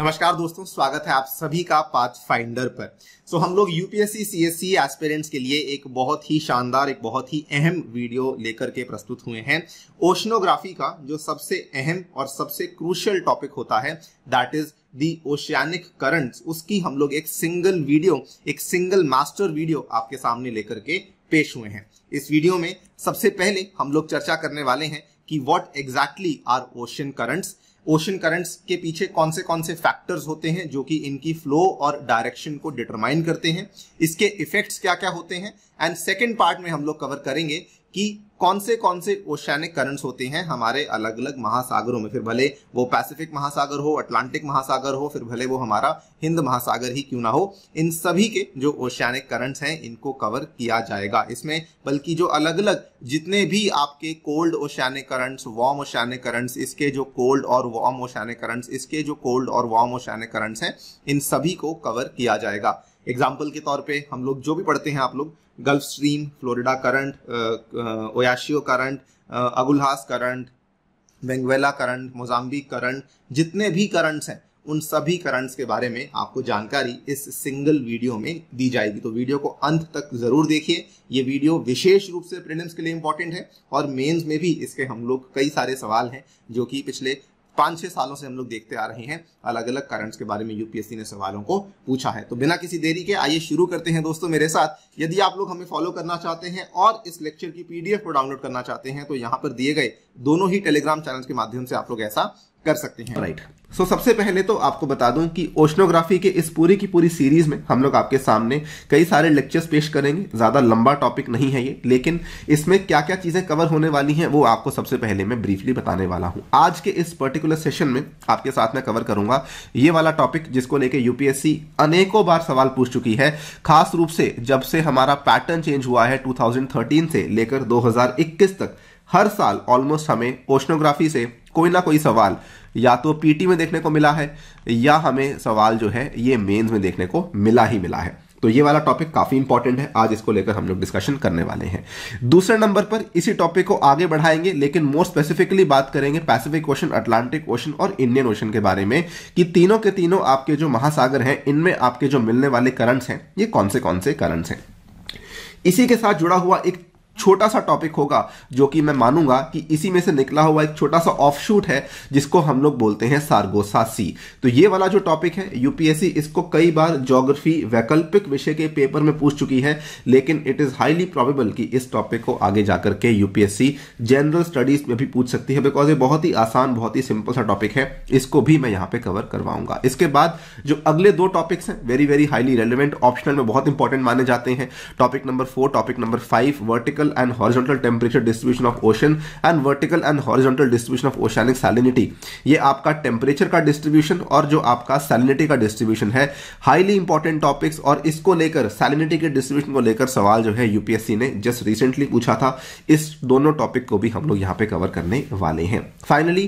नमस्कार दोस्तों स्वागत है आप सभी का पाथ फाइंडर पर सो so, हम लोग यूपीएससी सीएससी एस्पिरेंट्स के लिए एक बहुत ही शानदार एक बहुत ही अहम वीडियो लेकर के प्रस्तुत हुए हैं ओशनोग्राफी का जो सबसे अहम और सबसे क्रूशियल टॉपिक होता है that is the oceanic currents उसकी हम लोग एक सिंगल वीडियो एक सिंगल मास्टर वीडियो आपके सामने लेकर के पेश हुए हैं इस वीडियो में सबसे पहले हम लोग चर्चा करने वाले हैं कि what exactly are ocean currents ocean currents के पीछे कौन से कौन से फैक्टर्स होते हैं जो कि इनकी फ्लो और डायरेक्शन को डिटरमाइन करते हैं इसके इफेक्ट्स क्या क्या होते हैं एंड सेकेंड पार्ट में हम लोग कवर करेंगे कि कौन से कौन से ओशैनिक करंट्स होते हैं हमारे अलग अलग महासागरों में फिर भले वो पैसिफिक महासागर हो अटलांटिक महासागर हो फिर भले वो हमारा हिंद महासागर ही क्यों ना हो इन सभी के जो ओशैनिक करंट्स हैं इनको कवर किया जाएगा इसमें बल्कि जो अलग अलग जितने भी आपके cold oceanic currents warm oceanic currents इसके जो कोल्ड और वार्म ओशैनिक करंट्स इसके जो कोल्ड और वार्म ओशैनिक करंट्स हैं इन सभी को कवर किया जाएगा एग्जाम्पल के तौर पे हम लोग जो भी पढ़ते हैं आप लोग Gulf Stream Florida current Oyashio current Agulhas current Benguela current Mozambique current जितने भी करंट्स हैं उन सभी करंट्स के बारे में आपको जानकारी इस सिंगल वीडियो में दी जाएगी तो वीडियो को अंत तक जरूर देखिए ये वीडियो विशेष रूप से प्रीलिम्स के लिए इंपॉर्टेंट है और मेंस में भी इसके हम लोग कई सारे सवाल हैं जो कि पिछले पांच छह सालों से हम लोग देखते आ रहे हैं अलग अलग करंट्स के बारे में यूपीएससी ने सवालों को पूछा है तो बिना किसी देरी के आइए शुरू करते हैं दोस्तों मेरे साथ यदि आप लोग हमें फॉलो करना चाहते हैं और इस लेक्चर की पीडीएफ को डाउनलोड करना चाहते हैं तो यहाँ पर दिए गए दोनों ही टेलीग्राम चैनल के माध्यम से आप लोग ऐसा कर सकते हैं राइट right. सो so, सबसे पहले तो आपको बता दूं कि ओशनोग्राफी के इस पूरी की पूरी सीरीज में हम लोग आपके सामने कई सारे लेक्चर्स पेश करेंगे ज़्यादा लंबा टॉपिक नहीं है ये लेकिन इसमें क्या क्या चीज़ें कवर होने वाली हैं वो आपको सबसे पहले मैं ब्रीफली बताने वाला हूं आज के इस पर्टिकुलर सेशन में आपके साथ मैं कवर करूंगा ये वाला टॉपिक जिसको लेकर यूपीएससी अनेकों बार सवाल पूछ चुकी है खास रूप से जब से हमारा पैटर्न चेंज हुआ है टू से लेकर दो तक हर साल ऑलमोस्ट हमें ओशनोग्राफी से कोई ना कोई सवाल या तो पीटी में देखने को मिला है या हमें सवाल जो है ये मेंस में देखने को मिला ही मिला है तो ये वाला टॉपिक काफी इंपॉर्टेंट है आज इसको लेकर हम लोग डिस्कशन करने वाले हैं दूसरे नंबर पर इसी टॉपिक को आगे बढ़ाएंगे लेकिन मोर स्पेसिफिकली बात करेंगे पैसिफिक ओशन अटलांटिक ओशन और इंडियन ओशन के बारे में कि तीनों के तीनों आपके जो महासागर हैं इनमें आपके जो मिलने वाले करंट्स हैं ये कौन से कौन से करंट्स हैं इसी के साथ जुड़ा हुआ एक छोटा सा टॉपिक होगा जो कि मैं मानूंगा कि इसी में से निकला हुआ एक छोटा सा ऑफशूट है जिसको हम लोग बोलते हैं सार्गोसा सी तो ये वाला जो टॉपिक है यूपीएससी इसको कई बार ज्योग्राफी वैकल्पिक विषय के पेपर में पूछ चुकी है लेकिन इट इज हाईली प्रॉबेबल कि इस टॉपिक को आगे जाकर के यूपीएससी जनरल स्टडीज में भी पूछ सकती है बिकॉज ये बहुत ही आसान बहुत ही सिंपल सा टॉपिक है इसको भी मैं यहां पर कवर करवाऊंगा इसके बाद जो अगले दो टॉपिक्स हैं very very highly relevant optional में बहुत इंपॉर्टेंट माने जाते हैं topic number four topic number five vertical vertical and horizontal temperature distribution of ocean and vertical and horizontal distribution of oceanic salinity ये आपका टेम्परेचर का डिस्ट्रीब्यूशन और जो आपका सैलिनिटी का डिस्ट्रीब्यूशन है हाईली इंपॉर्टेंट टॉपिक्स और इसको लेकर सैलिनिटी के डिस्ट्रीब्यूशन को लेकर सवाल जो है यूपीएससी ने जस्ट रिसेंटली पूछा था इस दोनों टॉपिक को भी हम लोग यहाँ पे कवर करने वाले हैं फाइनली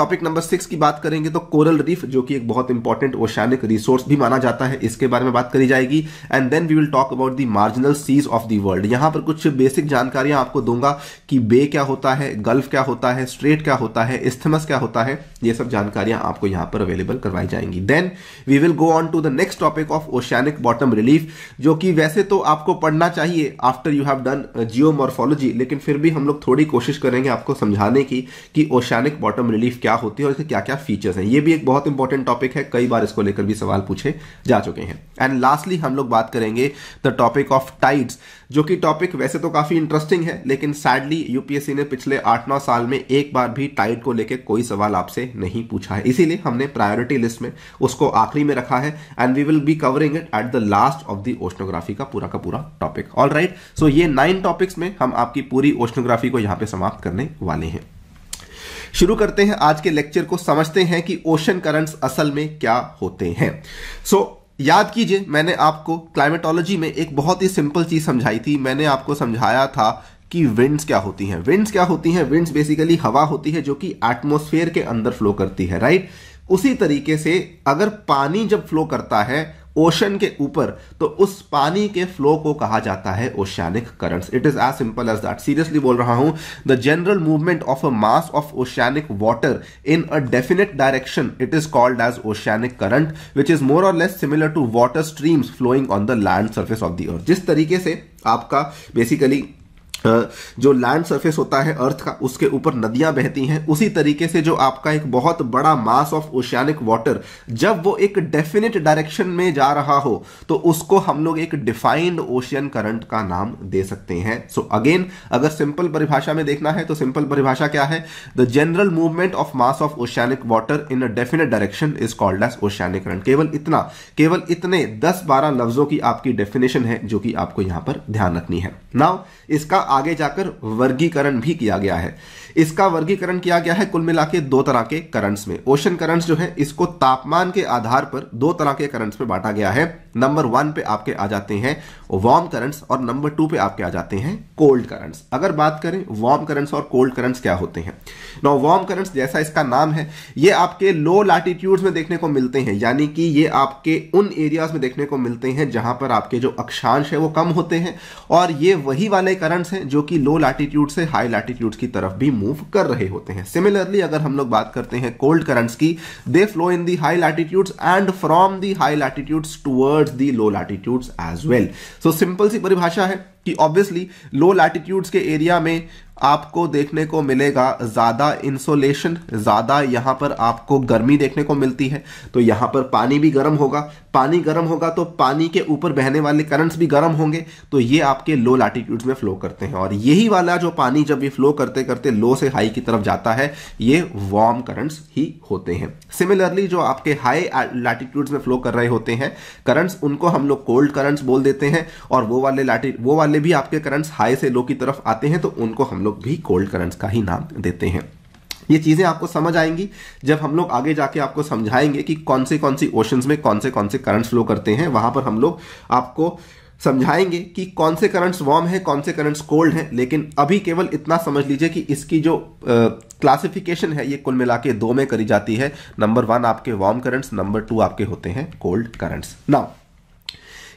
टॉपिक नंबर सिक्स की बात करेंगे तो कोरल रीफ जो कि एक बहुत इंपॉर्टेंट ओशनिक रिसोर्स भी माना जाता है इसके बारे में बात करी जाएगी and then we will talk about the marginal seas of the world यहां पर कुछ बेसिक जानकारियां आपको दूंगा कि बे क्या होता है गल्फ क्या होता है स्ट्रेट क्या होता है इस्थमस क्या होता है ये सब जानकारियां आपको यहां पर अवेलेबल करवाई जाएंगी then we will go on to the next topic of oceanic bottom relief जो कि वैसे तो आपको पढ़ना चाहिए after you have done geomorphology लेकिन फिर भी हम लोग थोड़ी कोशिश करेंगे आपको समझाने की कि ओशैनिक बॉटम रिलीफ क्या होती है और इसके क्या क्या फीचर्स हैं ये भी एक बहुत इंपॉर्टेंट टॉपिक है कई बार इसको लेकर भी सवाल पूछे जा चुके हैं एंड लास्टली हम लोग बात करेंगे द टॉपिक ऑफ टाइड्स जो कि टॉपिक वैसे तो काफ़ी इंटरेस्टिंग है लेकिन सैडली यूपीएससी ने पिछले आठ नौ साल में एक बार भी टाइट को लेकर कोई सवाल आपसे नहीं पूछा है इसीलिए हमने प्रायोरिटी लिस्ट में उसको आखिरी में रखा है and we will be covering it at the last of the oceanography का पूरा का पूरा टॉपिक ऑल राइट सो ये नाइन टॉपिक्स में हम आपकी पूरी ओशनोग्राफी को यहां पर समाप्त करने वाले हैं शुरू करते हैं आज के लेक्चर को समझते हैं कि ओशन करंट्स असल में क्या होते हैं सो so, याद कीजिए मैंने आपको क्लाइमेटोलॉजी में एक बहुत ही सिंपल चीज़ समझाई थी मैंने आपको समझाया था कि विंड्स क्या होती हैं विंड्स क्या होती हैं विंड्स बेसिकली हवा होती है जो कि एटमोसफेयर के अंदर फ्लो करती है राइट उसी तरीके से अगर पानी जब फ्लो करता है ओशन के ऊपर तो उस पानी के फ्लो को कहा जाता है oceanic currents it is as simple as that seriously बोल रहा हूं the general movement of a mass of oceanic water in a definite direction it is called as oceanic current which is more और less similar to water streams flowing on the land surface of the earth जिस तरीके से आपका basically जो land surface होता है अर्थ का उसके ऊपर नदियां बहती हैं उसी तरीके से जो आपका एक बहुत बड़ा मास ऑफ ओशियानिक वाटर जब वो एक डेफिनेट डायरेक्शन में जा रहा हो तो उसको हम लोग एक डिफाइंड ओशियन करंट का नाम दे सकते हैं सो so अगेन अगर सिंपल परिभाषा में देखना है तो सिंपल परिभाषा क्या है the general movement of mass of oceanic water in a definite direction is called as oceanic current केवल इतना केवल इतने दस बारह लफ्जों की आपकी डेफिनेशन है जो कि आपको यहां पर ध्यान रखनी है नाउ इसका आगे जाकर वर्गीकरण भी किया गया है इसका वर्गीकरण किया गया है कुल मिला के दो तरह के करंट्स में ओशन करंट्स जो है इसको तापमान के आधार पर दो तरह के करंट्स में बांटा गया है नंबर वन पे आपके आ जाते हैं वार्म करंट्स और नंबर टू पे आपके आ जाते हैं कोल्ड करंट्स अगर बात करें वार्म करंट्स और कोल्ड करंट्स क्या होते हैं नो वार्म करंट्स जैसा इसका नाम है ये आपके लो लैटिट्यूड्स में देखने को मिलते हैं यानी कि ये आपके उन एरियाज में देखने को मिलते हैं जहां पर आपके जो अक्षांश है वो कम होते हैं और ये वही वाले करंट्स हैं जो कि लो लैटिट्यूड से हाई लैटिट्यूड की तरफ भी मूव कर रहे होते हैं सिमिलरली अगर हम लोग बात करते हैं कोल्ड करंट्स की they flow in the high latitudes and from the high latitudes towards the low latitudes as well so simple सी परिभाषा है कि ऑब्वियसली लो लैटिट्यूड्स के एरिया में आपको देखने को मिलेगा ज़्यादा इंसोलेशन ज़्यादा यहां पर आपको गर्मी देखने को मिलती है तो यहां पर पानी भी गर्म होगा पानी गर्म होगा तो पानी के ऊपर बहने वाले करंट्स भी गर्म होंगे तो ये आपके लो लैटिट्यूड्स में फ्लो करते हैं और यही वाला जो पानी जब ये फ्लो करते करते लो से हाई की तरफ जाता है ये वार्म करंट्स ही होते हैं सिमिलरली जो आपके हाई लैटिट्यूड्स में फ्लो कर रहे होते हैं करंट्स उनको हम लोग कोल्ड करंट्स बोल देते हैं और वो वाले लाटी वो वाले भी आपके करंट्स हाई से लो की तरफ आते हैं तो उनको हम लोग भी कोल्ड करंट्स का ही नाम देते हैं ये चीज़ें आपको समझ आएंगी जब हम लोग आगे जाके आपको समझाएंगे कि कौन से कौन सी ओशंस में कौन से कौन से करंट फ्लो करते हैं वहां पर हम लोग आपको समझाएंगे कि कौन से करंट्स वार्म है कौन से करंट्स कोल्ड हैं लेकिन अभी केवल इतना समझ लीजिए कि इसकी जो क्लासिफिकेशन है ये कुल मिला के दो में करी जाती है नंबर वन आपके वार्म करंट्स नंबर टू आपके होते हैं कोल्ड करंट्स नाउ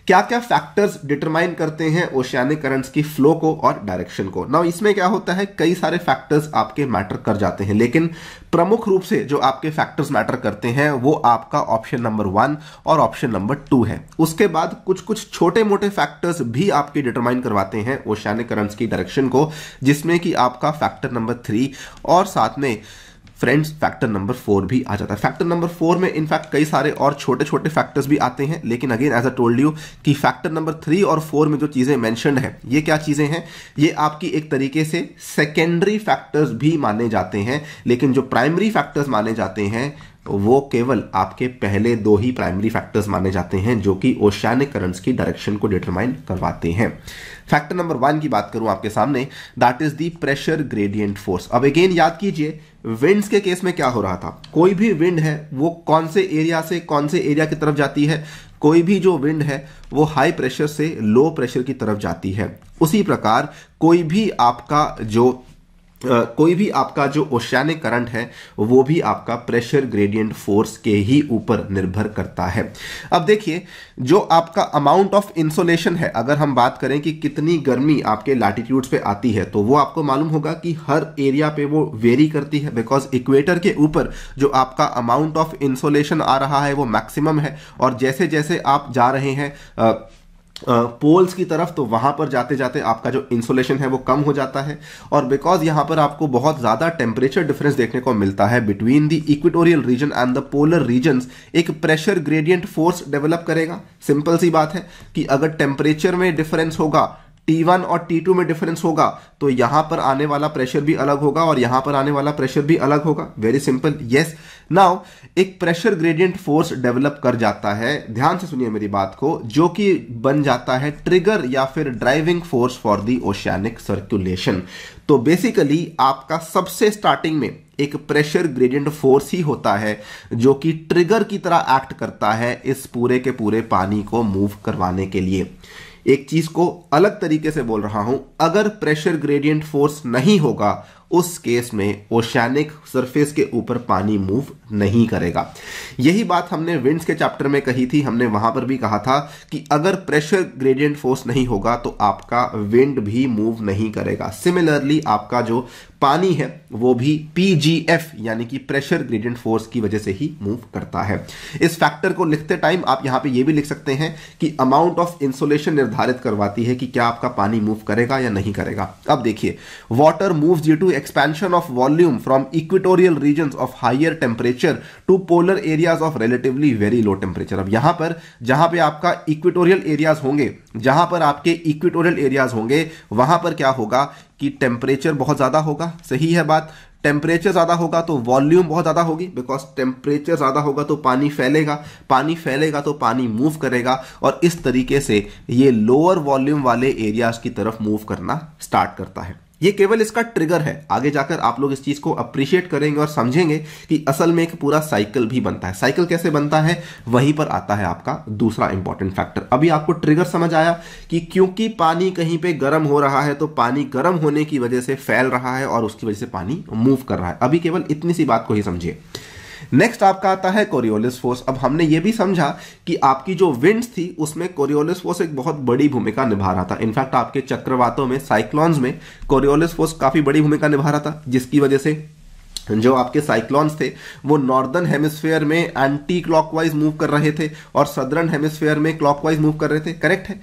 क्या क्या फैक्टर्स डिटरमाइन करते हैं ओशियानिक करंट्स की फ्लो को और डायरेक्शन को ना इसमें क्या होता है कई सारे फैक्टर्स आपके मैटर कर जाते हैं लेकिन प्रमुख रूप से जो आपके फैक्टर्स मैटर करते हैं वो आपका ऑप्शन नंबर वन और ऑप्शन नंबर टू है उसके बाद कुछ कुछ छोटे मोटे फैक्टर्स भी आपके डिटरमाइन करवाते हैं ओशियानिक करंट्स की डायरेक्शन को जिसमें कि आपका फैक्टर नंबर थ्री और साथ में फ्रेंड्स फैक्टर नंबर फोर भी आ जाता है फैक्टर नंबर फोर में इनफैक्ट कई सारे और छोटे छोटे फैक्टर्स भी आते हैं लेकिन again as a told you कि फैक्टर नंबर थ्री और फोर में जो चीज़ें मैंशनड है ये क्या चीज़ें हैं ये आपकी एक तरीके से सेकेंडरी फैक्टर्स भी माने जाते हैं लेकिन जो प्राइमरी फैक्टर्स माने जाते हैं वो केवल आपके पहले दो ही प्राइमरी फैक्टर्स माने जाते हैं जो कि ओशियानिक करंट्स की डायरेक्शन को डिटरमाइन करवाते हैं फैक्टर नंबर वन की बात करूं आपके सामने that is the pressure gradient force अब अगेन याद कीजिए विंड्स के केस में क्या हो रहा था कोई भी विंड है वो कौन से एरिया से कौन से एरिया की तरफ जाती है कोई भी जो विंड है वो हाई प्रेशर से लो प्रेशर की तरफ जाती है उसी प्रकार कोई भी आपका जो कोई भी आपका जो ओशियानिक करंट है वो भी आपका प्रेशर ग्रेडियंट फोर्स के ही ऊपर निर्भर करता है अब देखिए जो आपका अमाउंट ऑफ इंसोलेशन है अगर हम बात करें कि कितनी गर्मी आपके लैटिट्यूड्स पे आती है तो वो आपको मालूम होगा कि हर एरिया पे वो वेरी करती है बिकॉज इक्वेटर के ऊपर जो आपका अमाउंट ऑफ इंसोलेशन आ रहा है वो मैक्सिमम है और जैसे जैसे आप जा रहे हैं आ, पोल्स की तरफ तो वहां पर जाते जाते आपका जो इंसुलेशन है वो कम हो जाता है और बिकॉज यहां पर आपको बहुत ज़्यादा टेम्परेचर डिफरेंस देखने को मिलता है between the equatorial region and the polar region एक प्रेशर ग्रेडियंट फोर्स डेवलप करेगा सिंपल सी बात है कि अगर टेम्परेचर में डिफरेंस होगा T1 और T2 में डिफरेंस होगा तो यहां पर आने वाला प्रेशर भी अलग होगा और यहां पर आने वाला प्रेशर भी अलग होगा वेरी सिंपल यस नाउ एक प्रेशर ग्रेडियंट फोर्स डेवलप कर जाता है ध्यान से सुनिए मेरी बात को जो कि बन जाता है ट्रिगर या फिर driving force for the oceanic circulation तो बेसिकली आपका सबसे स्टार्टिंग में एक प्रेशर ग्रेडियंट फोर्स ही होता है जो कि ट्रिगर की तरह एक्ट करता है इस पूरे के पूरे पानी को मूव करवाने के लिए एक चीज को अलग तरीके से बोल रहा हूं अगर प्रेशर ग्रेडियंट फोर्स नहीं होगा उस केस में ओशैनिक सरफेस के ऊपर पानी मूव नहीं करेगा यही बात हमने विंड्स के चैप्टर में कही थी हमने वहां पर भी कहा था कि अगर प्रेशर ग्रेडियंट फोर्स नहीं होगा तो आपका विंड भी मूव नहीं करेगा सिमिलरली आपका जो पानी है वो भी पीजीएफ यानी कि प्रेशर ग्रेडियंट फोर्स की वजह से ही मूव करता है इस फैक्टर को लिखते टाइम आप यहां पे ये भी लिख सकते हैं कि अमाउंट ऑफ इंसुलेशन निर्धारित करवाती है कि क्या आपका पानी मूव करेगा या नहीं करेगा अब देखिए water move due to expansion of volume from equatorial region of higher temperature to polar areas of relatively very low temperature अब यहां पर जहां पर आपका इक्विटोरियल एरियाज होंगे जहां पर आपके इक्विटोरियल एरियाज होंगे वहां पर क्या होगा कि टेम्परेचर बहुत ज़्यादा होगा सही है बात टेम्परेचर ज़्यादा होगा तो वॉल्यूम बहुत ज़्यादा होगी बिकॉज टेम्परेचर ज़्यादा होगा तो पानी फैलेगा पानी फैलेगा तो पानी मूव करेगा और इस तरीके से ये लोअर वॉल्यूम वाले एरियाज की तरफ मूव करना स्टार्ट करता है ये केवल इसका ट्रिगर है आगे जाकर आप लोग इस चीज़ को अप्रिशिएट करेंगे और समझेंगे कि असल में एक पूरा साइकिल भी बनता है साइकिल कैसे बनता है वहीं पर आता है आपका दूसरा इंपॉर्टेंट फैक्टर अभी आपको ट्रिगर समझ आया कि क्योंकि पानी कहीं पर गर्म हो रहा है तो पानी गर्म होने की वजह से फैल रहा है और उसकी वजह से पानी मूव कर रहा है अभी केवल इतनी सी बात को ही समझिए नेक्स्ट आपका आता है कोरियोलिस फोर्स अब हमने ये भी समझा कि आपकी जो विंड्स थी उसमें कोरियोलिस फोर्स एक बहुत बड़ी भूमिका निभा रहा था इनफैक्ट आपके चक्रवातों में साइक्लॉन्स में कोरियोलिस फोर्स काफ़ी बड़ी भूमिका निभा रहा था जिसकी वजह से जो आपके साइक्लॉन्स थे वो नॉर्दर्न हेमिस्फेयर में एंटी क्लॉकवाइज मूव कर रहे थे और सदर्न हेमिस्फेयर में क्लॉकवाइज मूव कर रहे थे करेक्ट है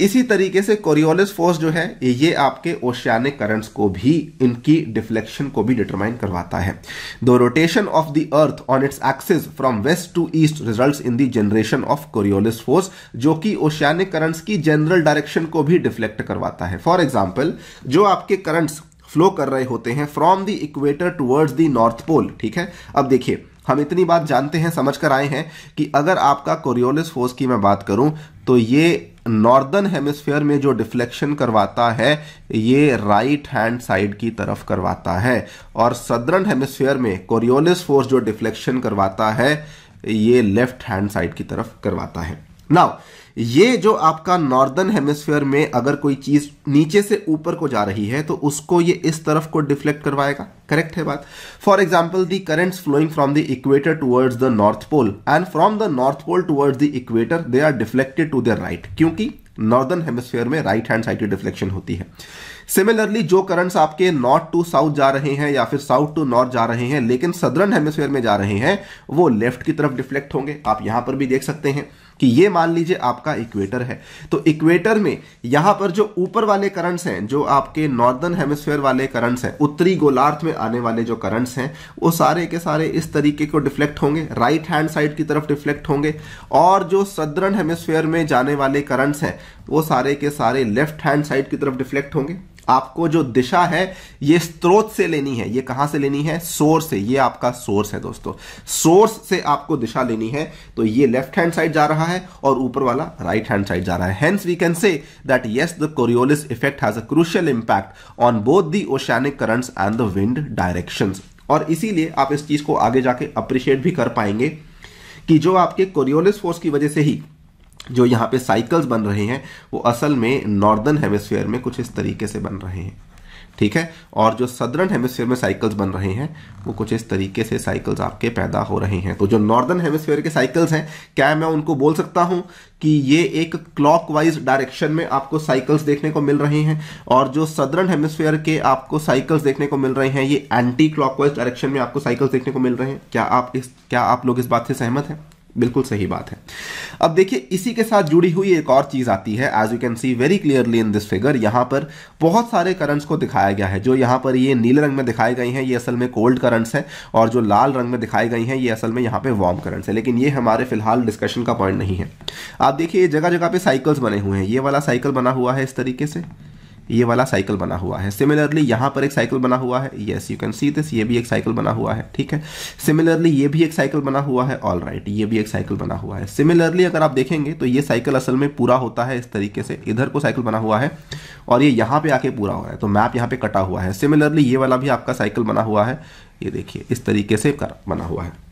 इसी तरीके से कोरियोलिस फोर्स जो है ये आपके ओशियानिक करंट्स को भी इनकी डिफ्लेक्शन को भी डिटरमाइन करवाता है the rotation of the earth on its axis from west to east results in the generation of Coriolis force जो कि ओशियानिक करंट्स की जनरल डायरेक्शन को भी डिफ्लेक्ट करवाता है फॉर एग्जाम्पल जो आपके करंट्स फ्लो कर रहे होते हैं from the equator towards the north pole ठीक है अब देखिए हम इतनी बात जानते हैं समझ कर आए हैं कि अगर आपका कोरियोलिस फोर्स की मैं बात करूं तो ये नॉर्दर्न हेमिस्फेयर में जो डिफ्लेक्शन करवाता है ये राइट हैंड साइड की तरफ करवाता है और सदर्न हेमिस्फेयर में कोरियोलिस फोर्स जो डिफ्लेक्शन करवाता है ये लेफ्ट हैंड साइड की तरफ करवाता है नाउ ये जो आपका नॉर्दर्न हेमिस्फेयर में अगर कोई चीज़ नीचे से ऊपर को जा रही है तो उसको ये इस तरफ को डिफ्लेक्ट करवाएगा करेक्ट है बात for example the currents flowing from the equator towards the north pole and from the north pole towards the equator they are deflected to their right क्योंकि नॉर्दर्न हेमिस्फेयर में राइट हैंड साइड डिफ्लेक्शन होती है similarly जो currents आपके north to south जा रहे हैं या फिर साउथ टू नॉर्थ जा रहे हैं लेकिन सदर्न हेमिस्फेयर में जा रहे हैं वो लेफ्ट की तरफ डिफ्लेक्ट होंगे आप यहां पर भी देख सकते हैं कि ये मान लीजिए आपका इक्वेटर है तो इक्वेटर में यहां पर जो ऊपर वाले करंट्स हैं जो आपके नॉर्दर्न हेमिस्फेयर वाले करंट्स हैं उत्तरी गोलार्थ में आने वाले जो करंट्स हैं वो सारे के सारे इस तरीके को डिफ्लेक्ट होंगे राइट हैंड साइड की तरफ डिफ्लेक्ट होंगे और जो सदर्न हेमिस्फेयर में जाने वाले करंट्स हैं वो सारे के सारे लेफ्ट हैंड साइड की तरफ डिफ्लेक्ट होंगे आपको जो दिशा है ये स्रोत से लेनी है ये कहां से लेनी है सोर्स से ये आपका सोर्स है दोस्तों सोर्स से आपको दिशा लेनी है तो ये लेफ्ट हैंड साइड जा रहा है और ऊपर वाला राइट हैंड साइड जा रहा है hence we can say that yes the Coriolis effect has a crucial impact on both the oceanic currents and the wind direction और इसीलिए आप इस चीज को आगे जाके अप्रिशिएट भी कर पाएंगे कि जो आपके कोरियोलिस फोर्स की वजह से ही जो यहाँ पे साइकिल्स बन रहे हैं वो असल में नॉर्दर्न हेमिसफेयर में कुछ इस तरीके से बन रहे हैं ठीक है और जो सदर्न हेमिसफेयर में साइकिल्स बन रहे हैं वो कुछ इस तरीके से साइकिल्स आपके पैदा हो रहे हैं तो जो नॉर्दर्न हेमिसफेयर के साइकिल्स हैं क्या मैं उनको बोल सकता हूँ कि ये एक क्लॉकवाइज डायरेक्शन में आपको साइकिल्स देखने को मिल रहे हैं और जो सदर्न हेमिसफेयर के आपको साइकिल्स देखने को मिल रहे हैं ये एंटी क्लॉकवाइज डायरेक्शन में आपको साइकिल्स देखने को मिल रहे हैं क्या आप इस क्या आप लोग इस बात से सहमत हैं बिल्कुल सही बात है अब देखिए इसी के साथ जुड़ी हुई एक और चीज़ आती है as you can see very clearly in this figure यहाँ पर बहुत सारे करंट्स को दिखाया गया है जो यहाँ पर ये नीले रंग में दिखाई गई हैं ये असल में कोल्ड करंट्स हैं और जो लाल रंग में दिखाई गई हैं ये असल में यहाँ पे वार्म करंट्स है लेकिन ये हमारे फिलहाल डिस्कशन का पॉइंट नहीं है आप देखिए जगह जगह पर साइकिल्स बने हुए हैं ये वाला साइकिल बना हुआ है इस तरीके से ये वाला साइकिल बना हुआ है सिमिलरली यहाँ पर एक साइकिल बना हुआ है yes you can see this ये भी एक साइकिल बना हुआ है ठीक है सिमिलरली ये भी एक साइकिल बना हुआ है ऑल राइट right, ये भी एक साइकिल बना हुआ है सिमिलरली अगर आप देखेंगे तो ये साइकिल असल में पूरा होता है इस तरीके से इधर को साइकिल बना हुआ है और ये यहाँ पे आके पूरा हुआ है तो मैप यहाँ पे कटा हुआ है सिमिलरली ये वाला भी आपका साइकिल बना हुआ है ये देखिए इस तरीके से बना हुआ है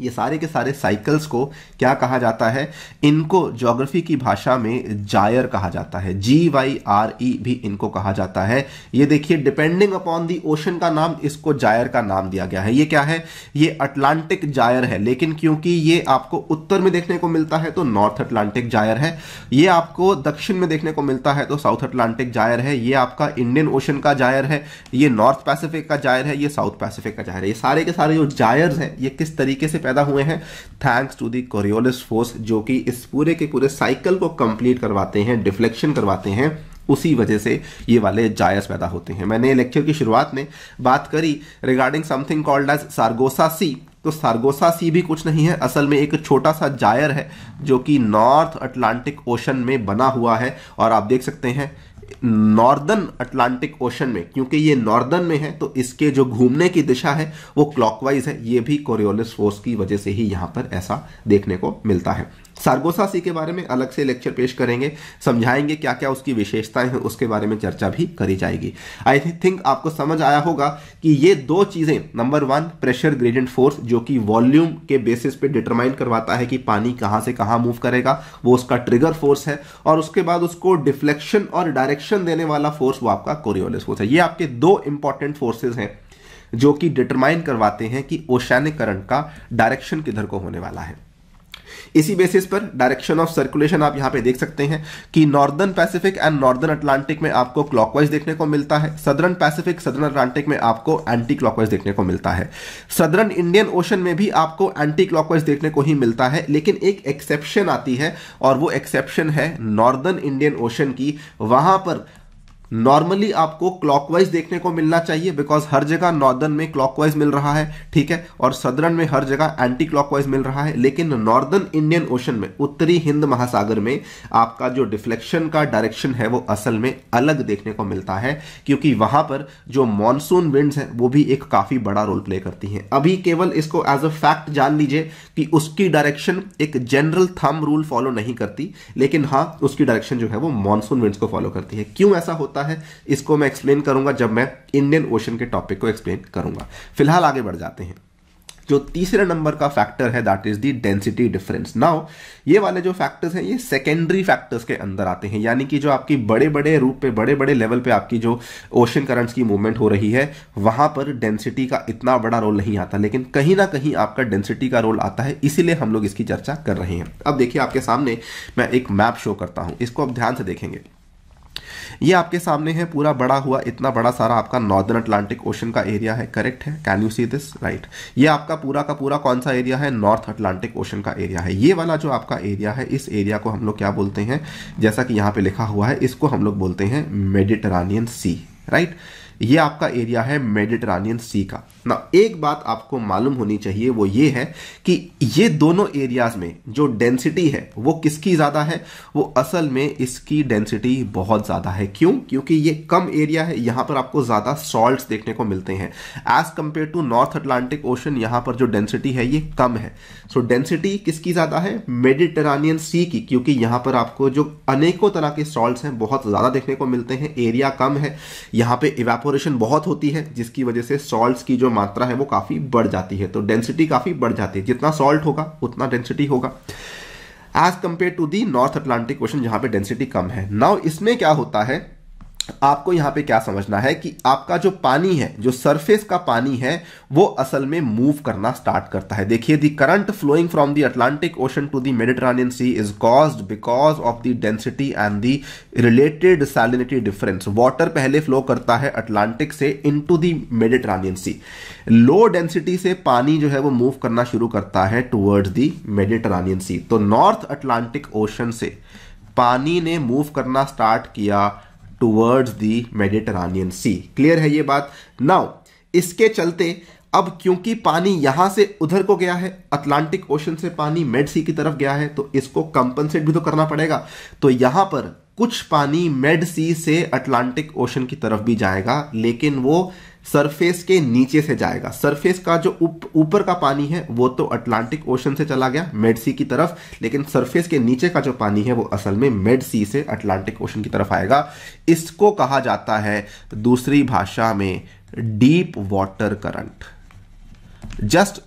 ये सारे के सारे साइकिल्स को क्या कहा जाता है इनको ज्योग्राफी की भाषा में जायर कहा जाता है जी वाई आर ई भी इनको कहा जाता है ये देखिए डिपेंडिंग अपॉन दी ओशन का नाम इसको जायर का नाम दिया गया है ये क्या है ये अटलांटिक जायर है लेकिन क्योंकि ये आपको उत्तर में देखने को मिलता है तो नॉर्थ अटलांटिक जायर है ये आपको दक्षिण में देखने को मिलता है तो साउथ अटलांटिक जायर है ये आपका इंडियन ओशन का जायर है ये नॉर्थ पैसिफिक का जायर है ये साउथ पैसिफिक का जायर है ये सारे के सारे जो जायर है ये किस तरीके से पैदा हुए हैं thanks to the Coriolis force जो कि इस पूरे के पूरे साइकिल को कंप्लीट करवाते हैं डिफ्लेक्शन करवाते हैं उसी वजह से ये वाले जायस पैदा होते हैं मैंने लेक्चर की शुरुआत में बात करी regarding something called as Sargasso Sea तो सार्गोसा सी भी कुछ नहीं है असल में एक छोटा सा जायर है जो कि नॉर्थ अटलांटिक ओशन में बना हुआ है और आप देख सकते हैं नॉर्दर्न अटलांटिक ओशन में क्योंकि ये नॉर्दर्न में है तो इसके जो घूमने की दिशा है वो क्लॉकवाइज है ये भी कोरियोलिस फोर्स की वजह से ही यहां पर ऐसा देखने को मिलता है सारगोसा सी के बारे में अलग से लेक्चर पेश करेंगे समझाएंगे क्या क्या उसकी विशेषताएं हैं उसके बारे में चर्चा भी करी जाएगी आई थिंक आपको समझ आया होगा कि ये दो चीज़ें number one pressure gradient force जो कि वॉल्यूम के बेसिस पे डिटरमाइन करवाता है कि पानी कहाँ से कहाँ मूव करेगा वो उसका ट्रिगर फोर्स है और उसके बाद उसको डिफ्लेक्शन और डायरेक्शन देने वाला फोर्स वो आपका कोरियोलिस फोर्स है ये आपके दो इंपॉर्टेंट फोर्सेज हैं जो कि डिटरमाइन करवाते हैं कि ओशानिक करंट का डायरेक्शन किधर को होने वाला है इसी बेसिस पर डायरेक्शन ऑफ सर्कुलेशन आप यहां पे देख सकते हैं कि northern Pacific and northern Atlantic में आपको क्लॉकवाइज देखने को मिलता है सदरन पैसिफिक सदरन अटलांटिक में आपको एंटी क्लॉकवाइज देखने को मिलता है सदरन इंडियन ओशन में भी आपको एंटी क्लॉकवाइज देखने को ही मिलता है लेकिन एक एक्सेप्शन आती है और वो एक्सेप्शन है नॉर्दर्न इंडियन ओशन की वहां पर नॉर्मली आपको क्लॉकवाइज देखने को मिलना चाहिए बिकॉज हर जगह नॉर्दर्न में क्लॉकवाइज मिल रहा है ठीक है और सदरन में हर जगह एंटी क्लॉकवाइज मिल रहा है लेकिन नॉर्दर्न इंडियन ओशन में उत्तरी हिंद महासागर में आपका जो डिफ्लेक्शन का डायरेक्शन है वो असल में अलग देखने को मिलता है क्योंकि वहां पर जो मानसून विंडस हैं वो भी एक काफी बड़ा रोल प्ले करती हैं अभी केवल इसको एज अ फैक्ट जान लीजिए कि उसकी डायरेक्शन एक जनरल थम रूल फॉलो नहीं करती लेकिन हाँ उसकी डायरेक्शन जो है वो मानसून विंड्स को फॉलो करती है क्यों ऐसा होता होता है इसको मैं एक्सप्लेन करूंगा जब मैं इंडियन ओशन के टॉपिक को एक्सप्लेन करूंगा फिलहाल आगे बढ़ जाते हैं जो तीसरे नंबर का फैक्टर है that is the density difference now ये वाले जो फैक्टर्स हैं ये सेकेंडरी फैक्टर्स के अंदर आते हैं यानी कि जो आपकी बड़े बड़े रूप पे बड़े बड़े लेवल पे आपकी जो ओशन करंट्स की मूवमेंट हो रही है वहां पर डेंसिटी का इतना बड़ा रोल नहीं आता लेकिन कहीं ना कहीं आपका डेंसिटी का रोल आता है इसीलिए हम लोग इसकी चर्चा कर रहे हैं अब देखिए आपके सामने मैं एक मैप शो करता हूँ इसको आप ध्यान से देखेंगे ये आपके सामने है पूरा बड़ा हुआ इतना बड़ा सारा आपका नॉर्दर्न अटलांटिक ओशन का एरिया है करेक्ट है can you see this right ये आपका पूरा का पूरा कौन सा एरिया है नॉर्थ अटलांटिक ओशन का एरिया है ये वाला जो आपका एरिया है इस एरिया को हम लोग क्या बोलते हैं जैसा कि यहाँ पे लिखा हुआ है इसको हम लोग बोलते हैं मेडिटरानियन सी राइट right? ये आपका एरिया है मेडिटरानियन सी का ना एक बात आपको मालूम होनी चाहिए वो ये है कि ये दोनों एरियाज में जो डेंसिटी है वो किसकी ज़्यादा है वो असल में इसकी डेंसिटी बहुत ज़्यादा है क्यों क्योंकि ये कम एरिया है यहां पर आपको ज़्यादा सॉल्ट देखने को मिलते हैं as compare to North Atlantic Ocean यहां पर जो डेंसिटी है ये कम है सो डेंसिटी किसकी ज़्यादा है मेडिटरानियन सी की क्योंकि यहां पर आपको जो अनेकों तरह के सॉल्ट हैं बहुत ज़्यादा देखने को मिलते हैं एरिया कम है यहां पर इवेपो इवेपोरेशन बहुत होती है जिसकी वजह से सॉल्ट की जो मात्रा है वो काफ़ी बढ़ जाती है तो डेंसिटी काफ़ी बढ़ जाती है जितना सॉल्ट होगा उतना डेंसिटी होगा as compare to the north Atlantic Ocean जहां पे डेंसिटी कम है नाउ इसमें क्या होता है आपको यहाँ पे क्या समझना है कि आपका जो पानी है जो सरफेस का पानी है वो असल में मूव करना स्टार्ट करता है देखिए the current flowing from the Atlantic Ocean to the Mediterranean Sea is caused because of the density and the related salinity difference water पहले फ्लो करता है अटलांटिक से into the मेडिटरानियन C low density से पानी जो है वो मूव करना शुरू करता है टूवर्ड्स दी मेडिटरानियन सी तो नॉर्थ अटलांटिक ओशन से पानी ने मूव करना स्टार्ट किया टूवर्ड्स दी मेडिटरानियन सी क्लियर है ये बात नाउ इसके चलते अब क्योंकि पानी यहां से उधर को गया है अटलांटिक ओशन से पानी मेड सी की तरफ गया है तो इसको कंपनसेट भी तो करना पड़ेगा तो यहां पर कुछ पानी मेड सी से अटलांटिक ओशन की तरफ भी जाएगा लेकिन वो सरफेस के नीचे से जाएगा सरफेस का जो ऊपर उप, का पानी है वो तो अटलांटिक ओशन से चला गया मेड सी की तरफ लेकिन सरफेस के नीचे का जो पानी है वो असल में मेड सी से अटलांटिक ओशन की तरफ आएगा इसको कहा जाता है दूसरी भाषा में deep water current just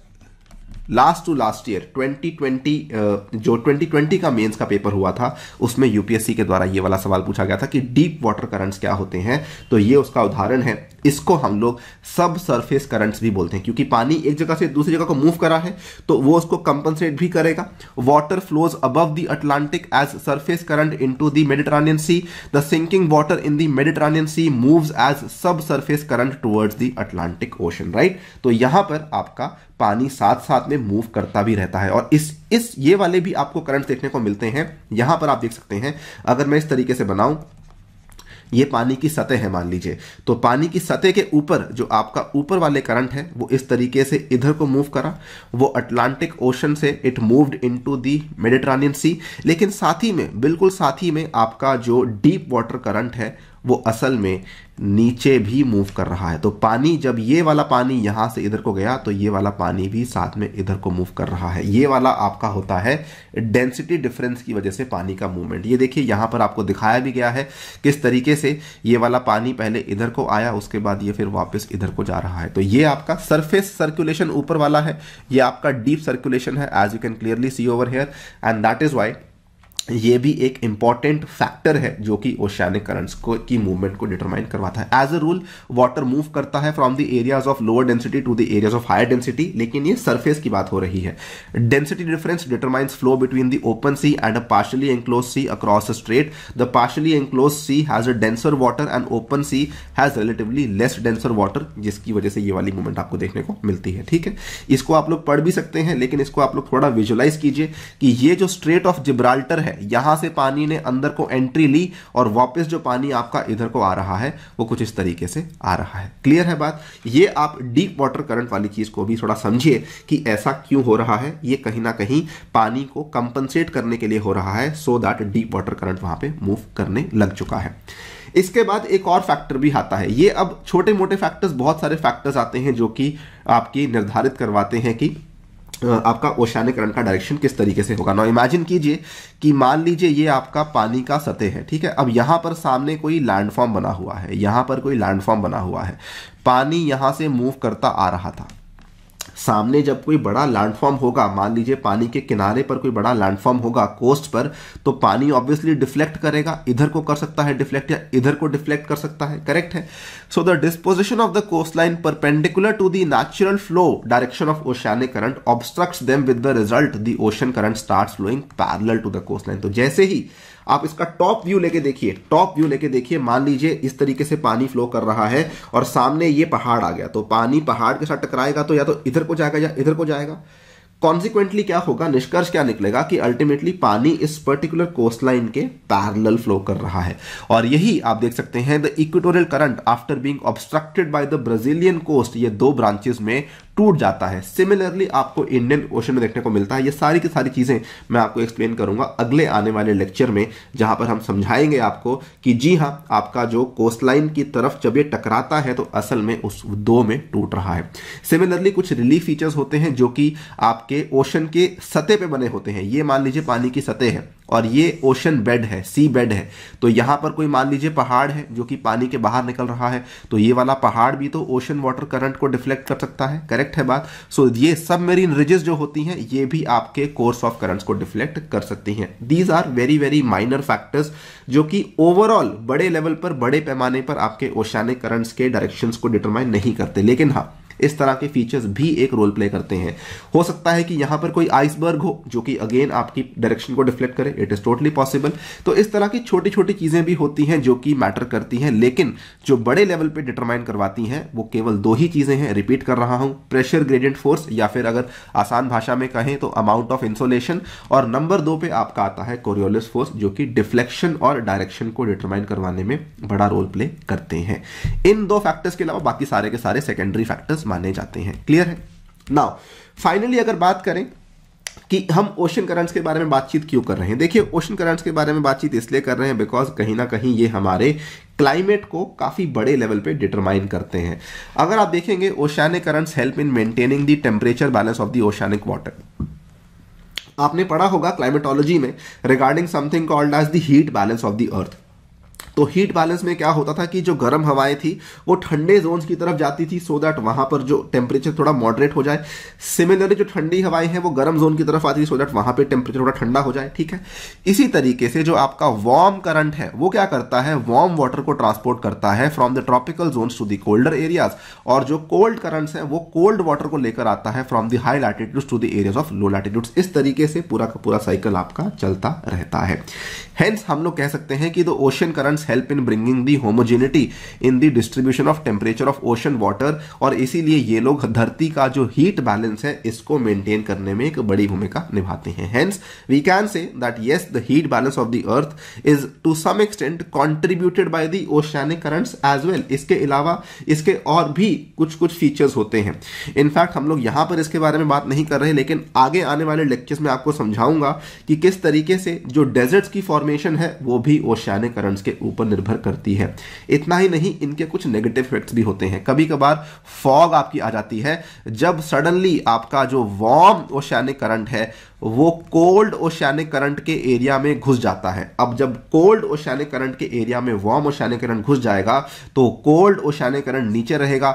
last to last year 2020 जो 2020 का मेंस का पेपर हुआ था उसमें यूपीएससी के द्वारा ये वाला सवाल पूछा गया था कि डीप वाटर करंट्स क्या होते हैं तो ये उसका उदाहरण है इसको हम लोग सब सरफेस करंट्स भी बोलते हैं क्योंकि पानी एक जगह से दूसरी जगह को मूव करा है तो वो उसको कंपनसेट भी करेगा water flows above the Atlantic as surface current into the sea the sinking water in the sea moves as subsurface current towards the Atlantic Ocean right तो यहां पर आपका पानी साथ साथ में मूव करता भी रहता है और इस इस ये वाले भी आपको करंट देखने को मिलते हैं यहां पर आप देख सकते हैं अगर मैं इस तरीके से बनाऊं ये पानी की सतह है मान लीजिए तो पानी की सतह के ऊपर जो आपका ऊपर वाले करंट है वो इस तरीके से इधर को मूव करा वो अटलांटिक ओशन से it moved into the Mediterranean Sea लेकिन साथ ही में बिल्कुल साथ ही में आपका जो डीप वाटर करंट है वो असल में नीचे भी मूव कर रहा है तो पानी जब ये वाला पानी यहाँ से इधर को गया तो ये वाला पानी भी साथ में इधर को मूव कर रहा है ये वाला आपका होता है डेंसिटी डिफरेंस की वजह से पानी का मूवमेंट ये देखिए यहाँ पर आपको दिखाया भी गया है किस तरीके से ये वाला पानी पहले इधर को आया उसके बाद ये फिर वापस इधर को जा रहा है तो ये आपका सरफेस सर्कुलेशन ऊपर वाला है ये आपका डीप सर्कुलेशन है as you can clearly see over here and that is why ये भी एक इंपॉर्टेंट फैक्टर है जो कि ओशानिक करंट्स को की मूवमेंट को डिटरमाइन करवाता है as a rule water move करता है from the areas of lower density to the areas of higher density लेकिन ये सरफेस की बात हो रही है density difference determines flow between the open sea and a partially enclose sea across a strait the partially enclose sea has a denser water and open sea has relatively less denser water जिसकी वजह से ये वाली movement आपको देखने को मिलती है ठीक है इसको आप लोग पढ़ भी सकते हैं लेकिन इसको आप लोग थोड़ा विजुअलाइज कीजिए कि ये जो स्ट्रेट ऑफ जिब्राल्टर है है यहां से पानी ने अंदर को एंट्री ली और वापस जो पानी आपका इधर को आ रहा है वो कुछ इस तरीके से आ रहा है क्लियर है बात ये आप डीप वाटर करंट वाली चीज़ को भी थोड़ा समझिए कि ऐसा क्यों हो रहा है ये कहीं ना कहीं पानी को कंपनसेट करने के लिए हो रहा है so that deep water current वहां पर मूव करने लग चुका है इसके बाद एक और फैक्टर भी आता है ये अब छोटे मोटे फैक्टर्स बहुत सारे फैक्टर्स आते हैं जो कि आपकी निर्धारित करवाते हैं कि आपका ओशानीकरण का डायरेक्शन किस तरीके से होगा ना इमेजिन कीजिए कि मान लीजिए ये आपका पानी का सतह है ठीक है अब यहाँ पर सामने कोई लैंडफॉर्म बना हुआ है यहाँ पर कोई लैंडफॉर्म बना हुआ है पानी यहाँ से मूव करता आ रहा था सामने जब कोई बड़ा लैंडफॉर्म होगा मान लीजिए पानी के किनारे पर कोई बड़ा लैंडफॉर्म होगा कोस्ट पर तो पानी ऑब्वियसली डिफ्लेक्ट करेगा इधर को कर सकता है डिफ्लेक्ट या इधर को डिफ्लेक्ट कर सकता है करेक्ट है so the disposition of the coast line perpendicular to the natural flow direction of oceanic current obstruct them with the result the ocean current start flowing parallel to the coast line तो जैसे ही आप इसका top view लेके देखिए top view लेके देखिए मान लीजिए इस तरीके से पानी फ्लो कर रहा है और सामने ये पहाड़ आ गया तो पानी पहाड़ के साथ टकराएगा तो या तो इधर को जाएगा या इधर को जाएगा कॉन्सिक्वेंटली क्या होगा निष्कर्ष क्या निकलेगा कि अल्टीमेटली पानी इस पर्टिकुलर कोस्ट लाइन के पैरल फ्लो कर रहा है और यही आप देख सकते हैं the equatorial current after being obstructed by the Brazilian coast ये दो ब्रांचेस में टूट जाता है सिमिलरली आपको इंडियन ओशन में देखने को मिलता है ये सारी की सारी चीज़ें मैं आपको एक्सप्लेन करूंगा अगले आने वाले लेक्चर में जहां पर हम समझाएंगे आपको कि जी हाँ आपका जो कोस्ट लाइन की तरफ जब ये टकराता है तो असल में उस दो में टूट रहा है सिमिलरली कुछ रिलीफ फीचर्स होते हैं जो कि आपके ओशन के सतह पर बने होते हैं ये मान लीजिए पानी की सतह है और ये ओशन बेड है सी बेड है तो यहां पर कोई मान लीजिए पहाड़ है जो कि पानी के बाहर निकल रहा है तो ये वाला पहाड़ भी तो ओशन वाटर करंट को डिफ्लेक्ट कर सकता है करेक्ट है बात सो so, ये मेरी रिजेस जो होती हैं ये भी आपके कोर्स ऑफ करंट्स को डिफ्लेक्ट कर सकती हैं these are very very minor factors जो कि ओवरऑल बड़े लेवल पर बड़े पैमाने पर आपके ओशानिक करंट्स के डायरेक्शन को डिटरमाइन नहीं करते लेकिन हाँ इस तरह के फीचर्स भी एक रोल प्ले करते हैं हो सकता है कि यहां पर कोई आइसबर्ग हो जो कि अगेन आपकी डायरेक्शन को डिफ्लेक्ट करे इट इज़ टोटली पॉसिबल तो इस तरह की छोटी छोटी चीज़ें भी होती हैं जो कि मैटर करती हैं लेकिन जो बड़े लेवल पर डिटरमाइन करवाती हैं वो केवल दो ही चीज़ें हैं रिपीट कर रहा हूं प्रेशर ग्रेडियंट फोर्स या फिर अगर आसान भाषा में कहें तो अमाउंट ऑफ इंसोलेशन और नंबर दो पे आपका आता है कोरियोलिस फोर्स जो कि डिफ्लेक्शन और डायरेक्शन को डिटरमाइन करवाने में बड़ा रोल प्ले करते हैं इन दो फैक्टर्स के अलावा बाकी सारे के सारे सेकेंडरी फैक्टर्स माने जाते हैं क्लियर है नाउ फाइनली अगर बात करें कि हम ओशन करंट्स के बारे में बातचीत क्यों कर रहे हैं देखिए ओशन करंट्स के बारे में बातचीत इसलिए कर रहे हैं बिकॉज कहीं ना कहीं ये हमारे क्लाइमेट को काफ़ी बड़े लेवल पे डिटरमाइन करते हैं अगर आप देखेंगे oceanic currents help in maintaining the temperature balance of the oceanic water आपने पढ़ा होगा क्लाइमेटोलॉजी में regarding something called as the heat balance of the earth तो हीट बैलेंस में क्या होता था कि जो गर्म हवाएं थी वो ठंडे जोन की तरफ जाती थी सो दैट वहां पर जो टेम्परेचर थोड़ा मॉडरेट हो जाए सिमिलरली जो ठंडी हवाएं हैं वो गर्म जोन की तरफ आती थी सो दैट वहां पर टेम्परेचर थोड़ा ठंडा हो जाए ठीक है इसी तरीके से जो आपका वार्म करंट है वो क्या करता है वार्म वाटर को ट्रांसपोर्ट करता है from the tropical zone to the colder areas और जो कोल्ड करंट्स है वो कोल्ड वाटर को लेकर आता है from the high latitude to the areas of low latitude इस तरीके से पूरा का पूरा साइकिल आपका चलता रहता है हेंस हम लोग कह सकते हैं कि the ocean currents help in bringing the homogeneity in the distribution of temperature of ocean water और इसीलिए ये लोग धरती का जो हीट बैलेंस है इसको मेंटेन करने में एक बड़ी भूमिका निभाते हैं hence we can say that yes the heat balance of the earth is to some extent contributed by the oceanic currents as well इसके अलावा इसके और भी कुछ कुछ फीचर्स होते हैं इनफैक्ट हम लोग यहाँ पर इसके बारे में बात नहीं कर रहे लेकिन आगे आने वाले लेक्चर्स में आपको समझाऊंगा कि किस तरीके से जो डेजर्ट्स की फॉर्मेशन है वो भी ओशियानिक करंट्स के ऊपर ऊपर निर्भर करती है इतना ही नहीं इनके कुछ नेगेटिव इफेक्ट्स भी होते हैं कभी कभार फॉग आपकी आ जाती है जब सडनली आपका जो वार्म ओशैनिक करंट है वो कोल्ड ओशैनिक करंट के एरिया में घुस जाता है अब जब कोल्ड ओशैनिक करंट के एरिया में वार्म ओशैनिक करंट घुस जाएगा तो कोल्ड ओशैनिक करंट नीचे रहेगा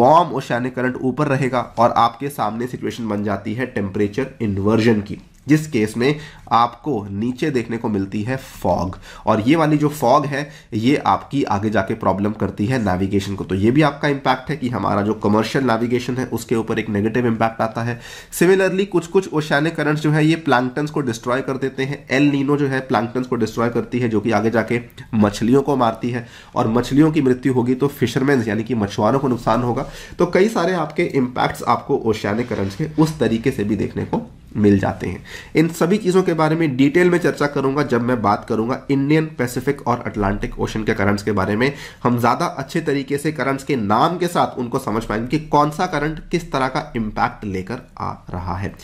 वार्म ओशैनिक करंट ऊपर रहेगा और आपके सामने सिचुएशन बन जाती है टेम्परेचर इन्वर्जन की जिस केस में आपको नीचे देखने को मिलती है फॉग और ये वाली जो फॉग है ये आपकी आगे जाके प्रॉब्लम करती है नेविगेशन को तो ये भी आपका इम्पैक्ट है कि हमारा जो कमर्शियल नेविगेशन है उसके ऊपर एक नेगेटिव इम्पैक्ट आता है सिमिलरली कुछ कुछ ओशियानिक करंट्स जो है ये प्लांटन्स को डिस्ट्रॉय कर देते हैं एल नीनो जो है प्लांटन्स को डिस्ट्रॉय करती है जो कि आगे जाके मछलियों को मारती है और मछलियों की मृत्यु होगी तो फिशरमैन यानी कि मछुआरों को नुकसान होगा तो कई सारे आपके इम्पैक्ट्स आपको ओशानिक करंट्स के उस तरीके से भी देखने को मिल जाते हैं इन सभी चीज़ों के बारे में डिटेल में चर्चा करूंगा जब मैं बात करूंगा इंडियन पैसिफिक और अटलांटिक ओशन के करंट्स के बारे में हम ज़्यादा अच्छे तरीके से करंट्स के नाम के साथ उनको समझ पाएंगे कि कौन सा करंट किस तरह का इम्पैक्ट लेकर आ रहा है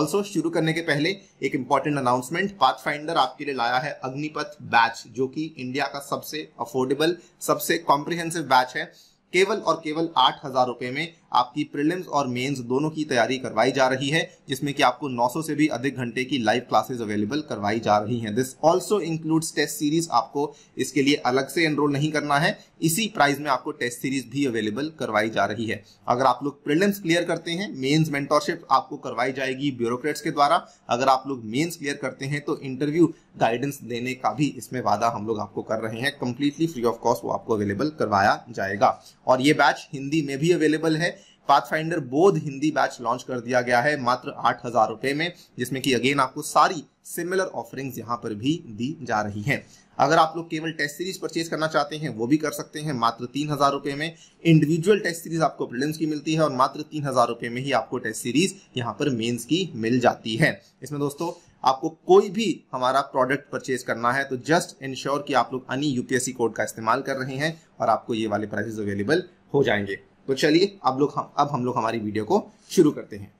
ऑल्सो शुरू करने के पहले एक इंपॉर्टेंट अनाउंसमेंट पाथ फाइंडर आपके लिए लाया है अग्निपथ बैच जो कि इंडिया का सबसे अफोर्डेबल सबसे कॉम्प्रिहेंसिव बैच है केवल और केवल आठ हजार रुपए में आपकी प्रिलिम्स और मेंस दोनों की तैयारी करवाई जा रही है जिसमें कि आपको 900 से भी अधिक घंटे की लाइव क्लासेस अवेलेबल करवाई जा रही हैं this also includes test series आपको इसके लिए अलग से एनरोल नहीं करना है इसी प्राइस में आपको टेस्ट सीरीज भी अवेलेबल करवाई जा रही है अगर आप लोग प्रिलिम्स क्लियर करते हैं मेन्स मेंटोरशिप आपको करवाई जाएगी ब्यूरोक्रेट्स के द्वारा अगर आप लोग मेन्स क्लियर करते हैं तो इंटरव्यू गाइडेंस देने का भी इसमें वादा हम लोग आपको कर रहे हैं कंप्लीटली फ्री ऑफ कॉस्ट वो आपको अवेलेबल करवाया जाएगा और ये बैच हिंदी में भी अवेलेबल है पाथफाइंडर बोध हिंदी बैच लॉन्च कर दिया गया है मात्र आठ हजार रुपए में जिसमें कि अगेन आपको सारी सिमिलर ऑफरिंग्स यहाँ पर भी दी जा रही हैं अगर आप लोग केवल टेस्ट सीरीज परचेज करना चाहते हैं वो भी कर सकते हैं मात्र तीन हजार रुपए में इंडिविजुअल टेस्ट सीरीज आपको प्रिलिम्स की मिलती है और मात्र तीन हजार रुपए में ही आपको टेस्ट सीरीज यहाँ पर मेन्स की मिल जाती है इसमें दोस्तों आपको कोई भी हमारा प्रोडक्ट परचेज करना है तो जस्ट इंश्योर कि आप लोग अनी यूपीएससी कोड का इस्तेमाल कर रहे हैं और आपको ये वाले प्राइजेस अवेलेबल हो जाएंगे तो चलिए अब लोग हम अब हम लोग हमारी वीडियो को शुरू करते हैं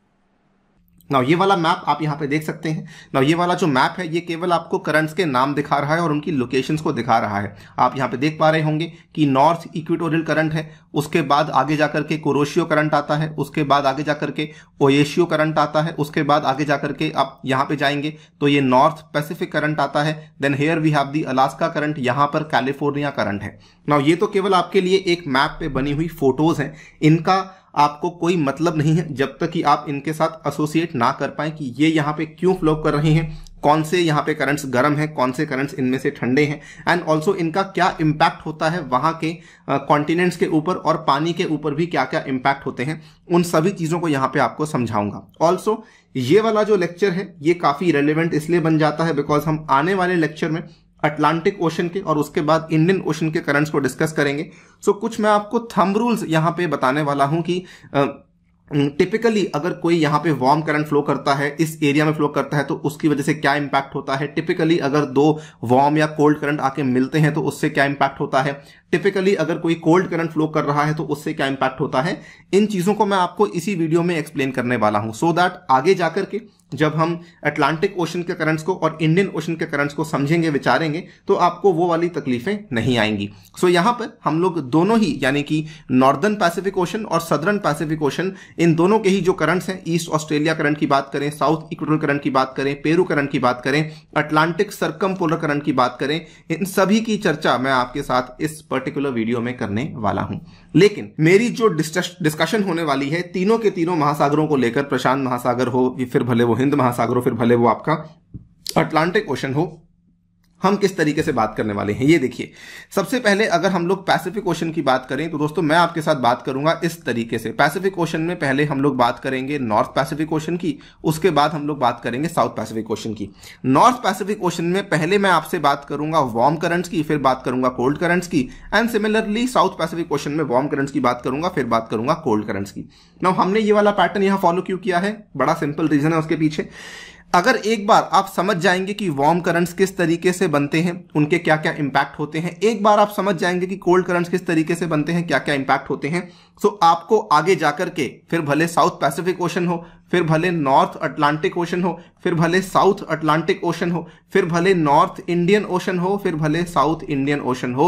नाउ ये वाला मैप आप यहाँ पे देख सकते हैं नाउ ये वाला जो मैप है ये केवल आपको करंट्स के नाम दिखा रहा है और उनकी लोकेशंस को दिखा रहा है आप यहाँ पे देख पा रहे होंगे कि नॉर्थ इक्विटोरियल करंट है उसके बाद आगे जाकर के कोरोशियो करंट आता है उसके बाद आगे जाकर के ओएशियो करंट आता है उसके बाद आगे जाकर के आप यहाँ पे जाएंगे तो ये नॉर्थ पैसिफिक करंट आता है then here we have the Alaska current यहाँ पर कैलिफोर्निया करंट है नाउ ये तो केवल आपके लिए एक मैप पे बनी हुई फोटोज हैं इनका आपको कोई मतलब नहीं है जब तक कि आप इनके साथ एसोसिएट ना कर पाए कि ये यहाँ पे क्यों फ्लो कर रहे हैं कौन से यहाँ पे करंट्स गर्म हैं कौन से करंट्स इनमें से ठंडे हैं एंड ऑल्सो इनका क्या इम्पैक्ट होता है वहाँ के कॉन्टिनेंट्स के ऊपर और पानी के ऊपर भी क्या क्या इम्पैक्ट होते हैं उन सभी चीज़ों को यहाँ पे आपको समझाऊंगा ऑल्सो ये वाला जो लेक्चर है ये काफ़ी रेलिवेंट इसलिए बन जाता है बिकॉज हम आने वाले लेक्चर में अटलांटिक ओशन के और उसके बाद इंडियन ओशन के करंट्स को डिस्कस करेंगे सो so, कुछ मैं आपको थंब रूल्स यहाँ पे बताने वाला हूँ कि टिपिकली uh, अगर कोई यहाँ पे वार्म करंट फ्लो करता है इस एरिया में फ्लो करता है तो उसकी वजह से क्या इम्पैक्ट होता है टिपिकली अगर दो वार्म या कोल्ड करंट आके मिलते हैं तो उससे क्या इम्पैक्ट होता है टिपिकली अगर कोई कोल्ड करंट फ्लो कर रहा है तो उससे क्या इम्पैक्ट होता है इन चीज़ों को मैं आपको इसी वीडियो में एक्सप्लेन करने वाला हूँ सो so दैट आगे जाकर के जब हम अटलांटिक ओशन के करंट्स को और इंडियन ओशन के करंट्स को समझेंगे विचारेंगे तो आपको वो वाली तकलीफें नहीं आएंगी सो so, यहाँ पर हम लोग दोनों ही यानी कि नॉर्दर्न पैसिफिक ओशन और सदर्न पैसिफिक ओशन इन दोनों के ही जो करंट्स हैं ईस्ट ऑस्ट्रेलिया करंट की बात करें साउथ इक्वेटोरियल करंट की बात करें पेरू करंट की बात करें अटलांटिक सरकम पोलर करंट की बात करें इन सभी की चर्चा मैं आपके साथ इस पर्टिकुलर वीडियो में करने वाला हूँ लेकिन मेरी जो डिस्कशन होने वाली है तीनों के तीनों महासागरों को लेकर प्रशांत महासागर हो फिर भले वो हिंद महासागर हो फिर भले वो आपका अटलांटिक ओशन हो हम किस तरीके से बात करने वाले हैं ये देखिए सबसे पहले अगर हम लोग पैसिफिक ओशन की बात करें तो दोस्तों मैं आपके साथ बात करूंगा इस तरीके से पैसिफिक ओशन में पहले हम लोग बात करेंगे नॉर्थ पैसिफिक ओशन की उसके बाद हम लोग बात करेंगे साउथ पैसिफिक ओशन की नॉर्थ पैसिफिक ओशन में पहले मैं आपसे बात करूंगा वार्म करंट्स की फिर बात करूंगा कोल्ड करंट्स की and similarly south Pacific Ocean में वार्म करंट्स की बात करूंगा फिर बात करूंगा कोल्ड करंट्स की ना हमने ये वाला पैटर्न यहाँ फॉलो क्यों किया है बड़ा सिंपल रीजन है उसके पीछे अगर एक बार आप समझ जाएंगे कि वार्म करंट्स किस तरीके से बनते हैं उनके क्या क्या इंपैक्ट होते हैं एक बार आप समझ जाएंगे कि कोल्ड करंट्स किस तरीके से बनते हैं क्या क्या इंपैक्ट होते हैं सो आपको आगे जाकर के फिर भले साउथ पैसिफिक ओशन हो फिर भले नॉर्थ अटलांटिक ओशन हो फिर भले साउथ अटलांटिक ओशन हो फिर भले नॉर्थ इंडियन ओशन हो फिर भले साउथ इंडियन ओशन हो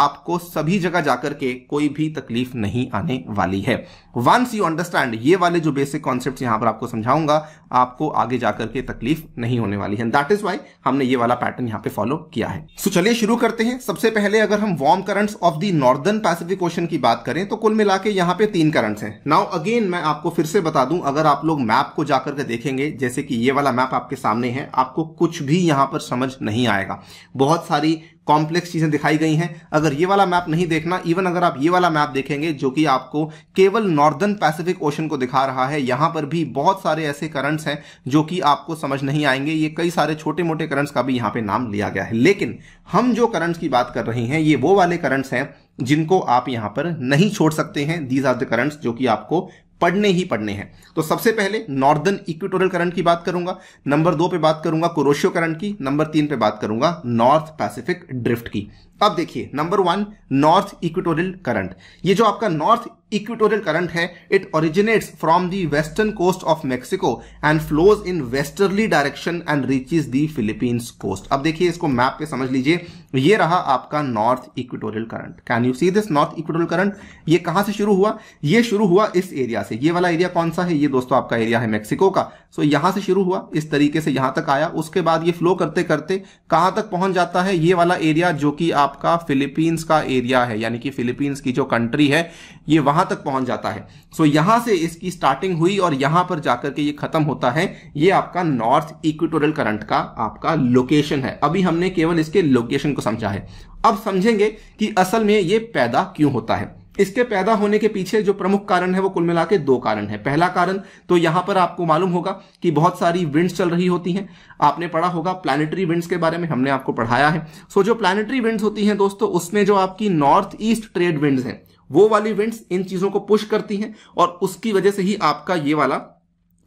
आपको सभी जगह जाकर के कोई भी तकलीफ नहीं आने वाली है वंस यू अंडरस्टैंड ये वाले जो बेसिक कॉन्सेप्ट यहां पर आपको समझाऊंगा आपको आगे जाकर के तकलीफ नहीं होने वाली है दैट इज वाई हमने ये वाला पैटर्न यहाँ पे फॉलो किया है सो so, चलिए शुरू करते हैं सबसे पहले अगर हम warm currents of the northern Pacific Ocean की बात करें तो कुल मिला के यहाँ पे तीन करंट्स हैं नाउ अगेन मैं आपको फिर से बता दूं अगर आप लोग मैप को जाकर के देखेंगे जैसे कि ये वाला मैप आपके सामने है आपको कुछ भी यहां पर समझ नहीं आएगा बहुत सारी कॉम्प्लेक्स चीज़ें दिखाई गई हैं अगर ये वाला मैप नहीं देखना इवन अगर आप ये वाला मैप देखेंगे जो कि आपको केवल नॉर्दर्न पैसिफिक ओशन को दिखा रहा है यहां पर भी बहुत सारे ऐसे करंट्स हैं जो कि आपको समझ नहीं आएंगे ये कई सारे छोटे मोटे करंट्स का भी यहां पे नाम लिया गया है लेकिन हम जो करंट्स की बात कर रहे हैं ये वो वाले करंट्स हैं जिनको आप यहां पर नहीं छोड़ सकते हैं दीज आर द करंट्स जो कि आपको पढ़ने ही पढ़ने हैं तो सबसे पहले नॉर्दर्न इक्वेटोरियल करंट की बात करूंगा नंबर दो पे बात करूंगा कुरोशियो करंट की नंबर तीन पे बात करूंगा नॉर्थ पैसिफिक ड्रिफ्ट की अब देखिए number one north equatorial current ये जो आपका नॉर्थ इक्वेटोरियल करंट है it originates from the western coast of Mexico and flows in westerly direction and reaches the Philippines coast अब देखिए इसको मैप पे समझ लीजिए ये रहा आपका north equatorial current can you see this north equatorial current ये कहां से शुरू हुआ ये शुरू हुआ इस एरिया से ये वाला एरिया कौन सा है ये दोस्तों आपका एरिया है मेक्सिको का सो यहां से शुरू हुआ इस तरीके से यहां तक आया उसके बाद ये फ्लो करते करते कहां तक पहुंच जाता है ये वाला एरिया जो कि आपका फिलीपींस का एरिया है यानी कि फिलीपींस की जो कंट्री है ये वहां तक पहुंच जाता है सो यहां से इसकी स्टार्टिंग हुई और यहां पर जाकर के ये खत्म होता है ये आपका नॉर्थ इक्वेटोरियल करंट का आपका लोकेशन है अभी हमने केवल इसके लोकेशन को समझा है अब समझेंगे कि असल में ये पैदा क्यों होता है इसके पैदा होने के पीछे जो प्रमुख कारण है वो कुल मिला दो कारण है पहला कारण तो यहां पर आपको मालूम होगा कि बहुत सारी विंड्स चल रही होती हैं आपने पढ़ा होगा प्लानिटरी विंड्स के बारे में हमने आपको पढ़ाया है सो जो प्लानिटरी विंड्स होती हैं दोस्तों उसमें जो आपकी नॉर्थ ईस्ट ट्रेड विंड्स हैं वो वाली विंड्स इन चीजों को पुश करती हैं और उसकी वजह से ही आपका ये वाला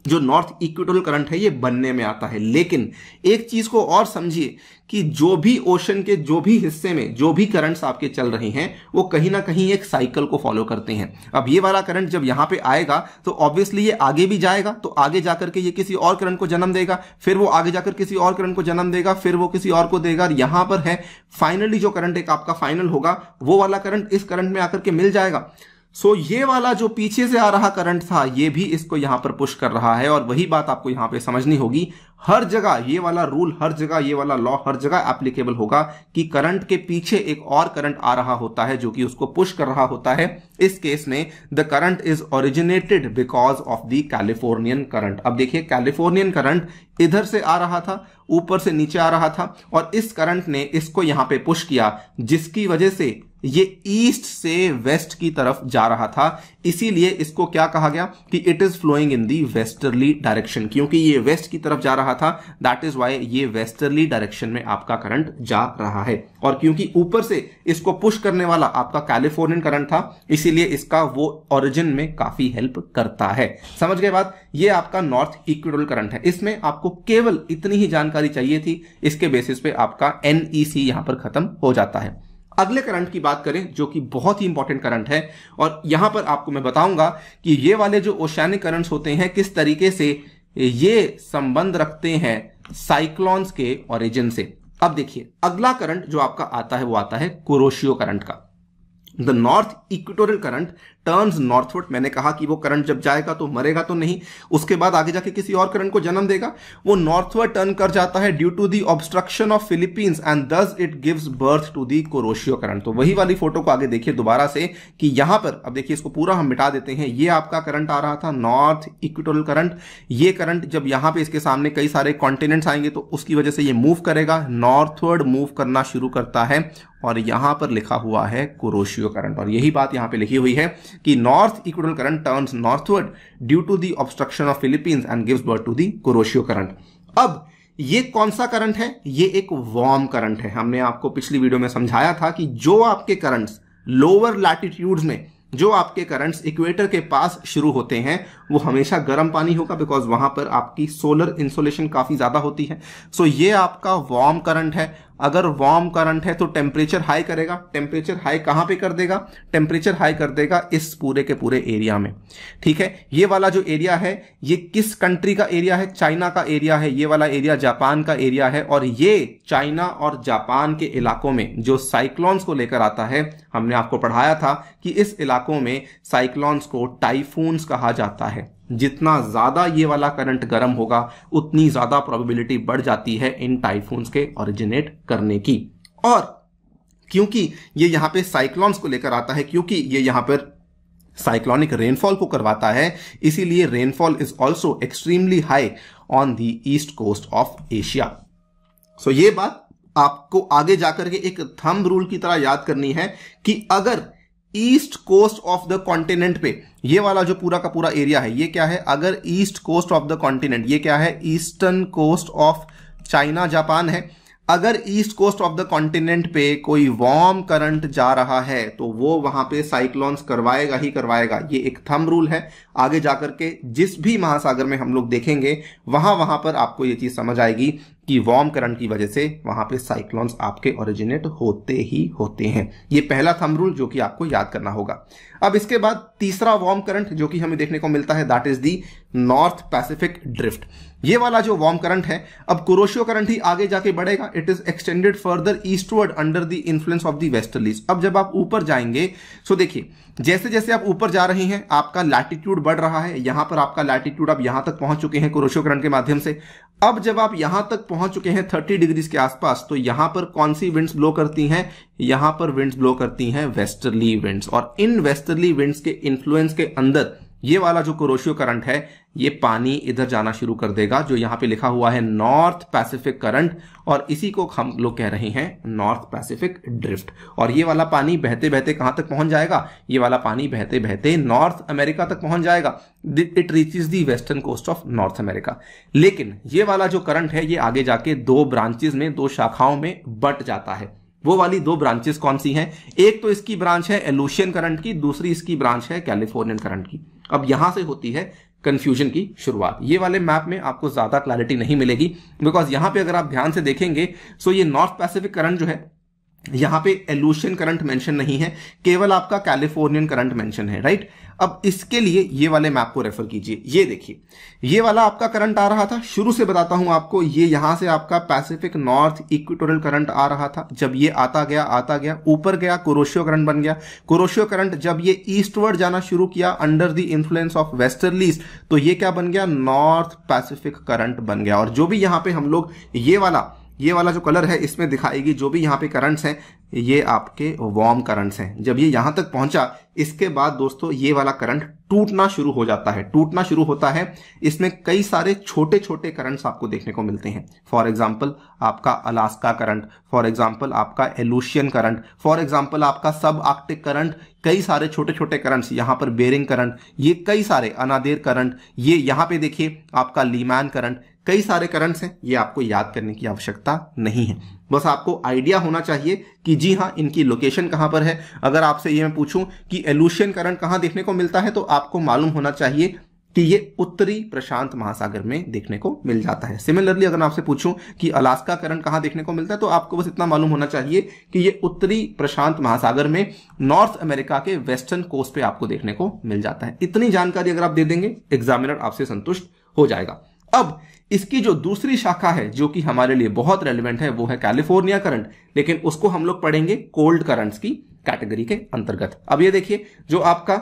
जो नॉर्थ इक्वेटोरियल करंट है ये बनने में आता है लेकिन एक चीज को और समझिए कि जो भी ओशन के जो भी हिस्से में जो भी करंट्स आपके चल रहे हैं वो कहीं ना कहीं एक साइकिल को फॉलो करते हैं अब ये वाला करंट जब यहाँ पे आएगा तो ऑब्वियसली ये आगे भी जाएगा तो आगे जाकर के ये किसी और करंट को जन्म देगा फिर वो आगे जाकर किसी और करंट को जन्म देगा फिर वो किसी और को देगा यहां पर है फाइनली जो करंट एक आपका फाइनल होगा वो वाला करंट इस करंट में आकर के मिल जाएगा सो so, ये वाला जो पीछे से आ रहा करंट था ये भी इसको यहां पर पुश कर रहा है और वही बात आपको यहां पे समझनी होगी हर जगह ये वाला रूल हर जगह ये वाला लॉ हर जगह एप्लीकेबल होगा कि करंट के पीछे एक और करंट आ रहा होता है जो कि उसको पुश कर रहा होता है इस केस में the current is originated because of the Californian current अब देखिए कैलिफोर्नियन करंट इधर से आ रहा था ऊपर से नीचे आ रहा था और इस करंट ने इसको यहां पे पुश किया जिसकी वजह से ये ईस्ट से वेस्ट की तरफ जा रहा था इसीलिए इसको क्या कहा गया कि it is flowing in the westerly direction क्योंकि ये वेस्ट की तरफ जा रहा था दैट इज वाई ये वेस्टर्ली डायरेक्शन में आपका करंट जा रहा है और क्योंकि ऊपर से इसको पुश करने वाला आपका कैलिफोर्नियन करंट था इसीलिए इसका वो ओरिजिन में काफी हेल्प करता है समझ गए बात ये आपका नॉर्थ इक्विटोरियल करंट है इसमें आपको केवल इतनी ही जानकारी चाहिए थी इसके बेसिस पे आपका एनईसी e यहां पर खत्म हो जाता है अगले करंट की बात करें जो कि बहुत ही इंपॉर्टेंट करंट है और यहां पर आपको मैं बताऊंगा कि ये वाले जो ओशानिक करंट्स होते हैं किस तरीके से ये संबंध रखते हैं साइक्लॉन्स के ओरिजिन से अब देखिए अगला करंट जो आपका आता है वो आता है कुरोशियो करंट का the north equatorial current turns northward मैंने कहा कि वो करंट जब जाएगा तो मरेगा तो नहीं उसके बाद आगे जाके किसी और करंट को जन्म देगा वो नॉर्थवर्ड टर्न कर जाता है due to the obstruction of Philippines and thus it gives birth to the Kuroshio current तो वही वाली फोटो को आगे देखिए दोबारा से कि यहां पर अब देखिए इसको पूरा हम मिटा देते हैं ये आपका करंट आ रहा था नॉर्थ इक्विटोरियल करंट ये करंट जब यहां पर इसके सामने कई सारे कॉन्टिनेंट्स आएंगे तो उसकी वजह से ये मूव करेगा नॉर्थवर्ड मूव करना शुरू करता है और यहां पर लिखा हुआ है कोरोशियो करंट और यही बात यहां पे लिखी हुई है कि north equatorial current turns northward due to the obstruction of Philippines and gives birth to the Kuroshio current अब ये कौन सा करंट है ये एक वार्म करंट है हमने आपको पिछली वीडियो में समझाया था कि जो आपके करंट्स लोअर लैटिट्यूड्स में जो आपके करंट्स इक्वेटर के पास शुरू होते हैं वो हमेशा गर्म पानी होगा बिकॉज वहां पर आपकी सोलर इंसोलेशन काफी ज्यादा होती है सो so ये आपका वार्म करंट है अगर वार्म करंट है तो टेम्परेचर हाई करेगा टेम्परेचर हाई कहाँ पे कर देगा टेम्परेचर हाई कर देगा इस पूरे के पूरे एरिया में ठीक है ये वाला जो एरिया है ये किस कंट्री का एरिया है चाइना का एरिया है ये वाला एरिया जापान का एरिया है और ये चाइना और जापान के इलाकों में जो साइक्लॉन्स को लेकर आता है हमने आपको पढ़ाया था कि इस इलाकों में साइक्लॉन्स को टाइफून्स कहा जाता है जितना ज़्यादा ये वाला करंट गर्म होगा उतनी ज़्यादा प्रोबेबिलिटी बढ़ जाती है इन टाइफोन्स के ओरिजिनेट करने की और क्योंकि ये यहां पे साइक्लॉन्स को लेकर आता है क्योंकि ये यहां पर साइक्लॉनिक रेनफॉल को करवाता है इसीलिए rainfall is also extremely high on the east coast of Asia so ये बात आपको आगे जाकर के एक थंब रूल की तरह याद करनी है कि अगर east coast of the continent पे ये वाला जो पूरा का पूरा एरिया है ये क्या है अगर east coast of the continent ये क्या है eastern coast of China Japan है अगर east coast of the continent पे कोई वार्म करंट जा रहा है तो वो वहां पे साइक्लोन्स करवाएगा ही करवाएगा ये एक थम रूल है आगे जाकर के जिस भी महासागर में हम लोग देखेंगे वहां वहां पर आपको ये चीज समझ आएगी कि वार्म करंट की वजह से वहां पे साइक्लोन्स आपके ओरिजिनेट होते ही होते हैं ये पहला थम रूल जो कि आपको याद करना होगा अब इसके बाद तीसरा वार्म करंट जो कि हमें देखने को मिलता है that is the north Pacific drift ये वाला जो वार्म करंट है अब कुरोशियो करंट ही आगे जाके बढ़ेगा it is extended further eastward under the influence of the westerlies अब जब आप ऊपर जाएंगे सो देखिए जैसे जैसे आप ऊपर जा रहे हैं आपका लैटिट्यूड बढ़ रहा है यहां पर आपका लैटिट्यूड आप यहां तक पहुंच चुके हैं कुरोशियो करंट के माध्यम से अब जब आप यहां तक पहुंच चुके हैं थर्टी डिग्रीज के आसपास तो यहां पर कौन सी विंड्स ब्लो करती हैं यहां पर विंड्स ब्लो करती हैं वेस्टर्ली विंड्स और इन वेस्टर्ली विंड्स के इन्फ्लुएंस के अंदर ये वाला जो कुरोशियो करंट है ये पानी इधर जाना शुरू कर देगा जो यहां पे लिखा हुआ है नॉर्थ पैसिफिक करंट और इसी को हम लोग कह रहे हैं नॉर्थ पैसिफिक ड्रिफ्ट और ये वाला पानी बहते बहते कहां तक पहुंच जाएगा ये वाला पानी बहते बहते नॉर्थ अमेरिका तक पहुंच जाएगा it reaches the western coast of North America लेकिन ये वाला जो करंट है ये आगे जाके दो ब्रांचेज में दो शाखाओं में बट जाता है वो वाली दो ब्रांचेस कौन सी हैं एक तो इसकी ब्रांच है एलुशियन करंट की दूसरी इसकी ब्रांच है कैलिफोर्नियन करंट की अब यहां से होती है कंफ्यूजन की शुरुआत ये वाले मैप में आपको ज़्यादा क्लैरिटी नहीं मिलेगी बिकॉज यहां पे अगर आप ध्यान से देखेंगे सो ये नॉर्थ पैसिफिक करंट जो है यहां पे एलुशियन करंट मेंशन नहीं है केवल आपका कैलिफोर्नियन करंट मेंशन है राइट अब इसके लिए ये वाले मैप को रेफर कीजिए ये देखिए ये वाला आपका करंट आ रहा था शुरू से बताता हूं आपको ये यहां से आपका पैसिफिक नॉर्थ इक्विटोरियल करंट आ रहा था जब ये आता गया आता गया ऊपर गया कोरोशियो करंट बन गया कोरोशियो करंट जब ये ईस्टवर्ड जाना शुरू किया under the influence of westerlies तो ये क्या बन गया नॉर्थ पैसिफिक करंट बन गया और जो भी यहां पर हम लोग ये वाला ये वाला जो कलर है इसमें दिखाएगी जो भी यहाँ पे करंट्स हैं ये आपके वार्म करंट्स हैं जब ये यहाँ तक पहुंचा इसके बाद दोस्तों ये वाला करंट टूटना शुरू हो जाता है टूटना शुरू होता है इसमें कई सारे छोटे छोटे करंट्स आपको देखने को मिलते हैं फॉर एग्जाम्पल आपका अलास्का करंट फॉर एग्जाम्पल आपका एलुशियन करंट फॉर एग्जाम्पल आपका सब आर्कटिक करंट कई सारे छोटे छोटे करंट्स यहाँ पर बेरिंग करंट ये कई सारे अनादेर करंट ये यहाँ पे देखिए आपका लीमैन करंट कई सारे करंट्स हैं ये आपको याद करने की आवश्यकता नहीं है बस आपको आइडिया होना चाहिए कि जी हाँ इनकी लोकेशन कहाँ पर है अगर आपसे ये मैं पूछूं कि एलुशियन करंट कहाँ देखने को मिलता है तो आपको मालूम होना चाहिए कि ये उत्तरी प्रशांत महासागर में देखने को मिल जाता है सिमिलरली अगर आपसे पूछूं कि अलास्का करंट कहाँ देखने को मिलता है तो आपको बस इतना मालूम होना चाहिए कि ये उत्तरी प्रशांत महासागर में नॉर्थ अमेरिका के वेस्टर्न कोस्ट पे आपको देखने को मिल जाता है इतनी जानकारी अगर आप दे देंगे एग्जामिनर आपसे संतुष्ट हो जाएगा अब इसकी जो दूसरी शाखा है जो कि हमारे लिए बहुत रेलिवेंट है वो है कैलिफोर्निया करंट लेकिन उसको हम लोग पढ़ेंगे कोल्ड करंट्स की कैटेगरी के अंतर्गत अब ये देखिए जो आपका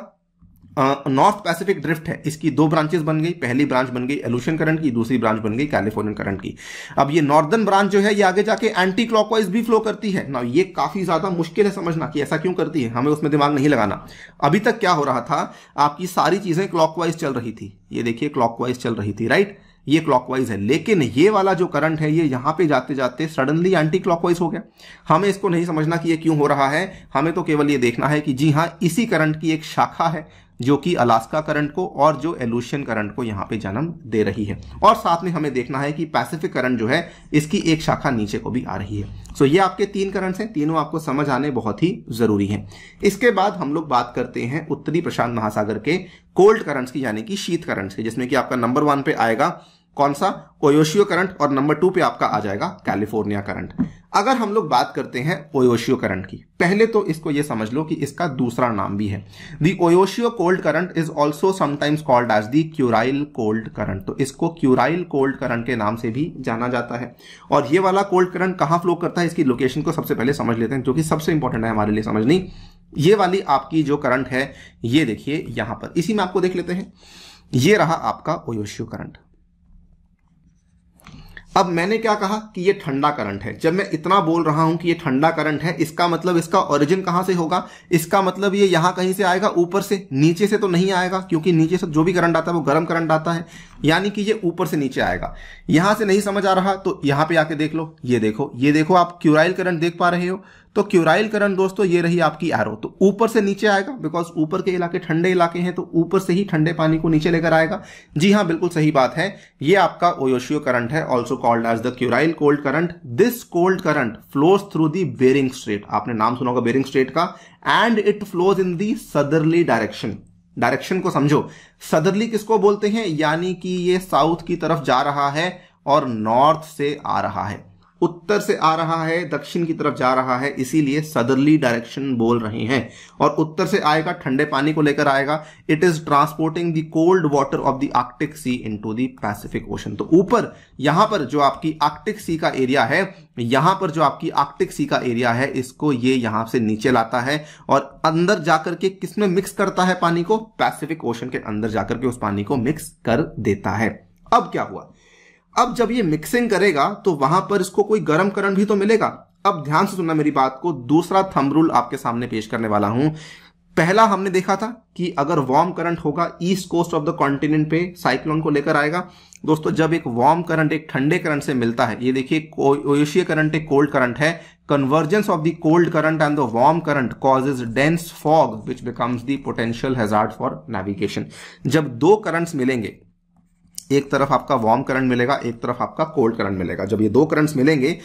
नॉर्थ पैसिफिक ड्रिफ्ट है इसकी दो ब्रांचेस बन गई पहली ब्रांच बन गई एलुशन करंट की दूसरी ब्रांच बन गई कैलिफोर्नियन करंट की अब ये नॉर्दर्न ब्रांच जो है ये आगे जाके एंटी क्लॉकवाइज भी फ्लो करती है ना ये काफी ज्यादा मुश्किल है समझना कि ऐसा क्यों करती है हमें उसमें दिमाग नहीं लगाना अभी तक क्या हो रहा था आपकी सारी चीजें क्लॉकवाइज चल रही थी ये देखिए क्लॉकवाइज चल रही थी राइट right? ये क्लॉकवाइज है लेकिन ये वाला जो करंट है ये यहां पे जाते जाते सडनली एंटी क्लॉकवाइज हो गया हमें इसको नहीं समझना कि ये क्यों हो रहा है हमें तो केवल ये देखना है कि जी हाँ इसी करंट की एक शाखा है जो कि अलास्का करंट को और जो एलुशियन करंट को यहाँ पे जन्म दे रही है और साथ में हमें देखना है कि पैसिफिक करंट जो है इसकी एक शाखा नीचे को भी आ रही है सो ये आपके तीन करंट्स हैं तीनों आपको समझ आने बहुत ही जरूरी है इसके बाद हम लोग बात करते हैं उत्तरी प्रशांत महासागर के कोल्ड करंट्स की यानी कि शीत करंट्स की जिसमें कि आपका नंबर वन पे आएगा कौन सा ओयोशियो करंट और नंबर टू पे आपका आ जाएगा कैलिफोर्निया करंट अगर हम लोग बात करते हैं ओयोशियो करंट की पहले तो इसको ये समझ लो कि इसका दूसरा नाम भी है the Oyashio cold current is also sometimes called as the Kuril cold current तो इसको क्यूराइल कोल्ड करंट के नाम से भी जाना जाता है और ये वाला कोल्ड करंट कहाँ फ्लो करता है इसकी लोकेशन को सबसे पहले समझ लेते हैं जो कि सबसे इंपॉर्टेंट है हमारे लिए समझनी ये वाली आपकी जो करंट है ये देखिए यहां पर इसी में आपको देख लेते हैं ये रहा आपका ओयोशियो करंट अब मैंने क्या कहा कि ये ठंडा करंट है जब मैं इतना बोल रहा हूं कि ये ठंडा करंट है इसका मतलब इसका ओरिजिन कहां से होगा इसका मतलब ये यहां कहीं से आएगा ऊपर से नीचे से तो नहीं आएगा क्योंकि नीचे से जो भी करंट आता है वो गर्म करंट आता है यानी कि ये ऊपर से नीचे आएगा यहां से नहीं समझ आ रहा तो यहां पर आके देख लो ये देखो ये देखो आप क्यूराइल करंट देख पा रहे हो तो क्यूराइल करंट दोस्तों ये रही आपकी एरो तो ऊपर से नीचे आएगा बिकॉज ऊपर के इलाके ठंडे इलाके हैं तो ऊपर से ही ठंडे पानी को नीचे लेकर आएगा जी हाँ बिल्कुल सही बात है ये आपका ओयोशियो करंट है also called as the Kuril cold current this cold current flows through the Bering Strait आपने नाम सुना होगा बेरिंग स्ट्रेट का and it flows in the southerly direction direction को समझो सदरली किसको बोलते हैं यानी कि ये साउथ की तरफ जा रहा है और नॉर्थ से आ रहा है उत्तर से आ रहा है दक्षिण की तरफ जा रहा है इसीलिए सदरली डायरेक्शन बोल रहे हैं और उत्तर से आएगा ठंडे पानी को लेकर आएगा it is transporting the cold water of the Arctic Sea into the Pacific Ocean तो ऊपर यहां पर जो आपकी आर्कटिक सी का एरिया है यहां पर जो आपकी आर्कटिक सी का एरिया है इसको ये यहां से नीचे लाता है और अंदर जाकर के किसमें मिक्स करता है पानी को पैसिफिक ओशन के अंदर जाकर के उस पानी को मिक्स कर देता है अब क्या हुआ अब जब ये मिक्सिंग करेगा तो वहां पर इसको कोई गर्म करंट भी तो मिलेगा अब ध्यान से सुनना मेरी बात को दूसरा थम रूल आपके सामने पेश करने वाला हूं पहला हमने देखा था कि अगर वार्म करंट होगा east coast of the continent पे साइक्लोन को लेकर आएगा दोस्तों जब एक वार्म करंट एक ठंडे करंट से मिलता है ये देखिए ओएशिया करंट एक कोल्ड करंट है convergence of the cold current and the warm current causes dense fog which becomes the potential hazard for navigation जब दो करंट्स मिलेंगे एक तरफ आपका वार्म करंट मिलेगा एक तरफ आपका कोल्ड करंट मिलेगा जब ये दो करंट्स मिलेंगे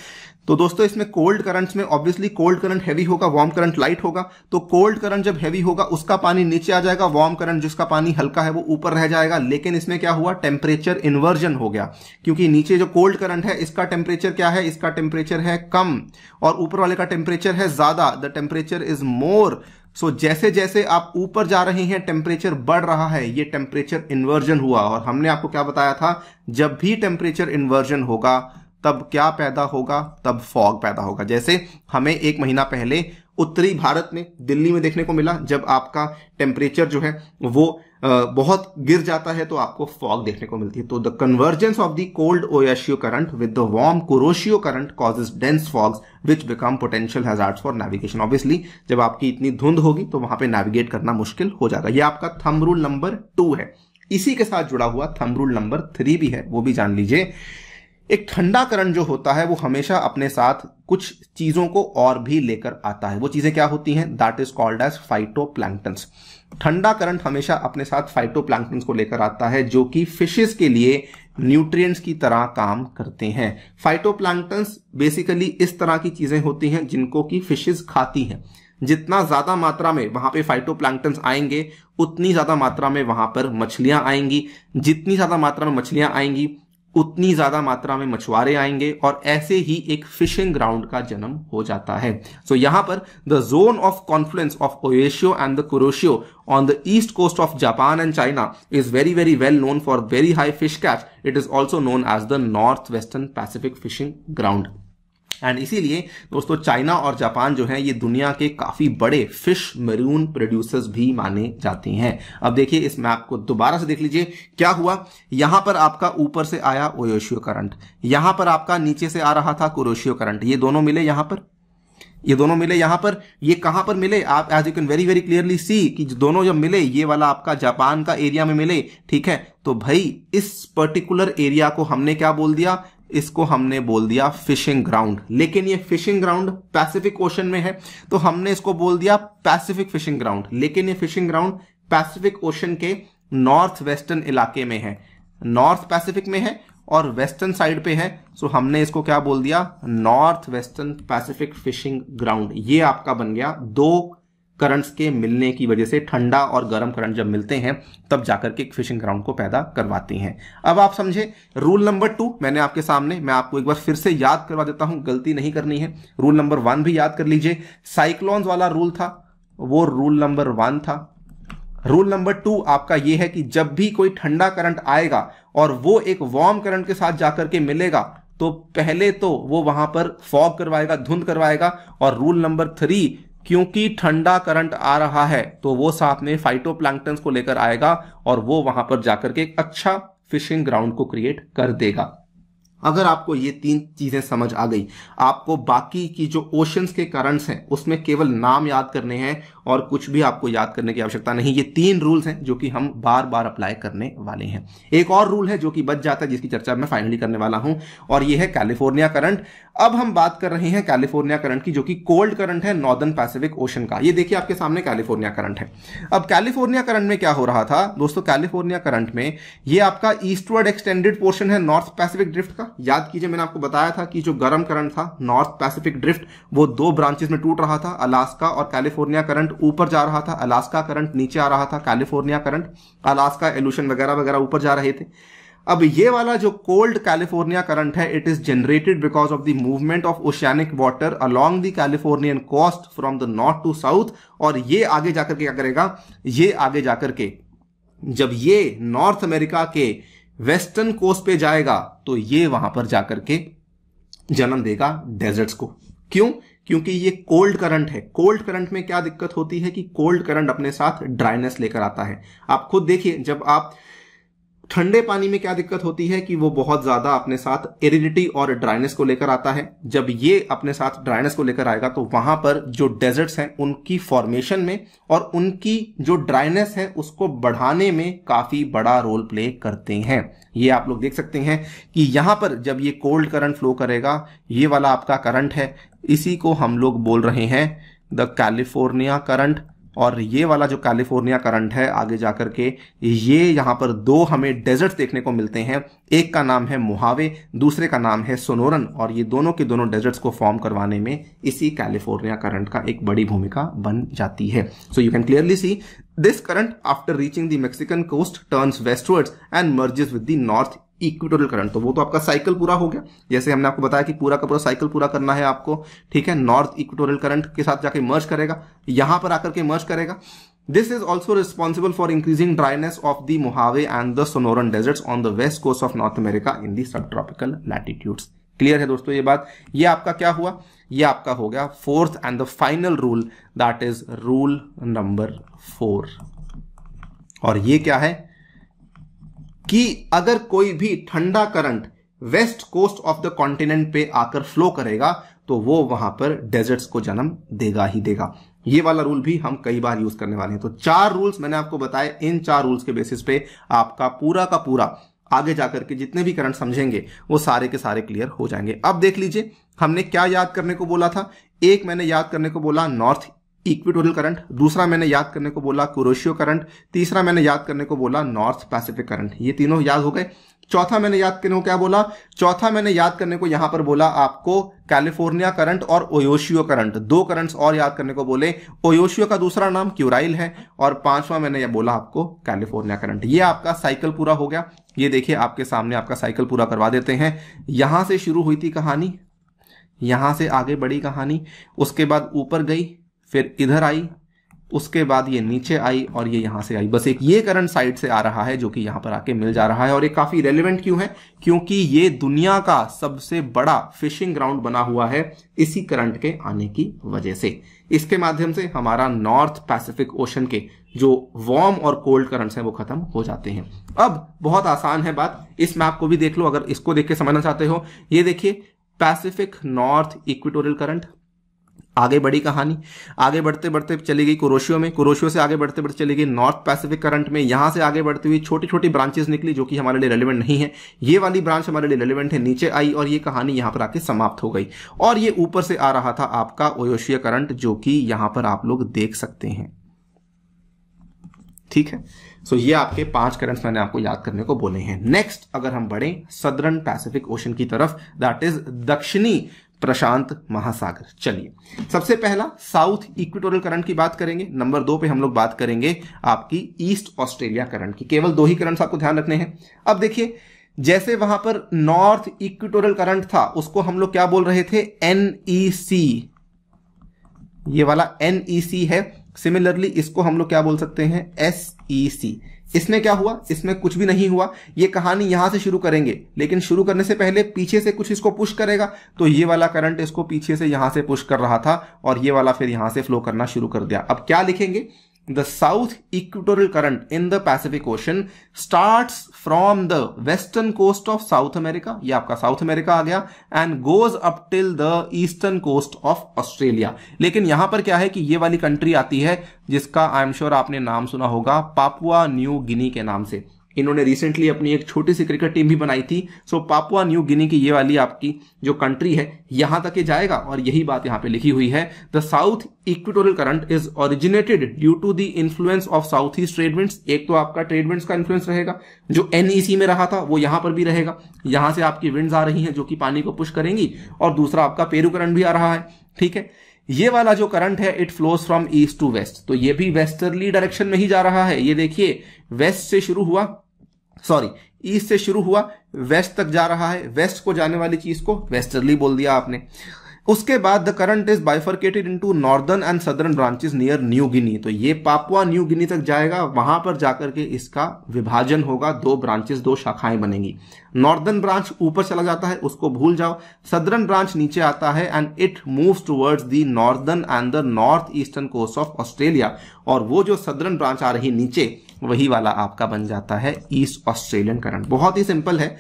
तो दोस्तों इसमें कोल्ड करंट्स में ऑब्वियसली कोल्ड करंट हैवी होगा वार्म करंट लाइट होगा तो कोल्ड करंट जब हैवी होगा उसका पानी नीचे आ जाएगा वार्म करंट जिसका पानी हल्का है वो ऊपर रह जाएगा लेकिन इसमें क्या हुआ टेम्परेचर इन्वर्जन हो गया क्योंकि नीचे जो कोल्ड करंट है इसका टेम्परेचर क्या है इसका टेम्परेचर है कम और ऊपर वाले का टेम्परेचर है ज्यादा the temperature is more so so, जैसे जैसे आप ऊपर जा रहे हैं टेम्परेचर बढ़ रहा है ये टेम्परेचर इन्वर्जन हुआ और हमने आपको क्या बताया था जब भी टेम्परेचर इन्वर्जन होगा तब क्या पैदा होगा तब फॉग पैदा होगा जैसे हमें एक महीना पहले उत्तरी भारत में दिल्ली में देखने को मिला जब आपका टेम्परेचर जो है वो बहुत गिर जाता है तो आपको फॉग देखने को मिलती है तो the convergence of the cold Oyashio current with the warm Kuroshio current causes dense fogs which become potential hazards for navigation obviously जब आपकी इतनी धुंध होगी तो वहां पे नेविगेट करना मुश्किल हो जाएगा ये आपका थम रूल नंबर टू है इसी के साथ जुड़ा हुआ थम रूल नंबर थ्री भी है वो भी जान लीजिए एक ठंडा करंट जो होता है वो हमेशा अपने साथ कुछ चीजों को और भी लेकर आता है वो चीजें क्या होती हैं that is called as phytoplanktons ठंडा करंट हमेशा अपने साथ फाइटोप्लैंक्टन को लेकर आता है जो कि फिशेस के लिए न्यूट्रिएंट्स की तरह काम करते हैं फाइटोप्लैंक्टन्स बेसिकली इस तरह की चीजें होती हैं जिनको कि फिशेस खाती हैं जितना ज्यादा मात्रा में वहां पे फाइटोप्लैंक्टन्स आएंगे उतनी ज्यादा मात्रा में वहां पर मछलियां आएंगी जितनी ज्यादा मात्रा में मछलियां आएंगी उतनी ज्यादा मात्रा में मछुआरे आएंगे और ऐसे ही एक फिशिंग ग्राउंड का जन्म हो जाता है सो so, यहां पर the zone of confluence of Oyashio and the Kuroshio on the east coast of Japan and China is very very well known for very high fish catch it is also known as the north western Pacific fishing ground and इसीलिए दोस्तों China और Japan जो है ये दुनिया के काफ़ी बड़े फिश मरून प्रोड्यूसर्स भी माने जाते हैं अब देखिए इस मैप को दोबारा से देख लीजिए क्या हुआ यहां पर आपका ऊपर से आया ओयोशियो करंट यहां पर आपका नीचे से आ रहा था कुरोशियो करंट ये दोनों मिले यहां पर ये दोनों मिले यहां पर ये कहां पर मिले आप as you can very very clearly see कि दोनों जब मिले ये वाला आपका जापान का एरिया में मिले ठीक है तो भाई इस पर्टिकुलर एरिया को हमने क्या बोल दिया इसको हमने बोल दिया फिशिंग ग्राउंड लेकिन ये फिशिंग ग्राउंड पैसिफिक ओशन में है तो हमने इसको बोल दिया पैसिफिक फिशिंग ग्राउंड लेकिन ये फिशिंग ग्राउंड पैसिफिक ओशन के नॉर्थ वेस्टर्न इलाके में है नॉर्थ पैसिफिक में है और वेस्टर्न साइड पे है सो हमने इसको क्या बोल दिया north western Pacific fishing ground ये आपका बन गया दो करंट्स के मिलने की वजह से ठंडा और गर्म करंट जब मिलते हैं तब जाकर के फिशिंग ग्राउंड को पैदा करवाती हैं अब आप समझे रूल नंबर टू मैंने आपके सामने मैं आपको एक बार फिर से याद करवा देता हूं गलती नहीं करनी है रूल नंबर वन भी याद कर लीजिए साइक्लोन्स वाला रूल था वो रूल नंबर वन था रूल नंबर टू आपका यह है कि जब भी कोई ठंडा करंट आएगा और वो एक वार्म करंट के साथ जाकर के मिलेगा तो पहले तो वो वहां पर फॉग करवाएगा धुंध करवाएगा और रूल नंबर थ्री क्योंकि ठंडा करंट आ रहा है तो वो साथ में फाइटो को लेकर आएगा और वो वहां पर जाकर के एक अच्छा फिशिंग ग्राउंड को क्रिएट कर देगा अगर आपको ये तीन चीजें समझ आ गई आपको बाकी की जो ओशंस के करंट्स हैं उसमें केवल नाम याद करने हैं और कुछ भी आपको याद करने की आवश्यकता नहीं ये तीन रूल्स हैं जो कि हम बार बार अप्लाई करने वाले हैं एक और रूल है जो कि बच जाता है जिसकी चर्चा मैं फाइनली करने वाला हूं और ये है कैलिफोर्निया करंट अब हम बात कर रहे हैं कैलिफोर्निया करंट की जो कि कोल्ड करंट है नॉर्दर्न पैसिफिक ओशन का ये देखिए आपके सामने कैलिफोर्निया करंट है अब कैलिफोर्निया करंट में क्या हो रहा था दोस्तों कैलिफोर्निया करंट में ये आपका ईस्टवर्ड एक्सटेंडेड पोर्शन है नॉर्थ पैसिफिक ड्रिफ्ट का याद कीजिए मैंने आपको बताया था कि जो गर्म करंट था नॉर्थ पैसिफिक ड्रिफ्ट वो दो ब्रांचेस में टूट रहा था अलास्का और कैलिफोर्निया करंट करंट ऊपर जा रहा था अलास्का करंट नीचे आ रहा था कैलिफोर्निया करंट अलास्का एल्यूशन वगैरह वगैरह ऊपर जा रहे थे अब ये वाला जो कोल्ड कैलिफोर्निया करंट है it is generated because of the movement of oceanic water along the Californian coast from the north to south और ये आगे जाकर के क्या करेगा ये आगे जाकर के जब ये नॉर्थ अमेरिका के वेस्टर्न कोस्ट पे जाएगा तो ये वहां पर जाकर के जन्म देगा डेजर्ट्स को क्यों क्योंकि ये कोल्ड करंट है कोल्ड करंट में क्या दिक्कत होती है कि कोल्ड करंट अपने साथ ड्राइनेस लेकर आता है आप खुद देखिए जब आप ठंडे पानी में क्या दिक्कत होती है कि वो बहुत ज्यादा अपने साथ एरिडिटी और ड्राइनेस को लेकर आता है जब ये अपने साथ ड्राइनेस को लेकर आएगा तो वहां पर जो डेजर्ट्स हैं उनकी फॉर्मेशन में और उनकी जो ड्राइनेस है उसको बढ़ाने में काफी बड़ा रोल प्ले करते हैं ये आप लोग देख सकते हैं कि यहां पर जब ये कोल्ड करंट फ्लो करेगा ये वाला आपका करंट है इसी को हम लोग बोल रहे हैं द कैलिफोर्निया करंट और ये वाला जो कैलिफोर्निया करंट है आगे जाकर के ये यहाँ पर दो हमें डेजर्ट देखने को मिलते हैं एक का नाम है मुहावे दूसरे का नाम है सोनोरन और ये दोनों के दोनों डेजर्ट्स को फॉर्म करवाने में इसी कैलिफोर्निया करंट का एक बड़ी भूमिका बन जाती है so you can clearly see this current after reaching the Mexican coast turns westwards and merges with the north equatorial current तो वो तो आपका साइकिल पूरा हो गया जैसे हमने आपको बताया कि पूरा का पूरा साइकिल पूरा करना है आपको ठीक है नॉर्थ इक्विटोरियल करंट के साथ जाके मर्ज करेगा यहां पर आकर के मर्ज करेगा this is also responsible for increasing dryness of the the and the Sonoran Sonoran on the west coast of North America in the subtropical latitude clear है दोस्तों ये बात ये आपका क्या हुआ ये आपका हो गया fourth and the final rule that is rule number four और ये क्या है कि अगर कोई भी ठंडा current west coast of the continent पे आकर फ्लो करेगा तो वो वहां पर डेजर्ट्स को जन्म देगा ही देगा ये वाला रूल भी हम कई बार यूज करने वाले हैं तो चार रूल्स मैंने आपको बताए इन चार रूल्स के बेसिस पे आपका पूरा का पूरा आगे जाकर के जितने भी करंट समझेंगे वो सारे के सारे क्लियर हो जाएंगे अब देख लीजिए हमने क्या याद करने को बोला था एक मैंने याद करने को बोला नॉर्थ इक्विटोरियल करंट दूसरा मैंने याद करने को बोला क्रोशियो करंट तीसरा मैंने याद करने को बोला नॉर्थ पैसिफिक करंट ये तीनों याद हो गए चौथा मैंने याद करने को क्या बोला चौथा मैंने याद करने को यहां पर बोला आपको कैलिफोर्निया करंट और ओयोशियो करंट दो करंट्स और याद करने को बोले ओयोशियो का दूसरा नाम क्यूराइल है और पांचवा मैंने यह बोला आपको कैलिफोर्निया करंट ये आपका साइकिल पूरा हो गया ये देखिए आपके सामने आपका साइकिल पूरा करवा देते हैं यहां से शुरू हुई थी कहानी यहां से आगे बढ़ी कहानी उसके बाद ऊपर गई फिर इधर आई उसके बाद ये नीचे आई और ये यहां से आई बस एक ये करंट साइड से आ रहा है जो कि यहां पर आके मिल जा रहा है और ये काफ़ी रेलिवेंट क्यों है क्योंकि ये दुनिया का सबसे बड़ा फिशिंग ग्राउंड बना हुआ है इसी करंट के आने की वजह से इसके माध्यम से हमारा नॉर्थ पैसिफिक ओशन के जो वार्म और कोल्ड करंट्स हैं वो खत्म हो जाते हैं अब बहुत आसान है बात इस मैप को भी देख लो अगर इसको देख के समझना चाहते हो ये देखिए पैसिफिक नॉर्थ इक्विटोरियल करंट आगे बढ़ी कहानी आगे बढ़ते बढ़ते चली गई कुरोशियो में कुरोशियो से आगे बढ़ते बढ़ते चली गई नॉर्थ पैसिफिक करंट में यहाँ से आगे बढ़ती हुई छोटी छोटी ब्रांचेस निकली जो कि हमारे लिए रेलिवेंट नहीं है ये वाली ब्रांच हमारे लिए रेलिवेंट है नीचे आई और ये कहानी यहाँ पर आके समाप्त हो गई और ये ऊपर से आ रहा था आपका ओयोशिया करंट जो कि यहाँ पर आप लोग देख सकते हैं ठीक है सो so, ये आपके पांच करंट्स मैंने आपको याद करने को बोले हैं नेक्स्ट अगर हम बढ़े सदरन पैसिफिक ओशन की तरफ दैट इज दक्षिणी प्रशांत महासागर चलिए सबसे पहला साउथ इक्विटोरियल करंट की बात करेंगे नंबर दो पे हम लोग बात करेंगे आपकी ईस्ट ऑस्ट्रेलिया करंट की केवल दो ही करंट आपको ध्यान रखने हैं अब देखिए जैसे वहां पर नॉर्थ इक्विटोरियल करंट था उसको हम लोग क्या बोल रहे थे एनईसी e ये वाला एनईसी e है सिमिलरली इसको हम लोग क्या बोल सकते हैं सी इसमें क्या हुआ इसमें कुछ भी नहीं हुआ ये कहानी यहां से शुरू करेंगे लेकिन शुरू करने से पहले पीछे से कुछ इसको पुश करेगा तो ये वाला करंट इसको पीछे से यहां से पुश कर रहा था और ये वाला फिर यहां से फ्लो करना शुरू कर दिया अब क्या लिखेंगे the south equatorial current in the Pacific Ocean starts from the western coast of South America, ये आपका South America आ गया and goes up till the eastern coast of Australia. लेकिन यहां पर क्या है कि ये वाली कंट्री आती है जिसका आई एम श्योर आपने नाम सुना होगा पापुआ न्यू गिनी के नाम से इन्होंने रिसेंटली अपनी एक छोटी सी क्रिकेट टीम भी बनाई थी सो पापुआ न्यू गिनी की ये वाली आपकी जो कंट्री है यहां तक जाएगा और यही बात यहां पे लिखी हुई है the south equatorial current is originated due to the influence of south east trade winds एक तो आपका ट्रेडमेंट्स का इन्फ्लुएंस रहेगा जो एनईसी e में रहा था वो यहां पर भी रहेगा यहां से आपकी विंड्स आ रही हैं जो कि पानी को पुश करेंगी और दूसरा आपका पेरू करंट भी आ रहा है ठीक है ये वाला जो करंट है it flows from east to west तो ये भी वेस्टर्ली डायरेक्शन में ही जा रहा है ये देखिए वेस्ट से शुरू हुआ सॉरी ईस्ट से शुरू हुआ वेस्ट तक जा रहा है वेस्ट को जाने वाली चीज को वेस्टर्ली बोल दिया आपने उसके बाद the current is bifurcated into northern and southern branches near New Guinea तो ये पापुआ न्यू गिनी तक जाएगा वहां पर जाकर के इसका विभाजन होगा दो ब्रांचेस दो शाखाएं बनेंगी नॉर्दर्न ब्रांच ऊपर चला जाता है उसको भूल जाओ सदर्न ब्रांच नीचे आता है and it moves towards the northern and the north eastern coast of Australia और वो जो सदर्न ब्रांच आ रही नीचे वही वाला आपका बन जाता है ईस्ट ऑस्ट्रेलियन करंट बहुत ही सिंपल है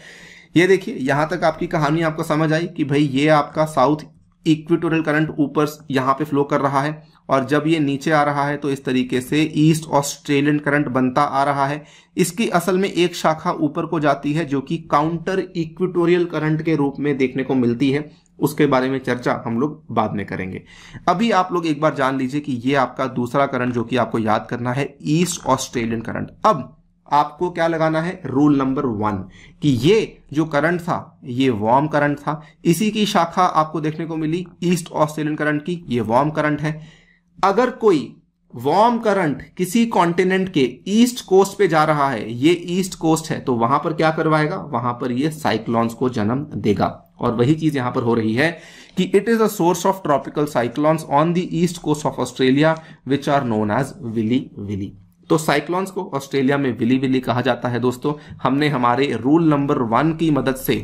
ये देखिए यहां तक आपकी कहानी आपको समझ आई कि भाई ये आपका साउथ इक्विटोरियल करंट ऊपर यहां पे फ्लो कर रहा है और जब ये नीचे आ रहा है तो इस तरीके से ईस्ट ऑस्ट्रेलियन करंट बनता आ रहा है इसकी असल में एक शाखा ऊपर को जाती है जो कि काउंटर इक्विटोरियल करंट के रूप में देखने को मिलती है उसके बारे में चर्चा हम लोग बाद में करेंगे अभी आप लोग एक बार जान लीजिए कि ये आपका दूसरा करंट जो कि आपको याद करना है ईस्ट ऑस्ट्रेलियन करंट अब आपको क्या लगाना है रूल नंबर वन कि ये जो करंट था ये वार्म करंट था इसी की शाखा आपको देखने को मिली ईस्ट ऑस्ट्रेलियन करंट की ये वार्म करंट है अगर कोई वार्म करंट किसी कॉन्टिनेंट के ईस्ट कोस्ट पे जा रहा है ये ईस्ट कोस्ट है तो वहां पर क्या करवाएगा वहां पर ये साइक्लॉन्स को जन्म देगा और वही चीज यहां पर हो रही है कि it is a source of tropical cyclones on the east coast of Australia which are known as willy willy तो साइक्लॉन्स को ऑस्ट्रेलिया में विली विली कहा जाता है दोस्तों हमने हमारे रूल नंबर वन की मदद से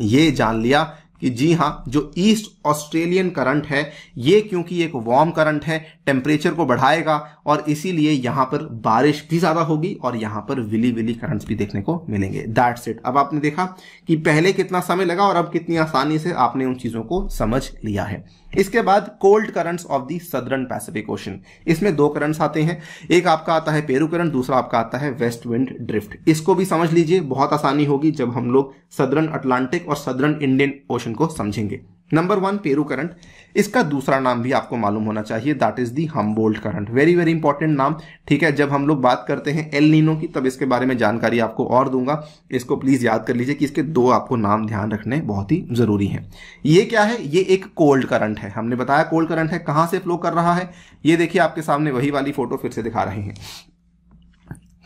ये जान लिया कि जी हाँ जो ईस्ट ऑस्ट्रेलियन करंट है ये क्योंकि एक वार्म करंट है टेम्परेचर को बढ़ाएगा और इसीलिए यहां पर बारिश भी ज़्यादा होगी और यहां पर विली विली करंट्स भी देखने को मिलेंगे दैट्स इट अब आपने देखा कि पहले कितना समय लगा और अब कितनी आसानी से आपने उन चीज़ों को समझ लिया है इसके बाद cold currents of the southern Pacific ocean इसमें दो करंट्स आते हैं एक आपका आता है पेरू करंट दूसरा आपका आता है वेस्ट विंड ड्रिफ्ट इसको भी समझ लीजिए बहुत आसानी होगी जब हम लोग सदरन अटलांटिक और सदरन इंडियन ओशन क्वेश्चन को समझेंगे नंबर वन पेरू करंट इसका दूसरा नाम भी आपको मालूम होना चाहिए that is the Humboldt current very very important नाम ठीक है जब हम लोग बात करते हैं एल नीनो की तब इसके बारे में जानकारी आपको और दूंगा इसको प्लीज याद कर लीजिए कि इसके दो आपको नाम ध्यान रखने बहुत ही जरूरी है ये क्या है ये एक कोल्ड करंट है हमने बताया कोल्ड करंट है कहां से फ्लो कर रहा है ये देखिए आपके सामने वही वाली फोटो फिर से दिखा रहे हैं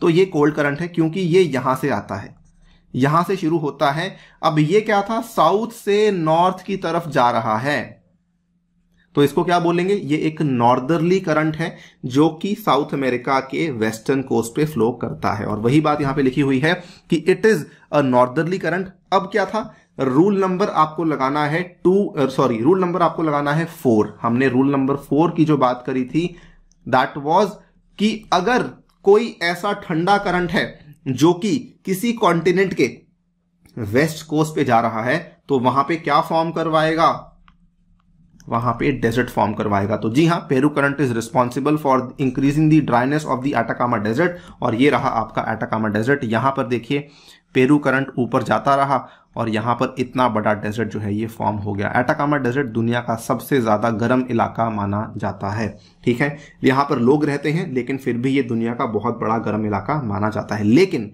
तो ये कोल्ड करंट है क्योंकि ये यहां से आता है यहां से शुरू होता है अब ये क्या था साउथ से नॉर्थ की तरफ जा रहा है तो इसको क्या बोलेंगे ये एक नॉर्दरली करंट है जो कि साउथ अमेरिका के वेस्टर्न कोस्ट पे फ्लो करता है और वही बात यहां पे लिखी हुई है कि it is a northerly current अब क्या था रूल नंबर आपको लगाना है टू सॉरी रूल नंबर आपको लगाना है फोर हमने रूल नंबर फोर की जो बात करी थी दैट वॉज कि अगर कोई ऐसा ठंडा करंट है जो कि किसी कॉन्टिनेंट के वेस्ट कोस्ट पे जा रहा है तो वहां पे क्या फॉर्म करवाएगा वहां पे डेजर्ट फॉर्म करवाएगा तो जी हां Peru current is responsible for increasing the dryness of the Atacama desert और ये रहा आपका एटाकामा डेजर्ट यहां पर देखिए पेरू करंट ऊपर जाता रहा और यहाँ पर इतना बड़ा डेजर्ट जो है ये फॉर्म हो गया एटाकामा डेजर्ट दुनिया का सबसे ज़्यादा गर्म इलाका माना जाता है ठीक है यहाँ पर लोग रहते हैं लेकिन फिर भी ये दुनिया का बहुत बड़ा गर्म इलाका माना जाता है लेकिन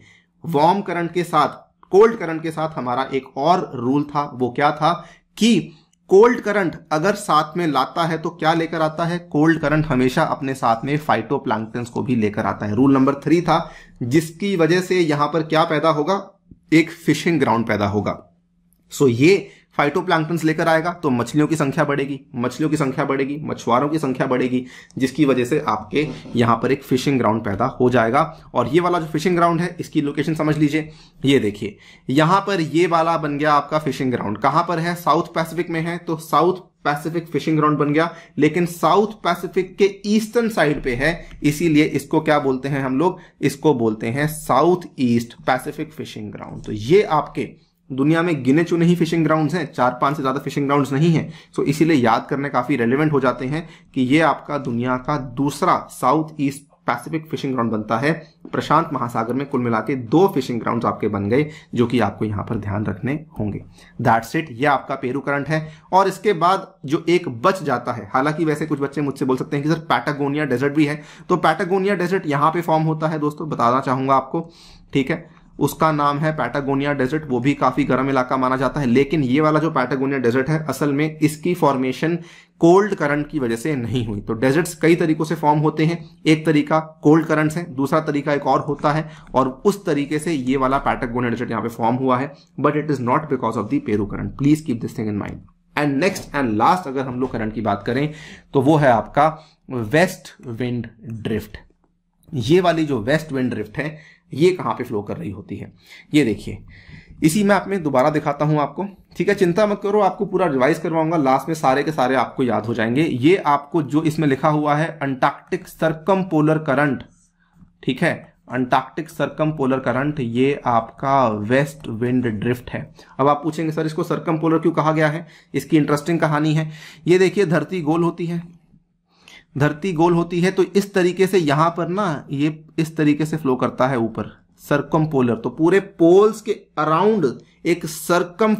वार्म करंट के साथ कोल्ड करंट के साथ हमारा एक और रूल था वो क्या था कि कोल्ड करंट अगर साथ में लाता है तो क्या लेकर आता है कोल्ड करंट हमेशा अपने साथ में फाइटो को भी लेकर आता है रूल नंबर थ्री था जिसकी वजह से यहां पर क्या पैदा होगा एक फिशिंग ग्राउंड पैदा होगा सो ये फाइटोप्लांक्टन लेकर आएगा तो मछलियों की संख्या बढ़ेगी मछलियों की संख्या बढ़ेगी मछुआरों की संख्या बढ़ेगी जिसकी वजह से आपके यहां पर एक फिशिंग ग्राउंड पैदा हो जाएगा और ये वाला जो फिशिंग ग्राउंड है इसकी लोकेशन समझ लीजिए ये देखिए यहां पर ये वाला बन गया आपका फिशिंग ग्राउंड कहां पर है साउथ पैसिफिक में है तो साउथ पैसिफिक फिशिंग ग्राउंड बन गया लेकिन साउथ पैसिफिक के ईस्टर्न साइड पे है इसीलिए इसको क्या बोलते हैं हम लोग इसको बोलते हैं south east Pacific fishing ground तो ये आपके दुनिया में गिने चुने ही फिशिंग ग्राउंड्स हैं चार पांच से ज़्यादा फिशिंग ग्राउंड्स नहीं हैं सो इसीलिए याद करने काफ़ी रेलिवेंट हो जाते हैं कि ये आपका दुनिया का दूसरा south east Pacific fishing ground बनता है प्रशांत महासागर में कुल मिला के दो फिशिंग ग्राउंड आपके बन गए जो कि आपको यहाँ पर ध्यान रखने होंगे दैट्स इट ये आपका पेरू करंट है और इसके बाद जो एक बच जाता है हालांकि वैसे कुछ बच्चे मुझसे बोल सकते हैं कि सर पैटागोनिया डेजर्ट भी है तो पैटागोनिया डेजर्ट यहाँ पर फॉर्म होता है दोस्तों बताना चाहूंगा आपको ठीक है उसका नाम है पैटागोनिया डेजर्ट वो भी काफी गर्म इलाका माना जाता है लेकिन ये वाला जो पैटागोनिया डेजर्ट है असल में इसकी फॉर्मेशन कोल्ड करंट की वजह से नहीं हुई तो डेजर्ट्स कई तरीकों से फॉर्म होते हैं एक तरीका कोल्ड करंट्स है दूसरा तरीका एक और होता है और उस तरीके से ये वाला पैटागोनिया डेजर्ट यहाँ पे फॉर्म हुआ है but it is not because of the Peru current please keep this thing in mind and next and last अगर हम लोग करंट की बात करें तो वो है आपका वेस्ट विंड ड्रिफ्ट ये वाली जो वेस्ट विंड ड्रिफ्ट है ये कहाँ पे फ्लो कर रही होती है ये देखिए इसी मैप में दोबारा दिखाता हूं आपको ठीक है चिंता मत करो आपको पूरा रिवाइज करवाऊंगा लास्ट में सारे के सारे आपको याद हो जाएंगे ये आपको जो इसमें लिखा हुआ है अंटार्कटिक सरकम पोलर करंट ठीक है अंटार्कटिक सरकम पोलर करंट ये आपका वेस्ट विंड ड्रिफ्ट है अब आप पूछेंगे सर इसको सरकम पोलर क्यों कहा गया है इसकी इंटरेस्टिंग कहानी है ये देखिए धरती गोल होती है धरती गोल होती है तो इस तरीके से यहां पर ना ये इस तरीके से फ्लो करता है ऊपर सरकम पोलर तो पूरे पोल्स के अराउंड एक सर्कम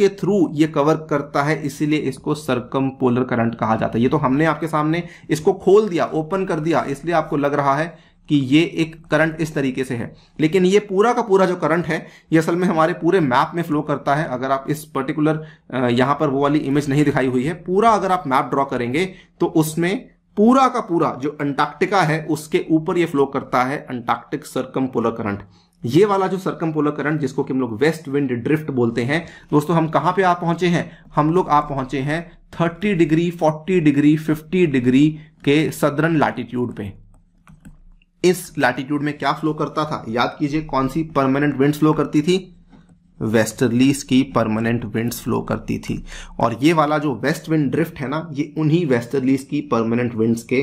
के थ्रू ये कवर करता है इसीलिए इसको सर्कम पोलर करंट कहा जाता है ये तो हमने आपके सामने इसको खोल दिया ओपन कर दिया इसलिए आपको लग रहा है कि ये एक करंट इस तरीके से है लेकिन ये पूरा का पूरा जो करंट है ये असल में हमारे पूरे मैप में फ्लो करता है अगर आप इस पर्टिकुलर यहां पर वो वाली इमेज नहीं दिखाई हुई है पूरा अगर आप मैप ड्रॉ करेंगे तो उसमें पूरा का पूरा जो अंटार्कटिका है उसके ऊपर ये फ्लो करता है अंटार्कटिक सर्कम पोलर करंट ये वाला जो सर्कम करंट जिसको कि हम लोग वेस्ट विंड ड्रिफ्ट बोलते हैं दोस्तों हम कहां पे आ पहुंचे हैं हम लोग आ पहुंचे हैं 30 डिग्री 40 डिग्री 50 डिग्री के सदरन लैटिट्यूड पे इस लैटिट्यूड में क्या फ्लो करता था याद कीजिए कौन सी परमानेंट विंड फ्लो करती थी वेस्टर्लीस की परमानेंट विंड्स फ्लो करती थी और ये वाला जो वेस्ट विंड ड्रिफ्ट है ना ये उन्हीं वेस्टर्लीस की परमानेंट विंड्स के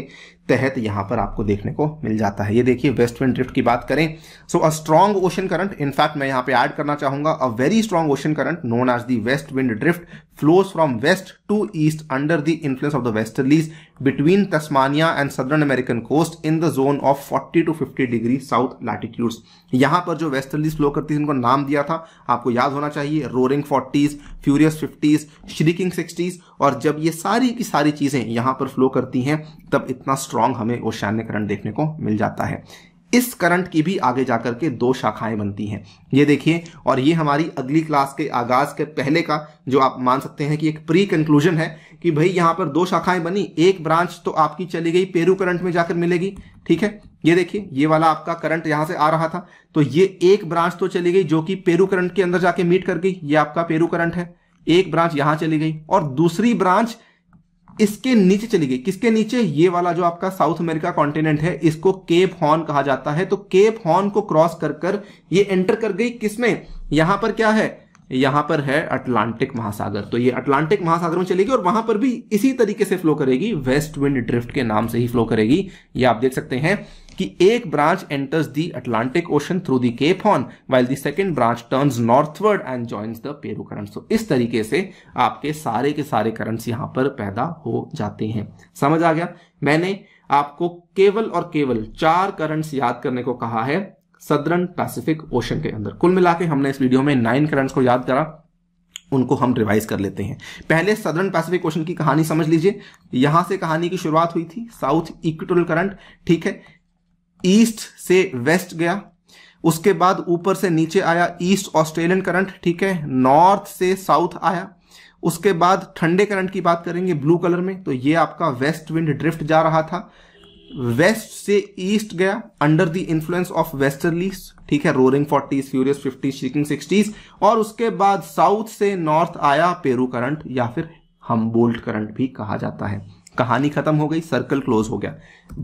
तहत यहां पर आपको देखने को मिल जाता है ये देखिए वेस्ट विंड ड्रिफ्ट की बात करें so a strong ocean current in fact मैं यहां पे ऐड करना चाहूंगा a very strong ocean current known as the west wind drift flows from west to east under the influence of the westerlies between Tasmania and southern American coast in the zone of 40 to 50 degree south latitudes यहां पर जो westerlies flow करती थी इनको नाम दिया था आपको याद होना चाहिए roaring forties furious fifties shrieking sixties और जब ये सारी की सारी चीज़ें यहां पर फ्लो करती हैं तब इतना स्ट्रांग हमें ओशान्य करंट देखने को मिल जाता है इस करंट की भी आगे जाकर के दो शाखाएं बनती हैं ये देखिए और ये हमारी अगली क्लास के आगाज के पहले का जो आप मान सकते हैं कि एक प्री कंक्लूजन है कि भाई यहां पर दो शाखाएं बनी एक ब्रांच तो आपकी चली गई पेरू करंट में जाकर मिलेगी ठीक है ये देखिए ये वाला आपका करंट यहां से आ रहा था तो ये एक ब्रांच तो चली गई जो कि पेरू करंट के अंदर जाके मीट कर गई ये आपका पेरू करंट है एक ब्रांच यहां चली गई और दूसरी ब्रांच इसके नीचे चली गई किसके नीचे ये वाला जो आपका साउथ अमेरिका कॉन्टिनेंट है इसको केप हॉर्न कहा जाता है तो केप हॉर्न को क्रॉस कर कर ये एंटर कर गई किसमें यहां पर क्या है यहां पर है अटलांटिक महासागर तो ये अटलांटिक महासागर में चलेगी और वहां पर भी इसी तरीके से फ्लो करेगी वेस्ट विंड ड्रिफ्ट के नाम से ही फ्लो करेगी ये आप देख सकते हैं कि एक branch enters the Atlantic ocean through the Cape Horn while the second branch turns northward and joins the Peru current so इस तरीके से आपके सारे के सारे करंट्स यहां पर पैदा हो जाते हैं समझ आ गया मैंने आपको केवल और केवल चार करंट्स याद करने को कहा है सदरन पैसिफिक ओशन के अंदर कुल मिला के हमने इस वीडियो में नाइन करंट्स को याद करा उनको हम रिवाइज कर लेते हैं पहले सदरन पैसिफिक ओशन की कहानी समझ लीजिए यहां से कहानी की शुरुआत हुई थी साउथ इक्वेटोरियल करंट ठीक है ईस्ट से वेस्ट गया उसके बाद ऊपर से नीचे आया ईस्ट ऑस्ट्रेलियन करंट ठीक है नॉर्थ से साउथ आया उसके बाद ठंडे करंट की बात करेंगे ब्लू कलर में तो ये आपका वेस्ट विंड ड्रिफ्ट जा रहा था वेस्ट से ईस्ट गया under the influence of westerlies ठीक है roaring forties furious fifties shrieking sixties और उसके बाद साउथ से नॉर्थ आया पेरू करंट या फिर हम बोल्ट करंट भी कहा जाता है कहानी खत्म हो गई सर्कल क्लोज हो गया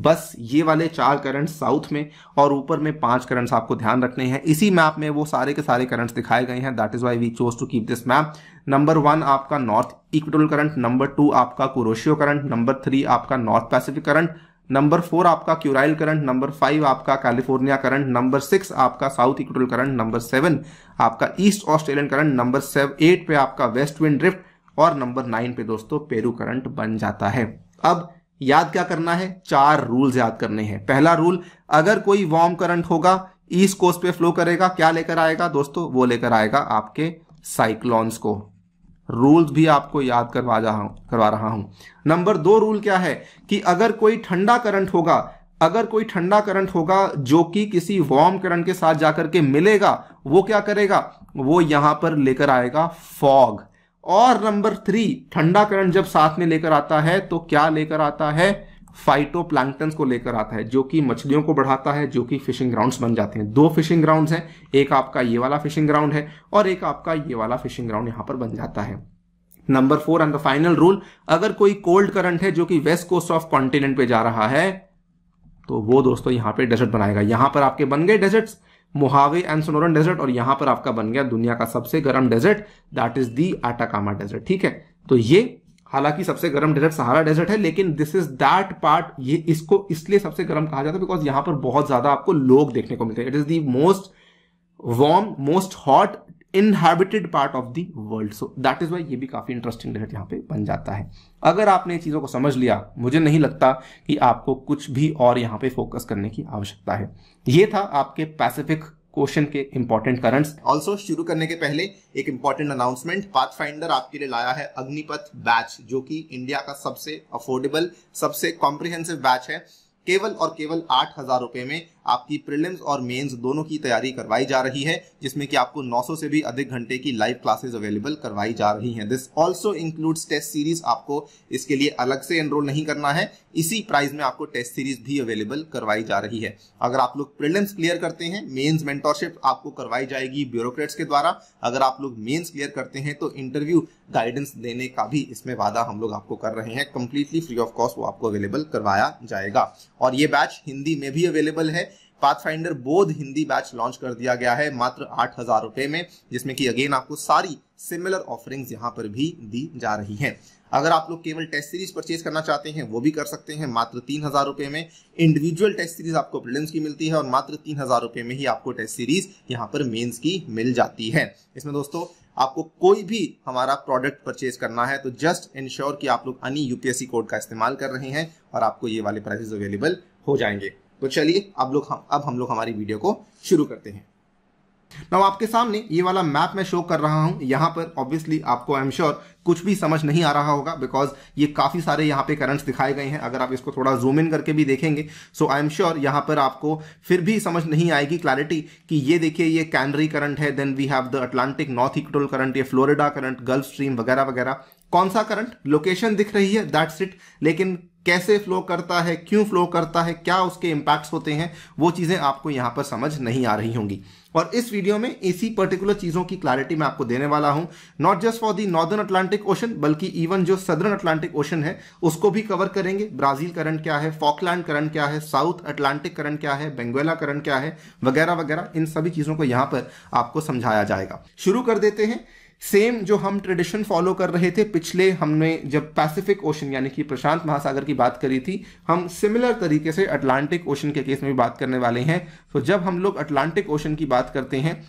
बस ये वाले चार करंट साउथ में और ऊपर में पांच करंट्स आपको ध्यान रखने हैं इसी मैप में वो सारे के सारे करंट्स दिखाए गए हैं that is why we chose to keep this map number one आपका north equatorial current number two आपका कुरोशियो करंट नंबर थ्री आपका north Pacific current number four आपका क्यूराइल करंट नंबर फाइव आपका कैलिफोर्निया करंट नंबर सिक्स आपका south equatorial current number seven आपका east Australian current number eight पे आपका west wind drift और number nine पे दोस्तों पेरू करंट बन जाता है अब याद क्या करना है चार रूल्स याद करने हैं पहला रूल अगर कोई वार्म करंट होगा ईस्ट कोस्ट पे फ्लो करेगा क्या लेकर आएगा दोस्तों वो लेकर आएगा आपके साइक्लॉन्स को रूल्स भी आपको याद करवा जा करवा रहा हूं नंबर दो रूल क्या है कि अगर कोई ठंडा करंट होगा अगर कोई ठंडा करंट होगा जो कि किसी वार्म करंट के साथ जाकर के मिलेगा वो क्या करेगा वो यहां पर लेकर आएगा फॉग और नंबर थ्री ठंडा करंट जब साथ में लेकर आता है तो क्या लेकर आता है फाइटो को लेकर आता है जो कि मछलियों को बढ़ाता है जो कि फिशिंग ग्राउंड्स बन जाते हैं दो फिशिंग ग्राउंड्स हैं एक आपका ये वाला फिशिंग ग्राउंड है और एक आपका ये वाला फिशिंग ग्राउंड यहां पर बन जाता है number four and the final rule अगर कोई कोल्ड करंट है जो कि वेस्ट कोस्ट ऑफ कॉन्टिनेंट पे जा रहा है तो वो दोस्तों यहां पे डेजर्ट बनाएगा यहां पर आपके बन गए deserts Mojave and Sonoran desert और यहां पर आपका बन गया दुनिया का सबसे गर्म desert that is the Atacama desert ठीक है तो ये हालांकि सबसे गर्म डेजर्ट सहारा डेजर्ट है लेकिन दिस इज दैट पार्ट ये इसको इसलिए सबसे गर्म कहा जाता है बिकॉज यहां पर बहुत ज्यादा आपको लोग देखने को मिलते हैं it is the most warm most hot inhabited part of the world so that is why ये भी काफ़ी इंटरेस्टिंग रिलेट यहाँ पे बन जाता है अगर आपने चीज़ों को समझ लिया मुझे नहीं लगता कि आपको कुछ भी और यहाँ पे फोकस करने की आवश्यकता है ये था आपके पैसिफिक क्वेश्चन के इंपॉर्टेंट करंट ऑल्सो शुरू करने के पहले एक इंपॉर्टेंट अनाउंसमेंट पाथ फाइंडर आपके लिए लाया है अग्निपथ बैच जो कि इंडिया का सबसे अफोर्डेबल सबसे कॉम्प्रिहेंसिव बैच है केवल और केवल आठ हजार रुपए में आपकी प्रिलिम्स और मेंस दोनों की तैयारी करवाई जा रही है जिसमें कि आपको 900 से भी अधिक घंटे की लाइव क्लासेस अवेलेबल करवाई जा रही हैं this also includes test series आपको इसके लिए अलग से एनरोल नहीं करना है इसी प्राइस में आपको टेस्ट सीरीज भी अवेलेबल करवाई जा रही है अगर आप लोग प्रिलिम्स क्लियर करते हैं मेन्स मेंटोरशिप आपको करवाई जाएगी ब्यूरोक्रेट्स के द्वारा अगर आप लोग मेन्स क्लियर करते हैं तो इंटरव्यू गाइडेंस देने का भी इसमें वादा हम लोग आपको कर रहे हैं कंप्लीटली फ्री ऑफ कॉस्ट वो आपको अवेलेबल करवाया जाएगा और ये बैच हिंदी में भी अवेलेबल है पाथफाइंडर बोध हिंदी बैच लॉन्च कर दिया गया है मात्र आठ हजार रुपए में जिसमें कि अगेन आपको सारी सिमिलर ऑफरिंग्स यहां पर भी दी जा रही हैं अगर आप लोग केवल टेस्ट सीरीज परचेज करना चाहते हैं वो भी कर सकते हैं मात्र तीन हजार रुपए में इंडिविजुअल टेस्ट सीरीज आपको प्रिलिम्स की मिलती है और मात्र तीन हजार रुपए में ही आपको टेस्ट सीरीज यहाँ पर मेंस की मिल जाती है इसमें दोस्तों आपको कोई भी हमारा प्रोडक्ट परचेज करना है तो जस्ट इंश्योर कि आप लोग अनी यूपीएससी कोड का इस्तेमाल कर रहे हैं और आपको ये वाले प्राइजेस अवेलेबल हो जाएंगे तो चलिए अब लोग हम अब हम लोग हमारी वीडियो को शुरू करते हैं नाउ आपके सामने ये वाला मैप मैं शो कर रहा हूं यहां पर ऑब्वियसली आपको आई एम श्योर कुछ भी समझ नहीं आ रहा होगा बिकॉज ये काफ़ी सारे यहाँ पे करंट्स दिखाए गए हैं अगर आप इसको थोड़ा जूम इन करके भी देखेंगे सो आई एम श्योर यहां पर आपको फिर भी समझ नहीं आएगी क्लैरिटी कि ये देखिए ये कैनरी करंट है then we have the Atlantic north equatorial current ये फ्लोरिडा करंट गल्फ स्ट्रीम वगैरह वगैरह कौन सा करंट लोकेशन दिख रही है दैट्स इट लेकिन कैसे फ्लो करता है क्यों फ्लो करता है क्या उसके इम्पैक्ट्स होते हैं वो चीज़ें आपको यहाँ पर समझ नहीं आ रही होंगी और इस वीडियो में इसी पर्टिकुलर चीज़ों की क्लैरिटी मैं आपको देने वाला हूँ not just for the northern Atlantic ocean बल्कि इवन जो सदर्न अटलांटिक ओशन है उसको भी कवर करेंगे ब्राजील करंट क्या है फॉकलैंड करंट क्या है साउथ अटलांटिक करंट क्या है बेंगुएला करंट क्या है वगैरह वगैरह इन सभी चीज़ों को यहाँ पर आपको समझाया जाएगा शुरू कर देते हैं सेम जो हम ट्रेडिशन फॉलो कर रहे थे पिछले हमने जब पैसिफिक ओशन यानी कि प्रशांत महासागर की बात करी थी हम सिमिलर तरीके से अटलांटिक ओशन के केस में भी बात करने वाले हैं तो जब हम लोग अटलांटिक ओशन की बात करते हैं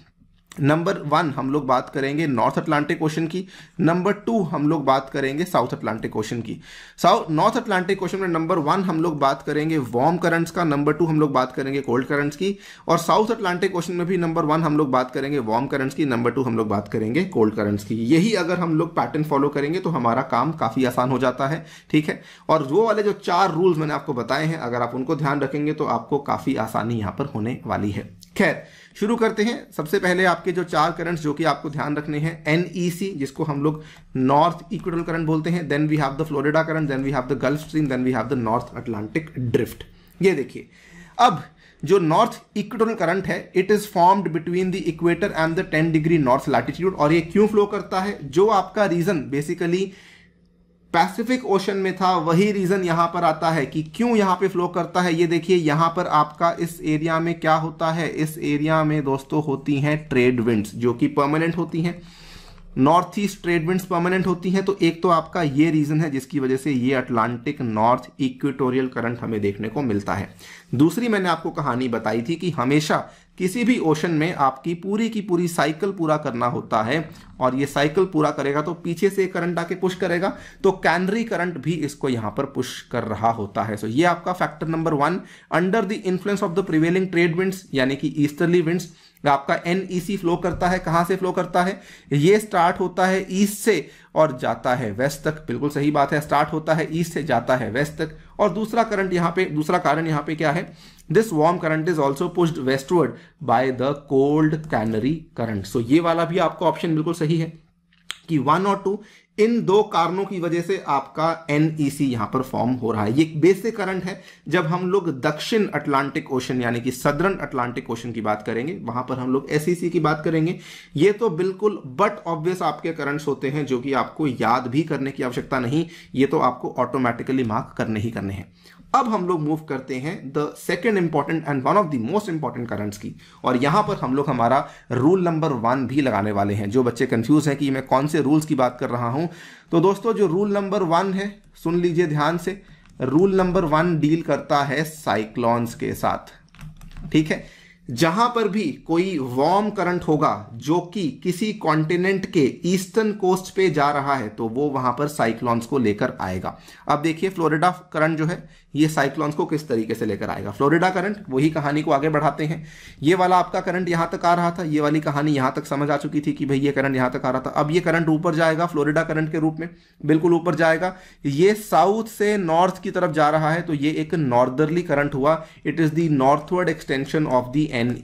नंबर वन हम लोग बात करेंगे नॉर्थ अटलांटिक ओशन की नंबर टू हम लोग बात करेंगे साउथ अटलांटिक ओशन की साउथ नॉर्थ अटलांटिक ओशन में नंबर वन हम लोग बात करेंगे वार्म करंट्स का नंबर टू हम लोग बात करेंगे कोल्ड करंट्स की और साउथ अटलांटिक ओशन में भी नंबर वन हम लोग बात करेंगे वार्म करंट्स की नंबर टू हम लोग बात करेंगे कोल्ड करंट्स की यही अगर हम लोग पैटर्न फॉलो करेंगे तो हमारा काम काफ़ी आसान हो जाता है ठीक है और वो वाले जो चार रूल्स मैंने आपको बताए हैं अगर आप उनको ध्यान रखेंगे तो आपको काफ़ी आसानी यहां पर होने वाली है खैर शुरू करते हैं सबसे पहले आपके जो चार करंट्स जो कि आपको ध्यान रखने हैं एनईसी e जिसको हम लोग नॉर्थ इक्वेटोरियल करंट बोलते हैं then we have the Florida current then we have the gulf stream then we have the north Atlantic drift ये देखिए अब जो नॉर्थ इक्वेटोरियल करंट है it is formed between the equator and the 10 degree north latitude और ये क्यों flow करता है जो आपका रीजन बेसिकली पैसिफिक ओशन में था वही रीज़न यहां पर आता है कि क्यों यहां पे फ्लो करता है ये देखिए यहां पर आपका इस एरिया में क्या होता है इस एरिया में दोस्तों होती हैं ट्रेड विंड्स जो कि परमानेंट होती हैं नॉर्थ ईस्ट ट्रेडमेंट्स परमानेंट होती हैं तो एक तो आपका ये रीजन है जिसकी वजह से ये अटलांटिक नॉर्थ इक्वेटोरियल करंट हमें देखने को मिलता है दूसरी मैंने आपको कहानी बताई थी कि हमेशा किसी भी ओशन में आपकी पूरी की पूरी साइकिल पूरा करना होता है और ये साइकिल पूरा करेगा तो पीछे से करंट आके पुश करेगा तो कैनरी करंट भी इसको यहाँ पर पुश कर रहा होता है सो ये आपका factor number one under the influence of the prevailing trade winds यानी कि ईस्टर्ली विंड्स तो आपका एन ई सी फ्लो करता है कहां से फ्लो करता है ये स्टार्ट होता है ईस्ट से और जाता है वेस्ट तक बिल्कुल सही बात है स्टार्ट होता है ईस्ट से जाता है वेस्ट तक और दूसरा करंट यहां पे दूसरा कारण यहां पे क्या है this warm current is also pushed westward by the cold Canary current so ये वाला भी आपका ऑप्शन बिल्कुल सही है कि वन और टू इन दो कारणों की वजह से आपका एनईसी e यहां पर फॉर्म हो रहा है ये बेसिक करंट है जब हम लोग दक्षिण अटलांटिक ओशन यानी कि सदरन अटलांटिक ओशन की बात करेंगे वहां पर हम लोग एसईसी e की बात करेंगे ये तो बिल्कुल बट ऑब्वियस आपके करंट्स होते हैं जो कि आपको याद भी करने की आवश्यकता नहीं ये तो आपको ऑटोमेटिकली मार्क करने ही करने हैं अब हम लोग मूव करते हैं the second important and one of the most important currents की और यहां पर हम लोग हमारा रूल नंबर वन भी लगाने वाले हैं जो बच्चे कंफ्यूज हैं कि मैं कौन से रूल्स की बात कर रहा हूं तो दोस्तों जो रूल नंबर वन है सुन लीजिए ध्यान से रूल नंबर वन डील करता है साइक्लॉन्स के साथ ठीक है जहां पर भी कोई वार्म करंट होगा जो कि किसी कॉन्टिनेंट के ईस्टर्न कोस्ट पे जा रहा है तो वो वहां पर साइक्लॉन्स को लेकर आएगा अब देखिए फ्लोरिडा करंट जो है ये साइक्लॉन्स को किस तरीके से लेकर आएगा फ्लोरिडा करंट वही कहानी को आगे बढ़ाते हैं ये वाला आपका करंट यहां तक आ रहा था ये वाली कहानी यहां तक समझ आ चुकी थी कि भाई ये करंट यहां तक आ रहा था अब ये करंट ऊपर जाएगा फ्लोरिडा करंट के रूप में बिल्कुल ऊपर जाएगा ये साउथ से नॉर्थ की तरफ जा रहा है तो ये एक नॉर्दरली करंट हुआ it is the northward extension of the an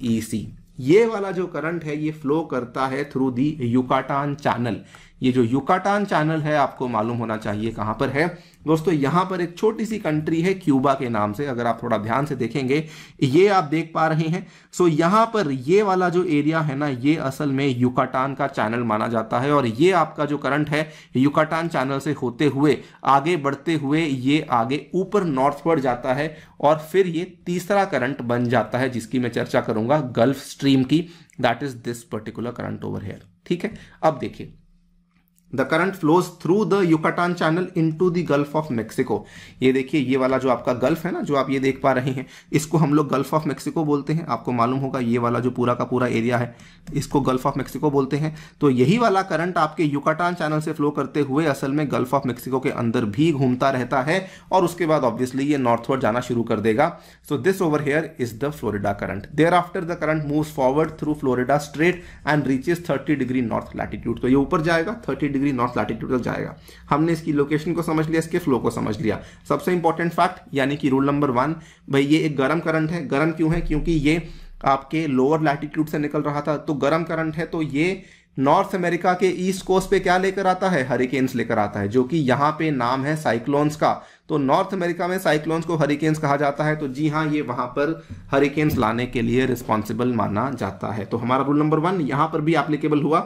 ये वाला जो करंट है ये फ्लो करता है थ्रू दी युकाटान चैनल ये जो युकाटान चैनल है आपको मालूम होना चाहिए कहां पर है दोस्तों यहां पर एक छोटी सी कंट्री है क्यूबा के नाम से अगर आप थोड़ा ध्यान से देखेंगे ये आप देख पा रहे हैं सो यहां पर ये वाला जो एरिया है ना ये असल में युकाटान का चैनल माना जाता है और ये आपका जो करंट है युकाटान चैनल से होते हुए आगे बढ़ते हुए ये आगे ऊपर नॉर्थ जाता है और फिर ये तीसरा करंट बन जाता है जिसकी मैं चर्चा करूंगा गल्फ स्ट्रीम की that is this particular current over here ठीक है अब देखिए the current flows through the Yucatan channel into the gulf of Mexico ये देखिए ये वाला जो आपका गल्फ है ना जो आप ये देख पा रहे हैं इसको हम लोग गल्फ ऑफ मेक्सिको बोलते हैं आपको मालूम होगा ये वाला जो पूरा का पूरा एरिया है इसको गल्फ ऑफ मेक्सिको बोलते हैं तो यही वाला करंट आपके युकाटान चैनल से फ्लो करते हुए असल में गल्फ ऑफ मेक्सिको के अंदर भी घूमता रहता है और उसके बाद ऑब्वियसली ये नॉर्थवर्ड जाना शुरू कर देगा so this over here is the Florida current thereafter the current move forward through Florida strait and reaches thirty degree north latitude तो ये ऊपर जाएगा थर्टी डिग्री नॉर्थ लैटिट्यूड तक जाएगा हमने इसकी लोकेशन को समझ लिया इसके फ्लो को समझ लिया सबसे इंपॉर्टेंट फैक्ट यानी कि रूल नंबर वन भाई ये एक गर्म करंट है गर्म क्यों है क्योंकि ये आपके लोअर लैटिट्यूड से निकल रहा था तो गर्म करंट है तो ये नॉर्थ अमेरिका के ईस्ट कोस्ट पे क्या लेकर आता है हरिकेन्स लेकर आता है जो कि यहाँ पे नाम है साइक्लोन्स का तो नॉर्थ अमेरिका में साइक्लोन्स को हरिकेन्स कहा जाता है तो जी हाँ ये वहाँ पर हरिकेन्स लाने के लिए रिस्पॉन्सिबल माना जाता है तो हमारा रूल नंबर वन यहाँ पर भी एप्लीकेबल हुआ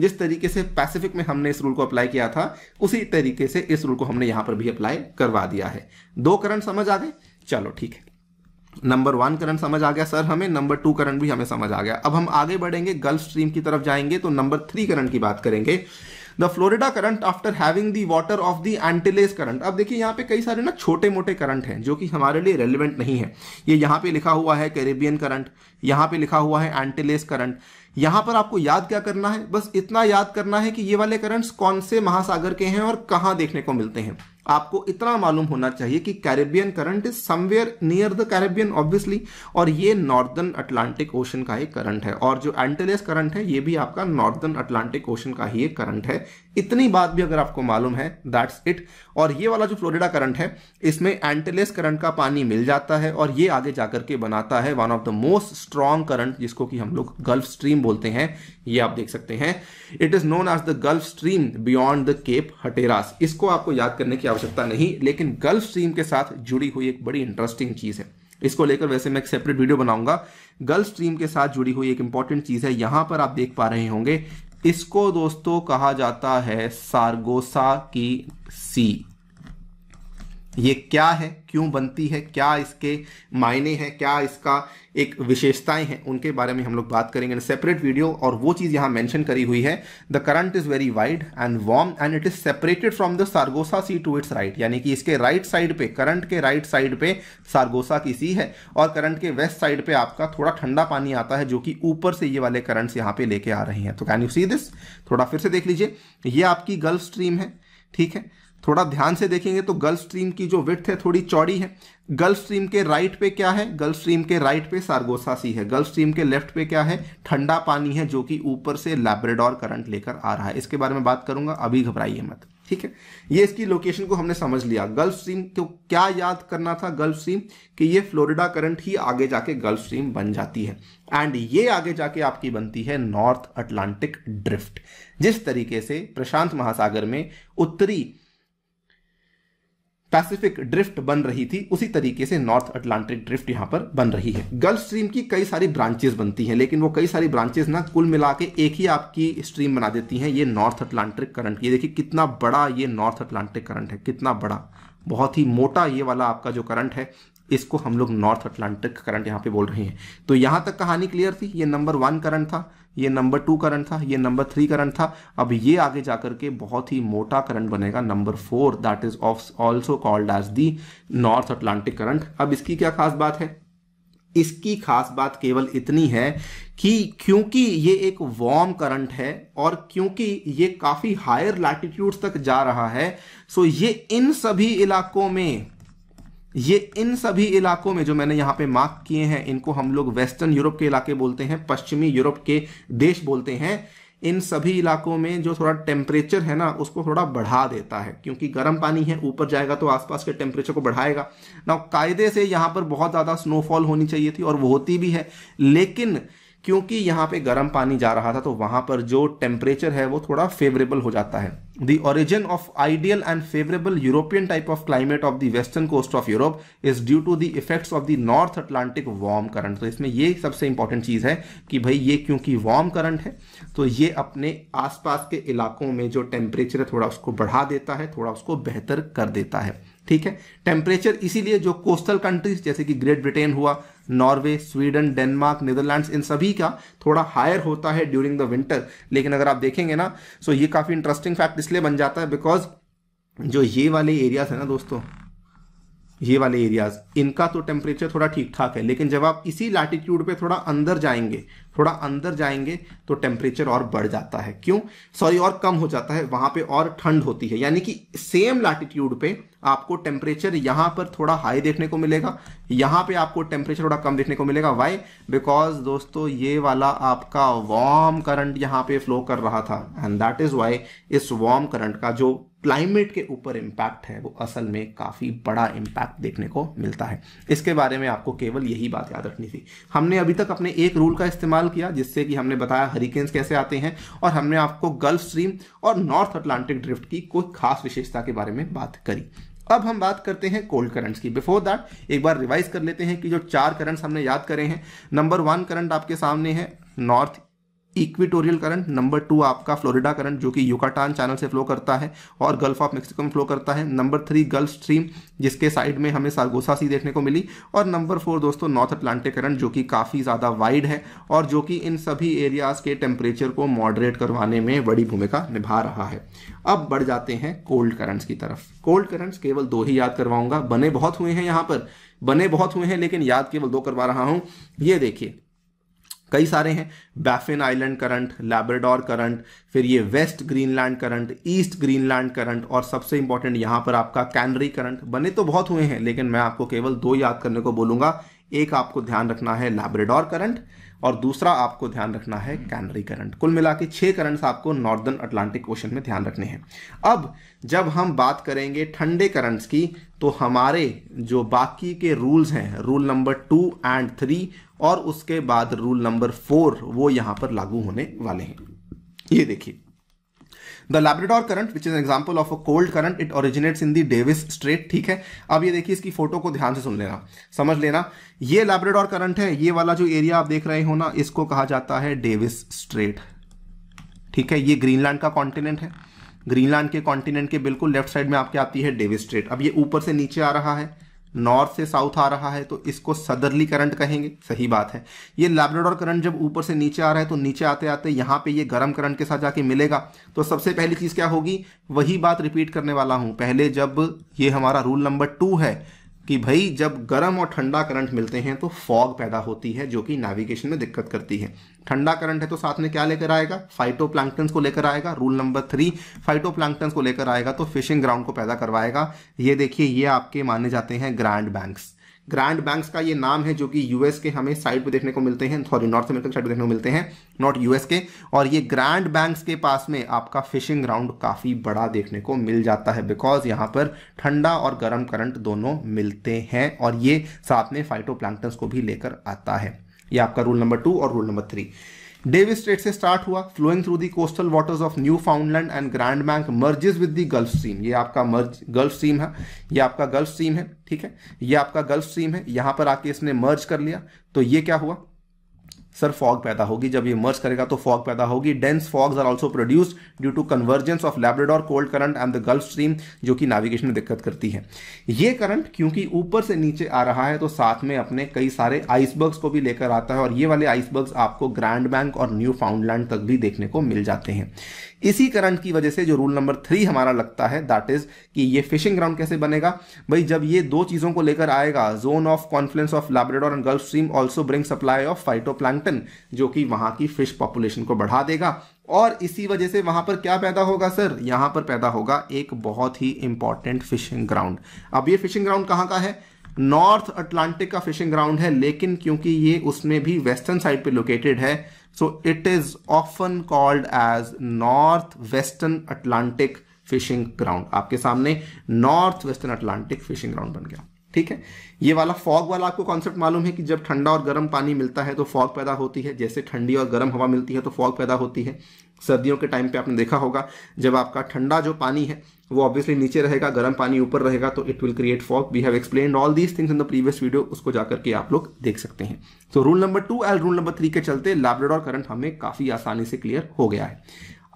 जिस तरीके से पैसिफिक में हमने इस रूल को अप्लाई किया था उसी तरीके से इस रूल को हमने यहां पर भी अप्लाई करवा दिया है दो करंट समझ आ गए चलो ठीक है नंबर वन करंट समझ आ गया सर हमें नंबर टू करंट भी हमें समझ आ गया अब हम आगे बढ़ेंगे गल्फ स्ट्रीम की तरफ जाएंगे तो नंबर थ्री करंट की बात करेंगे the Florida current after having the water of the Antilles current अब देखिए यहाँ पे कई सारे ना छोटे मोटे करंट हैं जो कि हमारे लिए रेलिवेंट नहीं है ये यहाँ पे लिखा हुआ है कैरेबियन करंट यहाँ पे लिखा हुआ है एंटिलेस करंट यहां पर आपको याद क्या करना है बस इतना याद करना है कि ये वाले करंट्स कौन से महासागर के हैं और कहां देखने को मिलते हैं आपको इतना मालूम होना चाहिए कि Caribbean current is somewhere near the Caribbean obviously और ये नॉर्दर्न अटलांटिक ओशन का एक करंट है और जो एंटेलियस करंट है ये भी आपका नॉर्दर्न अटलांटिक ओशन का ही एक करंट है इतनी बात भी अगर आपको मालूम है दैट्स इट और ये वाला जो फ्लोरिडा करंट है इसमें एंटेलेस करंट का पानी मिल जाता है और ये आगे जाकर के बनाता है one of the most strong current जिसको कि हम लोग गल्फ स्ट्रीम बोलते हैं ये आप देख सकते हैं it is known as the gulf stream beyond the Cape Hatteras इसको आपको याद करने की आवश्यकता नहीं लेकिन गल्फ स्ट्रीम के साथ जुड़ी हुई एक बड़ी इंटरेस्टिंग चीज है इसको लेकर वैसे मैं एक सेपरेट वीडियो बनाऊंगा गल्फ स्ट्रीम के साथ जुड़ी हुई एक इंपॉर्टेंट चीज है यहां पर आप देख पा रहे होंगे इसको दोस्तों कहा जाता है सारगोसा की सी ये क्या है क्यों बनती है क्या इसके मायने हैं क्या इसका एक विशेषताएं हैं उनके बारे में हम लोग बात करेंगे सेपरेट वीडियो और वो चीज़ यहाँ मेंशन करी हुई है the current is very wide and warm and it is separated from the Sargasso sea to its right यानी कि इसके राइट साइड पे करंट के राइट साइड पे सार्गोसा की सी है और करंट के वेस्ट साइड पे आपका थोड़ा ठंडा पानी आता है जो कि ऊपर से ये वाले करंट्स यहाँ पे लेके आ रहे हैं तो कैन यू सी दिस थोड़ा फिर से देख लीजिए ये आपकी गल्फ स्ट्रीम है ठीक है थोड़ा ध्यान से देखेंगे तो गल्फ स्ट्रीम की जो विथ है थोड़ी चौड़ी है गल्फ स्ट्रीम के राइट पे क्या है गल्फ स्ट्रीम के राइट पे सारगोसा सी है गल्फ स्ट्रीम के लेफ्ट पे क्या है ठंडा पानी है जो कि ऊपर से लैब्रेडोर करंट लेकर आ रहा है इसके बारे में बात करूंगा अभी घबराइए मत ठीक है ये इसकी लोकेशन को हमने समझ लिया गल्फ स्ट्रीम को क्या याद करना था गल्फ स्ट्रीम कि ये फ्लोरिडा करंट ही आगे जाके गल्फ स्ट्रीम बन जाती है एंड ये आगे जाके आपकी बनती है नॉर्थ अटलांटिक ड्रिफ्ट जिस तरीके से प्रशांत महासागर में उत्तरी पैसिफिक ड्रिफ्ट बन रही थी उसी तरीके से नॉर्थ अटलांटिक ड्रिफ्ट यहाँ पर बन रही है गल्फ स्ट्रीम की कई सारी ब्रांचेस बनती हैं लेकिन वो कई सारी ब्रांचेस ना कुल मिला के एक ही आपकी स्ट्रीम बना देती हैं ये नॉर्थ अटलांटिक करंट ये देखिए कितना बड़ा ये नॉर्थ अटलांटिक करंट है कितना बड़ा बहुत ही मोटा ये वाला आपका जो करंट है इसको हम लोग नॉर्थ अटलांटिक करंट यहाँ पे बोल रहे हैं तो यहाँ तक कहानी क्लियर थी ये नंबर वन करंट था ये नंबर टू करंट था ये नंबर थ्री करंट था अब ये आगे जाकर के बहुत ही मोटा करंट बनेगा number four that is of also called as the north Atlantic current अब इसकी क्या खास बात है इसकी खास बात केवल इतनी है कि क्योंकि ये एक वार्म करंट है और क्योंकि ये काफ़ी हायर लैटिट्यूड तक जा रहा है सो ये इन सभी इलाकों में ये इन सभी इलाकों में जो मैंने यहाँ पे मार्क किए हैं इनको हम लोग वेस्टर्न यूरोप के इलाके बोलते हैं पश्चिमी यूरोप के देश बोलते हैं इन सभी इलाकों में जो थोड़ा टेम्परेचर है ना उसको थोड़ा बढ़ा देता है क्योंकि गर्म पानी है ऊपर जाएगा तो आसपास के टेम्परेचर को बढ़ाएगा ना कायदे से यहाँ पर बहुत ज़्यादा स्नोफॉल होनी चाहिए थी और वो होती भी है लेकिन क्योंकि यहाँ पे गर्म पानी जा रहा था तो वहाँ पर जो टेम्परेचर है वो थोड़ा फेवरेबल हो जाता है the origin of ideal and favourable European type of climate of the western coast of Europe is due to the effects of the north Atlantic warm current तो इसमें ये सबसे इंपॉर्टेंट चीज़ है कि भाई ये क्योंकि वार्म करंट है तो ये अपने आसपास के इलाकों में जो टेम्परेचर है थोड़ा उसको बढ़ा देता है थोड़ा उसको बेहतर कर देता है ठीक है टेम्परेचर इसीलिए जो कोस्टल कंट्रीज जैसे कि ग्रेट ब्रिटेन हुआ नॉर्वे स्वीडन डेनमार्क नीदरलैंड्स इन सभी का थोड़ा हायर होता है ड्यूरिंग द विंटर लेकिन अगर आप देखेंगे ना सो ये काफ़ी इंटरेस्टिंग फैक्ट इसलिए बन जाता है बिकॉज जो ये वाले एरियाज है ना दोस्तों ये वाले एरियाज इनका तो टेम्परेचर थोड़ा ठीक ठाक है लेकिन जब आप इसी लैटिट्यूड पे थोड़ा अंदर जाएंगे थोड़ा अंदर जाएंगे तो टेम्परेचर और बढ़ जाता है क्यों सॉरी और कम हो जाता है वहां पे और ठंड होती है यानी कि सेम लैटिट्यूड पे आपको टेम्परेचर यहाँ पर थोड़ा हाई देखने को मिलेगा यहाँ पे आपको टेम्परेचर थोड़ा कम देखने को मिलेगा वाई बिकॉज दोस्तों ये वाला आपका वार्म करंट यहाँ पे फ्लो कर रहा था एंड दैट इज वाई इस वार्म करंट का जो क्लाइमेट के ऊपर इम्पैक्ट है वो असल में काफ़ी बड़ा इम्पैक्ट देखने को मिलता है इसके बारे में आपको केवल यही बात याद रखनी थी हमने अभी तक अपने एक रूल का इस्तेमाल किया जिससे कि हमने बताया हरिकेन्स कैसे आते हैं और हमने आपको गल्फ स्ट्रीम और नॉर्थ अटलांटिक ड्रिफ्ट की कोई खास विशेषता के बारे में बात करी अब हम बात करते हैं कोल्ड करंट्स की बिफोर दैट एक बार रिवाइज कर लेते हैं कि जो चार करंट्स हमने याद करे हैं नंबर वन करंट आपके सामने है north equatorial current number two आपका फ्लोरिडा करंट जो कि यूकाटान चैनल से फ्लो करता है और गल्फ ऑफ मेक्सिको में फ्लो करता है नंबर थ्री गल्फ स्ट्रीम जिसके साइड में हमें सारगोसा सी देखने को मिली और नंबर फोर दोस्तों नॉर्थ अटलांटिक करंट जो कि काफ़ी ज़्यादा वाइड है और जो कि इन सभी एरियाज़ के टेम्परेचर को मॉडरेट करवाने में बड़ी भूमिका निभा रहा है अब बढ़ जाते हैं कोल्ड करंट्स की तरफ कोल्ड करंट्स केवल दो ही याद करवाऊंगा बने बहुत हुए हैं यहाँ पर बने बहुत हुए हैं लेकिन याद केवल दो करवा रहा हूँ ये देखिए कई सारे हैं Baffin island current Labrador current फिर ये west Greenland current east Greenland current और सबसे इंपॉर्टेंट यहां पर आपका कैनरी करंट बने तो बहुत हुए हैं लेकिन मैं आपको केवल दो याद करने को बोलूंगा एक आपको ध्यान रखना है लैब्रेडोर करंट और दूसरा आपको ध्यान रखना है कैनरी करंट कुल मिला के छः करंट्स आपको नॉर्दर्न अटलांटिक ओशन में ध्यान रखने हैं अब जब हम बात करेंगे ठंडे करंट्स की तो हमारे जो बाकी के रूल्स हैं rule number two and three और उसके बाद रूल नंबर फोर वो यहाँ पर लागू होने वाले हैं ये देखिए the Labrador current which is example of a cold current it originates in the Davis strait ठीक है अब ये देखिए इसकी फोटो को ध्यान से सुन लेना समझ लेना ये लेब्रेडोर करंट है ये वाला जो एरिया आप देख रहे हो ना इसको कहा जाता है डेविस स्ट्रेट ठीक है ये ग्रीनलैंड का कॉन्टिनेंट है ग्रीनलैंड के कॉन्टिनेंट के बिल्कुल लेफ्ट साइड में आपके आती है डेविस स्ट्रेट अब ये ऊपर से नीचे आ रहा है नॉर्थ से साउथ आ रहा है तो इसको सदरली करंट कहेंगे सही बात है ये लैब्राडोर करंट जब ऊपर से नीचे आ रहा है तो नीचे आते आते यहाँ पे ये गर्म करंट के साथ जाके मिलेगा तो सबसे पहली चीज़ क्या होगी वही बात रिपीट करने वाला हूँ पहले जब ये हमारा रूल नंबर टू है कि भाई जब गर्म और ठंडा करंट मिलते हैं तो फॉग पैदा होती है जो कि नेविगेशन में दिक्कत करती है ठंडा करंट है तो साथ में क्या लेकर आएगा फाइटो को लेकर आएगा रूल नंबर थ्री फाइटो को लेकर आएगा तो फिशिंग ग्राउंड को पैदा करवाएगा ये देखिए ये आपके माने जाते हैं ग्रैंड बैंक्स ग्रैंड बैंक्स का ये नाम है जो कि यूएस के हमें साइड पे देखने को मिलते हैं सॉरी नॉर्थ अमेरिका साइड पे देखने को मिलते हैं नॉट यूएस के और ये ग्रैंड बैंक्स के पास में आपका फिशिंग ग्राउंड काफ़ी बड़ा देखने को मिल जाता है बिकॉज यहाँ पर ठंडा और गर्म करंट दोनों मिलते हैं और ये साथ में फाइटो को भी लेकर आता है ये आपका रूल नंबर टू और rule number three Davis strait से स्टार्ट हुआ flowing through the coastal waters of Newfoundland and grand bank merges with the gulf stream ये आपका मर्ज गल्फ स्ट्रीम है ये आपका गल्फ स्ट्रीम है ठीक है ये आपका गल्फ स्ट्रीम है यहां पर आके इसने मर्ज कर लिया तो ये क्या हुआ सर फॉग पैदा होगी जब ये मर्ज करेगा तो फॉग पैदा होगी dense fogs are also produced due to convergence of Labrador cold current and the gulf stream जो कि नेविगेशन में दिक्कत करती है ये करंट क्योंकि ऊपर से नीचे आ रहा है तो साथ में अपने कई सारे आइसबर्ग्स को भी लेकर आता है और ये वाले आइसबर्ग्स आपको ग्रैंड बैंक और न्यू फाउंडलैंड तक भी देखने को मिल जाते हैं इसी करंट की वजह से जो रूल नंबर थ्री हमारा लगता है दैट इज कि ये फिशिंग ग्राउंड कैसे बनेगा भाई जब ये दो चीज़ों को लेकर आएगा zone of confluence of Labrador and Gulf Stream also bring supply of plankton जो कि वहां की फिश पॉपुलेशन को बढ़ा देगा और इसी वजह से वहां पर क्या पैदा होगा सर यहां पर पैदा होगा एक बहुत ही इंपॉर्टेंट फिशिंग ग्राउंड अब ये फिशिंग ग्राउंड कहाँ का है नॉर्थ अटलांटिक का फिशिंग ग्राउंड है लेकिन क्योंकि ये उसमें भी वेस्टर्न साइड पे लोकेटेड है So it is often called as Northwestern Atlantic fishing ground आपके सामने north western Atlantic fishing ground बन गया ठीक है ये वाला फॉग वाला आपको कॉन्सेप्ट मालूम है कि जब ठंडा और गर्म पानी मिलता है तो फॉग पैदा होती है जैसे ठंडी और गर्म हवा मिलती है तो फॉग पैदा होती है सर्दियों के टाइम पे आपने देखा होगा जब आपका ठंडा जो पानी है वो ऑब्वियसली नीचे रहेगा गर्म पानी ऊपर रहेगा तो it will create fog we have explain all these things in the previous video उसको जाकर के आप लोग देख सकते हैं so rule number two and rule number three के चलते और करंट हमें काफी आसानी से क्लियर हो गया है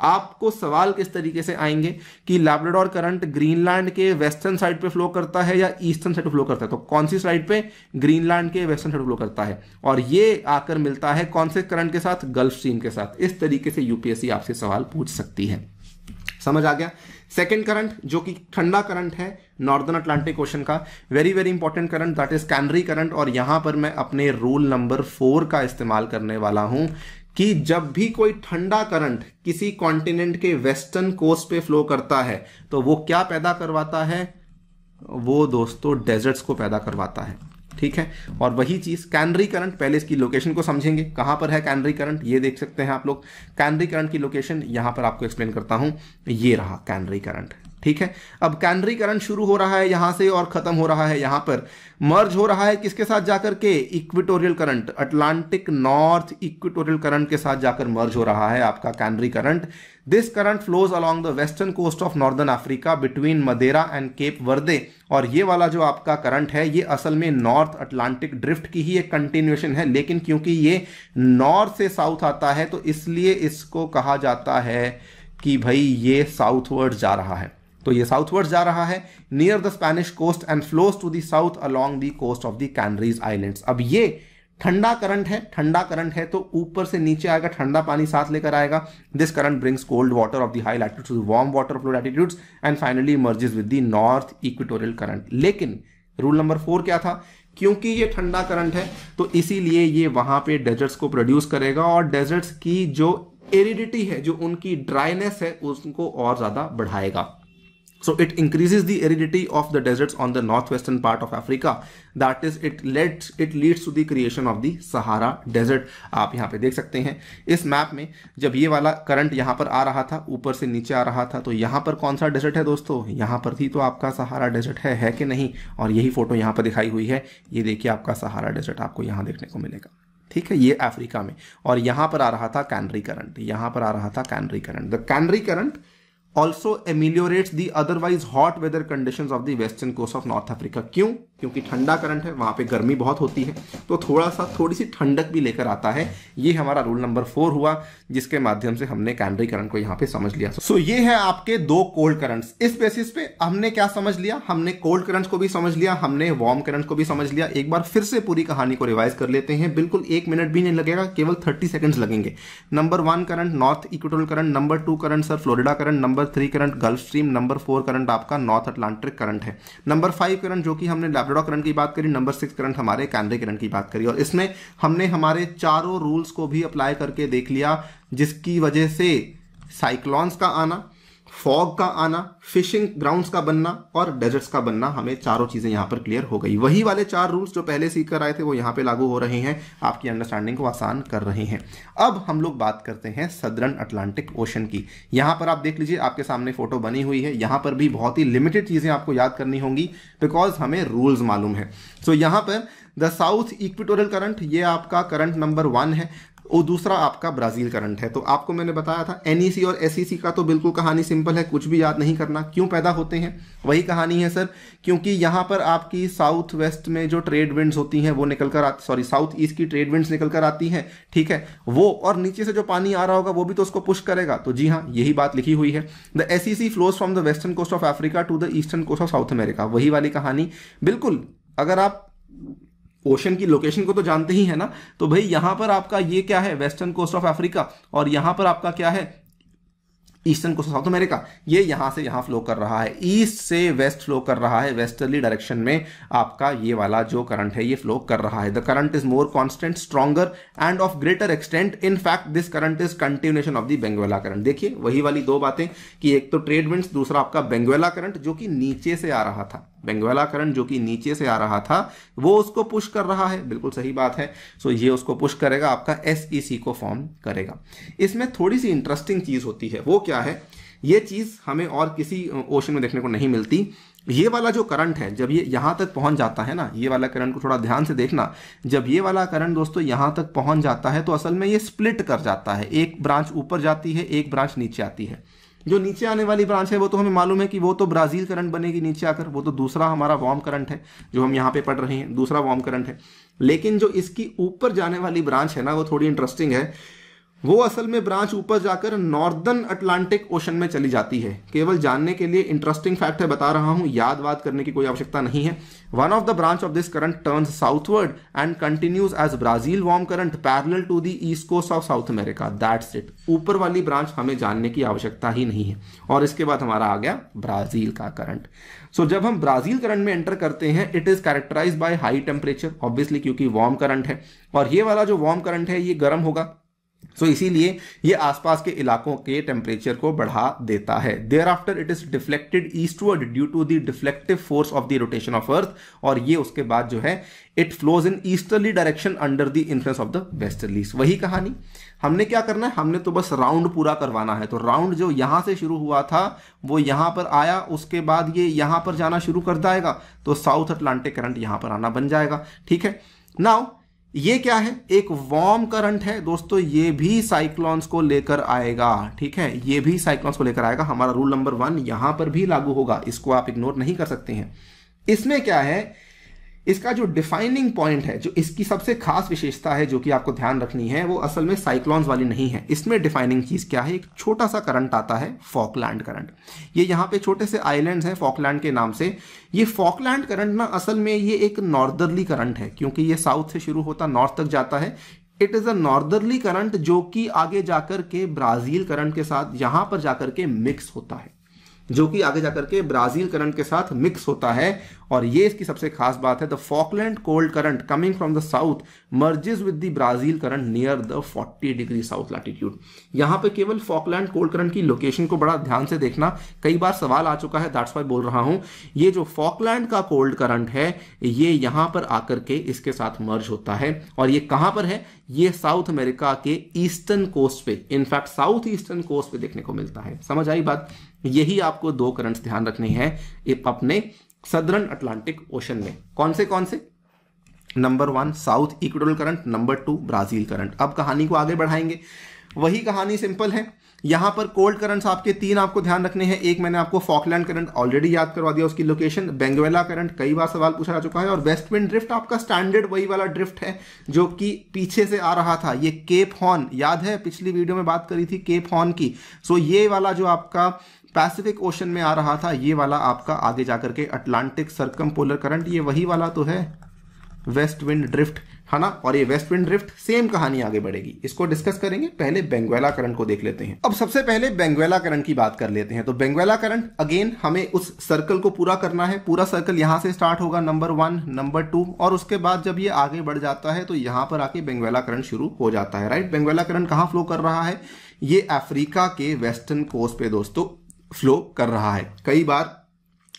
आपको सवाल किस तरीके से आएंगे कि लैब्राडोर करंट ग्रीनलैंड के वेस्टर्न साइड पे फ्लो करता है या ईस्टर्न साइड फ्लो करता है तो कौन सी साइड पे ग्रीनलैंड के वेस्टर्न साइड फ्लो करता है और ये आकर मिलता है कौन से करंट के साथ गल्फ स्ट्रीम के साथ इस तरीके से यूपीएससी आपसे सवाल पूछ सकती है समझ आ गया सेकेंड करंट जो कि ठंडा करंट है नॉर्दर्न अटलांटिक ओशन का very very important current that is Canary current और यहां पर मैं अपने रूल नंबर फोर का इस्तेमाल करने वाला हूं कि जब भी कोई ठंडा करंट किसी कॉन्टिनेंट के वेस्टर्न कोस्ट पे फ्लो करता है तो वो क्या पैदा करवाता है वो दोस्तों डेजर्ट्स को पैदा करवाता है ठीक है और वही चीज़ कैनरी करंट पहले इसकी लोकेशन को समझेंगे कहां पर है कैनरी करंट ये देख सकते हैं आप लोग कैनरी करंट की लोकेशन यहां पर आपको एक्सप्लेन करता हूं ये रहा कैनरी करंट ठीक है अब कैनरीकरण शुरू हो रहा है यहां से और ख़त्म हो रहा है यहां पर मर्ज हो रहा है किसके साथ जाकर के equatorial current Atlantic north equatorial current के साथ जाकर मर्ज हो रहा है आपका Canary current this current flows along the western coast of northern Africa between Madeira and Cape Verde और ये वाला जो आपका करंट है ये असल में नॉर्थ अटलांटिक ड्रिफ्ट की ही एक कंटिन्यूएशन है लेकिन क्योंकि ये नॉर्थ से साउथ आता है तो इसलिए इसको कहा जाता है कि भाई ये साउथवर्ड जा रहा है तो ये साउथवर्ड जा रहा है near the Spanish coast and flows to the south along the coast of the Canaries islands अब ये ठंडा करंट है ठंडा करंट है तो ऊपर से नीचे आएगा ठंडा पानी साथ लेकर आएगा this current brings cold water of the high latitude to warm water flow latitudes and finally emerges with the north equatorial current लेकिन रूल नंबर फोर क्या था क्योंकि ये ठंडा करंट है तो इसीलिए ये वहां पे डेजर्ट्स को प्रोड्यूस करेगा और डेजर्ट्स की जो एरिडिटी है जो उनकी ड्राइनेस है उसको और ज्यादा बढ़ाएगा So it increases the aridity of the deserts on the northwestern part of Africa. That is, it led it leads to the creation of the Sahara desert. आप यहाँ पे देख सकते हैं इस मैप में जब ये वाला करंट यहाँ पर आ रहा था ऊपर से नीचे आ रहा था तो यहाँ पर कौन सा डेजर्ट है दोस्तों यहाँ पर थी तो आपका सहारा डेजर्ट है है कि नहीं और यही फोटो यहाँ पर दिखाई हुई है ये देखिए आपका सहारा डेजर्ट आपको यहाँ देखने को मिलेगा ठीक है ये अफ्रीका में और यहाँ पर आ रहा था कैनरी करंट यहाँ पर आ रहा था Canary current the Canary current also ameliorates the otherwise hot weather conditions of the western coast of North Africa. Why? क्योंकि ठंडा करंट है वहाँ पे गर्मी बहुत होती है तो थोड़ा सा थोड़ी सी ठंडक भी लेकर आता है ये हमारा रूल नंबर फोर हुआ जिसके माध्यम से हमने कैंडरी करंट को यहाँ पे समझ लिया सो so, ये है आपके दो कोल्ड करंट्स इस बेसिस पे हमने क्या समझ लिया हमने कोल्ड करंट्स को भी समझ लिया हमने वार्म करंट्स को भी समझ लिया एक बार फिर से पूरी कहानी को रिवाइज कर लेते हैं बिल्कुल एक मिनट भी नहीं लगेगा केवल थर्टी सेकेंड्स लगेंगे number one current north equatorial current number two current sir Florida current number three current gulf Stream number four current आपका नॉर्थ अटलांटिक करंट है नंबर फाइव करंट जो कि हमने लैबोरेटरी अल्ट्राडॉक करंट की बात करी नंबर सिक्स करंट हमारे कैमरे करंट की बात करी और इसमें हमने हमारे चारों रूल्स को भी अप्लाई करके देख लिया जिसकी वजह से साइक्लॉन्स का आना फॉग का आना फिशिंग ग्राउंड्स का बनना और डेजर्ट्स का बनना हमें चारों चीज़ें यहां पर क्लियर हो गई वही वाले चार रूल्स जो पहले सीख कर आए थे वो यहां पे लागू हो रहे हैं आपकी अंडरस्टैंडिंग को आसान कर रहे हैं अब हम लोग बात करते हैं सदरन अटलांटिक ओशन की यहां पर आप देख लीजिए आपके सामने फोटो बनी हुई है यहां पर भी बहुत ही लिमिटेड चीज़ें आपको याद करनी होंगी बिकॉज हमें रूल्स मालूम है सो so, यहां पर द साउथ इक्विटोरियल करंट ये आपका करंट नंबर वन है और दूसरा आपका ब्राजील करंट है तो आपको मैंने बताया था एनईसी e और एस e का तो बिल्कुल कहानी सिंपल है कुछ भी याद नहीं करना क्यों पैदा होते हैं वही कहानी है सर क्योंकि यहाँ पर आपकी साउथ वेस्ट में जो ट्रेड विंड्स होती हैं वो निकल कर आती सॉरी साउथ ईस्ट की ट्रेड विंड्स निकल कर आती हैं ठीक है वो और नीचे से जो पानी आ रहा होगा वो भी तो उसको पुश करेगा तो जी हाँ यही बात लिखी हुई है the sea flows from the western coast of Africa to the eastern coast of South America वही वाली कहानी बिल्कुल अगर आप ओशन की लोकेशन को तो जानते ही है ना तो भाई यहां पर आपका ये क्या है वेस्टर्न कोस्ट ऑफ अफ्रीका और यहां पर आपका क्या है ईस्टर्न कोस्ट साउथ अमेरिका ये यहां से यहां फ्लो कर रहा है ईस्ट से वेस्ट फ्लो कर रहा है वेस्टर्ली डायरेक्शन में आपका ये वाला जो करंट है ये फ्लो कर रहा है the current is more constant stronger and of greater extent in fact this current is continuation of the Benguela current देखिए वही वाली दो बातें कि एक तो ट्रेडमेंट्स दूसरा आपका बेंगवेला करंट जो कि नीचे से आ रहा था बेंगवेला करंट जो कि नीचे से आ रहा था वो उसको पुश कर रहा है बिल्कुल सही बात है सो ये उसको पुश करेगा आपका एस e को फॉर्म करेगा इसमें थोड़ी सी इंटरेस्टिंग चीज़ होती है वो क्या है ये चीज़ हमें और किसी ओशन में देखने को नहीं मिलती ये वाला जो करंट है जब ये यहाँ तक पहुँच जाता है ना ये वाला करंट को थोड़ा ध्यान से देखना जब ये वाला करंट दोस्तों यहाँ तक पहुँच जाता है तो असल में ये स्प्लिट कर जाता है एक ब्रांच ऊपर जाती है एक ब्रांच नीचे आती है जो नीचे आने वाली ब्रांच है वो तो हमें मालूम है कि वो तो ब्राज़ील करंट बनेगी नीचे आकर वो तो दूसरा हमारा वार्म करंट है जो हम यहाँ पे पढ़ रहे हैं दूसरा वार्म करंट है लेकिन जो इसकी ऊपर जाने वाली ब्रांच है ना वो थोड़ी इंटरेस्टिंग है वो असल में ब्रांच ऊपर जाकर नॉर्दर्न अटलांटिक ओशन में चली जाती है केवल जानने के लिए इंटरेस्टिंग फैक्ट है बता रहा हूं याद वाद करने की कोई आवश्यकता नहीं है one of the branch of this current turns southward and continues as Brazil warm current parallel to the east coast of South America that's it ऊपर वाली ब्रांच हमें जानने की आवश्यकता ही नहीं है और इसके बाद हमारा आ गया ब्राजील का करंट सो so, जब हम ब्राजील करंट में एंटर करते हैं it is characterize by high temperature obviously क्योंकि वार्म करंट है और ये वाला जो वार्म करंट है ये गर्म होगा सो so, इसीलिए ये आसपास के इलाकों के टेम्परेचर को बढ़ा देता है thereafter it is deflected eastward due to the deflective force of the rotation of earth और ये उसके बाद जो है it flows in easterly direction under the influence of the westerlies वही कहानी हमने क्या करना है हमने तो बस राउंड पूरा करवाना है तो राउंड जो यहां से शुरू हुआ था वो यहां पर आया उसके बाद ये यहां पर जाना शुरू कर जाएगा तो साउथ अटलांटिक करंट यहां पर आना बन जाएगा ठीक है नाउ ये क्या है एक वार्म करंट है दोस्तों ये भी साइक्लॉन्स को लेकर आएगा ठीक है ये भी साइक्लॉन्स को लेकर आएगा हमारा रूल नंबर वन यहां पर भी लागू होगा इसको आप इग्नोर नहीं कर सकते हैं इसमें क्या है इसका जो डिफाइनिंग पॉइंट है जो इसकी सबसे खास विशेषता है जो कि आपको ध्यान रखनी है वो असल में साइक्लॉन्स वाली नहीं है इसमें डिफाइनिंग चीज़ क्या है एक छोटा सा करंट आता है फॉकलैंड करंट ये यहाँ पे छोटे से आइलैंड्स हैं फॉकलैंड के नाम से ये फॉकलैंड करंट ना असल में ये एक नॉर्दर्ली करंट है क्योंकि ये साउथ से शुरू होता नॉर्थ तक जाता है it is a northerly current जो कि आगे जाकर के ब्राज़ील करंट के साथ यहाँ पर जाकर के मिक्स होता है जो कि आगे जाकर के ब्राजील करंट के साथ मिक्स होता है और ये इसकी सबसे खास बात है the Falkland cold current coming from the south merges with the Brazil current near the 40 degree south latitude यहां पे केवल फॉकलैंड कोल्ड करंट की लोकेशन को बड़ा ध्यान से देखना कई बार सवाल आ चुका है दैट्स वाई बोल रहा हूं ये जो फॉकलैंड का कोल्ड करंट है ये यहां पर आकर के इसके साथ मर्ज होता है और ये कहां पर है ये साउथ अमेरिका के ईस्टर्न कोस्ट पे इनफैक्ट साउथ ईस्टर्न कोस्ट पे देखने को मिलता है समझ आई बात यही आपको दो करंट्स ध्यान रखने हैं अपने सदरन अटलांटिक ओशन में कौन से कौन से number one south equatorial current number two Brazil current अब कहानी को आगे बढ़ाएंगे वही कहानी सिंपल है यहां पर कोल्ड करंट्स आपके तीन आपको ध्यान रखने हैं एक मैंने आपको फॉकलैंड करंट ऑलरेडी याद करवा दिया उसकी लोकेशन बेंगवेला करंट कई बार सवाल पूछा जा चुका है और वेस्ट विंड ड्रिफ्ट आपका स्टैंडर्ड वही वाला ड्रिफ्ट है जो कि पीछे से आ रहा था ये केप हॉर्न याद है पिछली वीडियो में बात करी थी केप हॉर्न की सो ये वाला जो आपका पैसिफिक ओशन में आ रहा था ये वाला आपका आगे जाकर के अटलांटिक सर्कम पोलर करंट ये वही वाला तो है वेस्ट विंड ड्रिफ्ट है ना और ये वेस्ट विंड ड्रिफ्ट सेम कहानी आगे बढ़ेगी इसको डिस्कस करेंगे पहले बेंगवेला करंट को देख लेते हैं अब सबसे पहले बेंगवेला करंट की बात कर लेते हैं तो बेंगवेला करंट अगेन हमें उस सर्कल को पूरा करना है पूरा सर्कल यहां से स्टार्ट होगा नंबर वन नंबर टू और उसके बाद जब ये आगे बढ़ जाता है तो यहां पर आके बेंगवेला करंट शुरू हो जाता है राइट बेंगवेला करंट कहां फ्लो कर रहा है ये अफ्रीका के वेस्टर्न कोस्ट पे दोस्तों फ्लो कर रहा है कई बार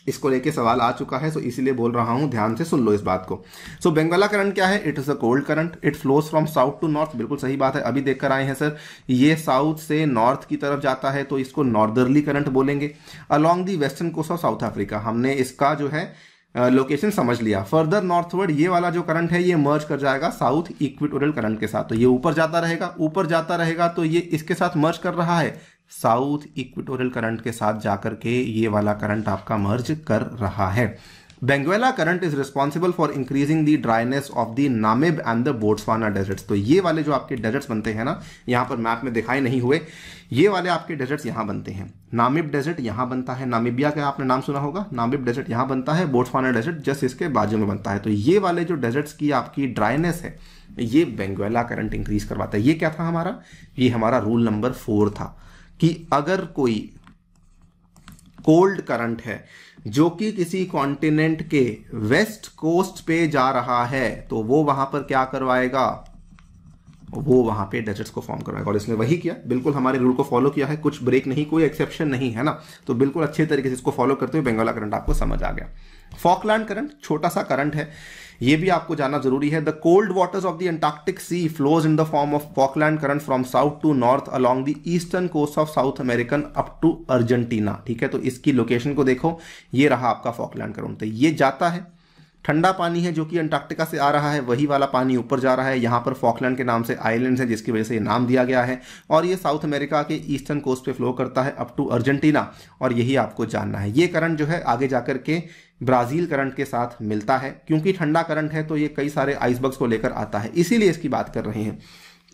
इसको लेके सवाल आ चुका है सो इसीलिए बोल रहा हूँ ध्यान से सुन लो इस बात को सो बंगला करंट क्या है it is a cold current it flows from south to north बिल्कुल सही बात है अभी देख कर आए हैं सर ये साउथ से नॉर्थ की तरफ जाता है तो इसको नॉर्दर्ली करंट बोलेंगे along the western coast of South Africa हमने इसका जो है लोकेशन uh, समझ लिया फर्दर नॉर्थवर्ड ये वाला जो करंट है ये मर्ज कर जाएगा साउथ इक्विटोरियल करंट के साथ तो ये ऊपर जाता रहेगा ऊपर जाता रहेगा तो ये इसके साथ मर्ज कर रहा है साउथ इक्वेटोरियल करंट के साथ जाकर के ये वाला करंट आपका मर्ज कर रहा है Benguela current is responsible for increasing the dryness of the Namib and the Botswana deserts तो ये वाले जो आपके डेजर्ट्स बनते हैं ना यहां पर मैप में दिखाई नहीं हुए ये वाले आपके डेजर्ट्स यहां बनते हैं नामिब डेजर्ट यहां बनता है नामिबिया का आपने नाम सुना होगा नामिब डेजर्ट यहां बनता है बोट्सवाना डेजर्ट जस्ट इसके बाजू में बनता है तो ये वाले जो डेजर्ट्स की आपकी ड्राइनेस है ये बेंगवेला करंट इंक्रीज करवाता है ये क्या था हमारा ये हमारा रूल नंबर फोर था कि अगर कोई कोल्ड करंट है जो कि किसी कॉन्टिनेंट के वेस्ट कोस्ट पे जा रहा है तो वो वहां पर क्या करवाएगा वो वहां पे डेजर्ट्स को फॉर्म करवाएगा और इसने वही किया बिल्कुल हमारे रूल को फॉलो किया है कुछ ब्रेक नहीं कोई एक्सेप्शन नहीं है ना तो बिल्कुल अच्छे तरीके से इसको फॉलो करते हुए बंगाला करंट आपको समझ आ गया फॉकलैंड करंट छोटा सा करंट है ये भी आपको जाना जरूरी है the cold waters of the Antarctic sea flows in the form of Falkland current from south to north along the eastern coast of South American up to Argentina ठीक है तो इसकी लोकेशन को देखो ये रहा आपका फॉकलैंड करंट तो ये जाता है ठंडा पानी है जो कि अंटार्कटिका से आ रहा है वही वाला पानी ऊपर जा रहा है यहाँ पर फॉकलैंड के नाम से आइलैंड्स हैं जिसकी वजह से ये नाम दिया गया है और ये साउथ अमेरिका के ईस्टर्न कोस्ट पे फ्लो करता है अप टू अर्जेंटीना और यही आपको जानना है ये करंट जो है आगे जाकर के ब्राज़ील करंट के साथ मिलता है क्योंकि ठंडा करंट है तो ये कई सारे आइसबर्ग्स को लेकर आता है इसीलिए इसकी बात कर रहे हैं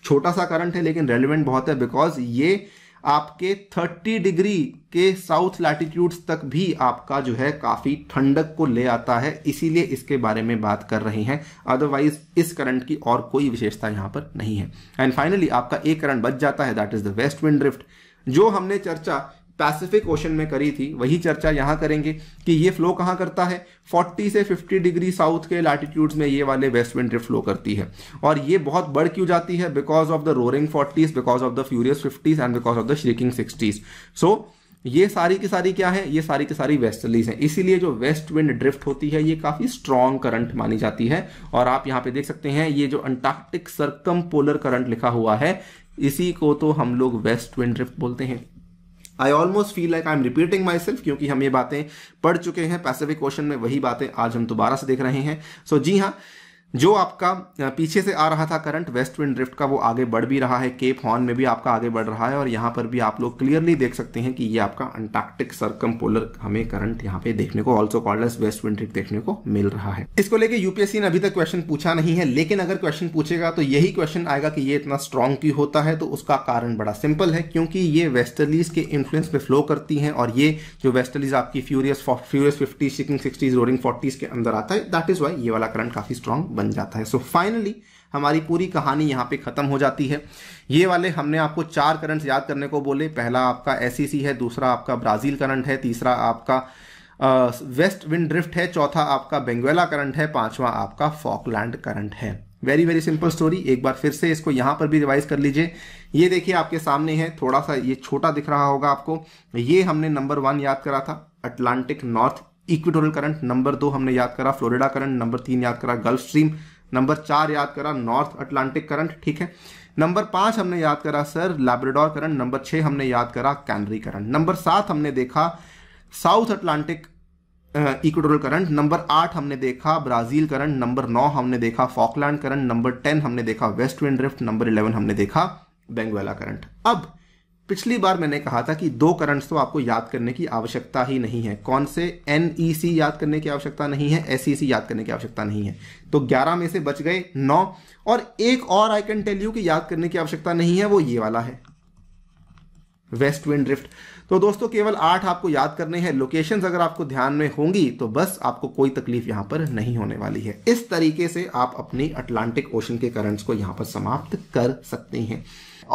छोटा सा करंट है लेकिन रेलिवेंट बहुत है बिकॉज ये आपके 30 डिग्री के साउथ लैटिट्यूड्स तक भी आपका जो है काफ़ी ठंडक को ले आता है इसीलिए इसके बारे में बात कर रहे हैं अदरवाइज इस करंट की और कोई विशेषता यहाँ पर नहीं है एंड फाइनली आपका एक करंट बच जाता है that is the west wind drift जो हमने चर्चा पैसिफिक ओशन में करी थी वही चर्चा यहां करेंगे कि ये फ्लो कहाँ करता है 40 से 50 डिग्री साउथ के लैटिट्यूड्स में ये वाले वेस्ट विंड फ्लो करती है और ये बहुत बढ़ क्यों जाती है because of the roaring forties because of the furious fifties and because of the shrieking sixties so ये सारी की सारी क्या है ये सारी की सारी वेस्टलीज हैं इसीलिए जो वेस्ट विंड ड्रिफ्ट होती है ये काफ़ी स्ट्रांग करंट मानी जाती है और आप यहाँ पे देख सकते हैं ये जो अंटार्कटिक सर्कम पोलर करंट लिखा हुआ है इसी को तो हम लोग वेस्ट विंड ड्रिफ्ट बोलते हैं I almost feel like I am repeating myself क्योंकि हम ये बातें पढ़ चुके हैं पैसिफिक क्वेश्चन में वही बातें आज हम दोबारा से देख रहे हैं सो so, जी हाँ जो आपका पीछे से आ रहा था करंट वेस्ट विंड ड्रिफ्ट का वो आगे बढ़ भी रहा है केप हॉर्न में भी आपका आगे बढ़ रहा है और यहाँ पर भी आप लोग क्लियरली देख सकते हैं कि ये आपका अंटार्कटिक सर्कम पोलर हमें करंट यहाँ पे देखने को also called west wind drift देखने को मिल रहा है इसको लेके यूपीएससी ने अभी तक क्वेश्चन पूछा नहीं है लेकिन अगर क्वेश्चन पूछेगा तो यही क्वेश्चन आएगा कि ये इतना स्ट्रॉन्ग क्यों होता है तो उसका कारण बड़ा सिंपल है क्योंकि ये वेस्टर्लीज के इन्फ्लुएंस पे फ्लो करती है और ये जो वेस्टर्लीज आपकी furious furious fifty shrieking sixties roaring forties के अंदर आता है दैट इज वाई ये वाला करंट काफी स्ट्रॉन्ग बन जाता है सो so, फाइनली हमारी पूरी कहानी यहाँ पे ख़त्म हो जाती है ये वाले हमने आपको चार करंट याद करने को बोले पहला आपका एस e है दूसरा आपका ब्राज़ील करंट है तीसरा आपका वेस्ट विंड ड्रिफ्ट है चौथा आपका बेंगवेला करंट है पांचवा आपका फॉकलैंड करंट है वेरी वेरी सिंपल स्टोरी एक बार फिर से इसको यहाँ पर भी रिवाइज कर लीजिए ये देखिए आपके सामने है थोड़ा सा ये छोटा दिख रहा होगा आपको ये हमने नंबर वन याद करा था Atlantic north equatorial current number दो हमने याद करा फ्लोरिडा करंट नंबर तीन याद करा गल्फ स्ट्रीम नंबर चार याद करा नॉर्थ अटलांटिक करंट ठीक है नंबर पांच हमने याद करा सर लैब्रेडोर करंट नंबर छह हमने याद करा कैनरी करंट नंबर सात हमने देखा South Atlantic equatorial current number आठ हमने देखा ब्राज़ील करंट नंबर नौ हमने देखा फॉकलैंड करंट नंबर टेन हमने देखा west wind drift number eleven हमने देखा बेंगवेला करंट अब पिछली बार मैंने कहा था कि दो करंट्स तो आपको याद करने की आवश्यकता ही नहीं है कौन से एन ई सी याद करने की आवश्यकता नहीं है एस ई सी याद करने की आवश्यकता नहीं है तो 11 में से बच गए 9 और एक और आई कैन टेल यू कि याद करने की आवश्यकता नहीं है वो ये वाला है वेस्ट विंड ड्रिफ्ट तो दोस्तों केवल आठ आपको याद करने हैं लोकेशन अगर आपको ध्यान में होंगी तो बस आपको कोई तकलीफ यहां पर नहीं होने वाली है इस तरीके से आप अपनी अटलांटिक ओशन के करंट्स को यहां पर समाप्त कर सकते हैं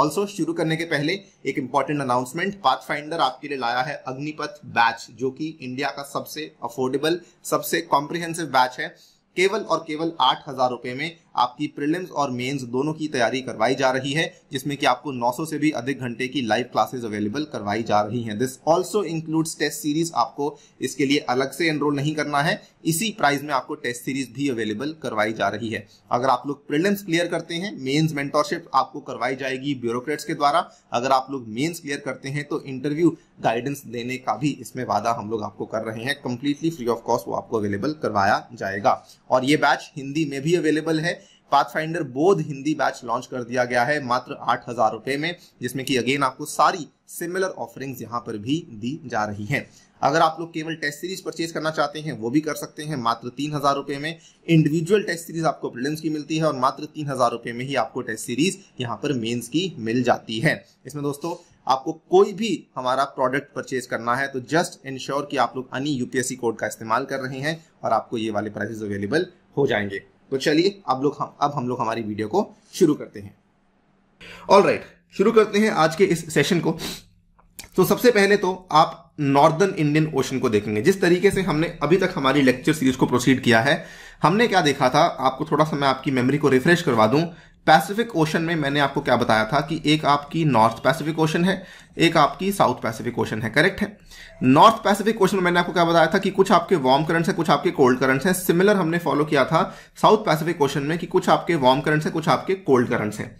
ऑल्सो शुरू करने के पहले एक इंपॉर्टेंट अनाउंसमेंट पाथ फाइंडर आपके लिए लाया है अग्निपथ बैच जो कि इंडिया का सबसे अफोर्डेबल सबसे कॉम्प्रिहेंसिव बैच है केवल और केवल आठ हजार रुपए में आपकी प्रिलिम्स और मेंस दोनों की तैयारी करवाई जा रही है जिसमें कि आपको 900 से भी अधिक घंटे की लाइव क्लासेस अवेलेबल करवाई जा रही हैं this also includes test series आपको इसके लिए अलग से एनरोल नहीं करना है इसी प्राइस में आपको टेस्ट सीरीज भी अवेलेबल करवाई जा रही है अगर आप लोग प्रिलिम्स क्लियर करते हैं मेन्स मेंटोरशिप आपको करवाई जाएगी ब्यूरोक्रेट्स के द्वारा अगर आप लोग मेन्स क्लियर करते हैं तो इंटरव्यू गाइडेंस देने का भी इसमें वादा हम लोग आपको कर रहे हैं कंप्लीटली फ्री ऑफ कॉस्ट वो आपको अवेलेबल करवाया जाएगा और ये बैच हिंदी में भी अवेलेबल है पाथफाइंडर बोध हिंदी बैच लॉन्च कर दिया गया है मात्र आठ हजार रुपए में जिसमें कि अगेन आपको सारी सिमिलर ऑफरिंग्स यहाँ पर भी दी जा रही हैं अगर आप लोग केवल टेस्ट सीरीज परचेज करना चाहते हैं वो भी कर सकते हैं मात्र तीन हजार रुपए में इंडिविजुअल टेस्ट सीरीज आपको प्रिलिम्स की मिलती है और मात्र तीन हजार रुपए में ही आपको टेस्ट सीरीज यहाँ पर मेन्स की मिल जाती है इसमें दोस्तों आपको कोई भी हमारा प्रोडक्ट परचेज करना है तो जस्ट इंश्योर कि आप लोग अनी यूपीएससी कोड का इस्तेमाल कर रहे हैं और आपको ये वाले प्राइजेस अवेलेबल हो जाएंगे तो चलिए अब लोग हम अब हम लोग हमारी वीडियो को शुरू करते हैं ऑल राइट right, शुरू करते हैं आज के इस सेशन को तो सबसे पहले तो आप नॉर्दर्न इंडियन ओशन को देखेंगे जिस तरीके से हमने अभी तक हमारी लेक्चर सीरीज को प्रोसीड किया है हमने क्या देखा था आपको थोड़ा सा मैं आपकी मेमोरी को रिफ्रेश करवा दूं पैसिफिक ओशन में मैंने आपको क्या बताया था कि एक आपकी नॉर्थ पैसिफिक ओशन है एक आपकी साउथ पैसिफिक ओशन है करेक्ट है नॉर्थ पैसिफिक ओशन में मैंने आपको क्या बताया था कि कुछ आपके वार्म करंट्स हैं कुछ आपके कोल्ड करंट्स हैं सिमिलर हमने फॉलो किया था साउथ पैसिफिक ओशन में कि कुछ आपके वार्म करंट्स हैं कुछ आपके कोल्ड करंट्स हैं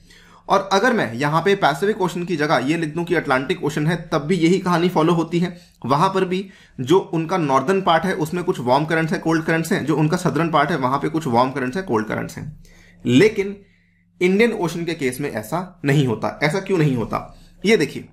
और अगर मैं यहाँ पे पैसिफिक ओशन की जगह ये लिख दूं कि अटलांटिक ओशन है तब भी यही कहानी फॉलो होती है वहां पर भी जो उनका नॉर्दर्न पार्ट है उसमें कुछ वार्म करंट्स हैं कोल्ड करंट्स हैं जो उनका सदर्न पार्ट है वहां पे कुछ वार्म करंट्स हैं कोल्ड करंट्स हैं लेकिन इंडियन ओशन के केस में ऐसा नहीं होता ऐसा क्यों नहीं होता ये देखिए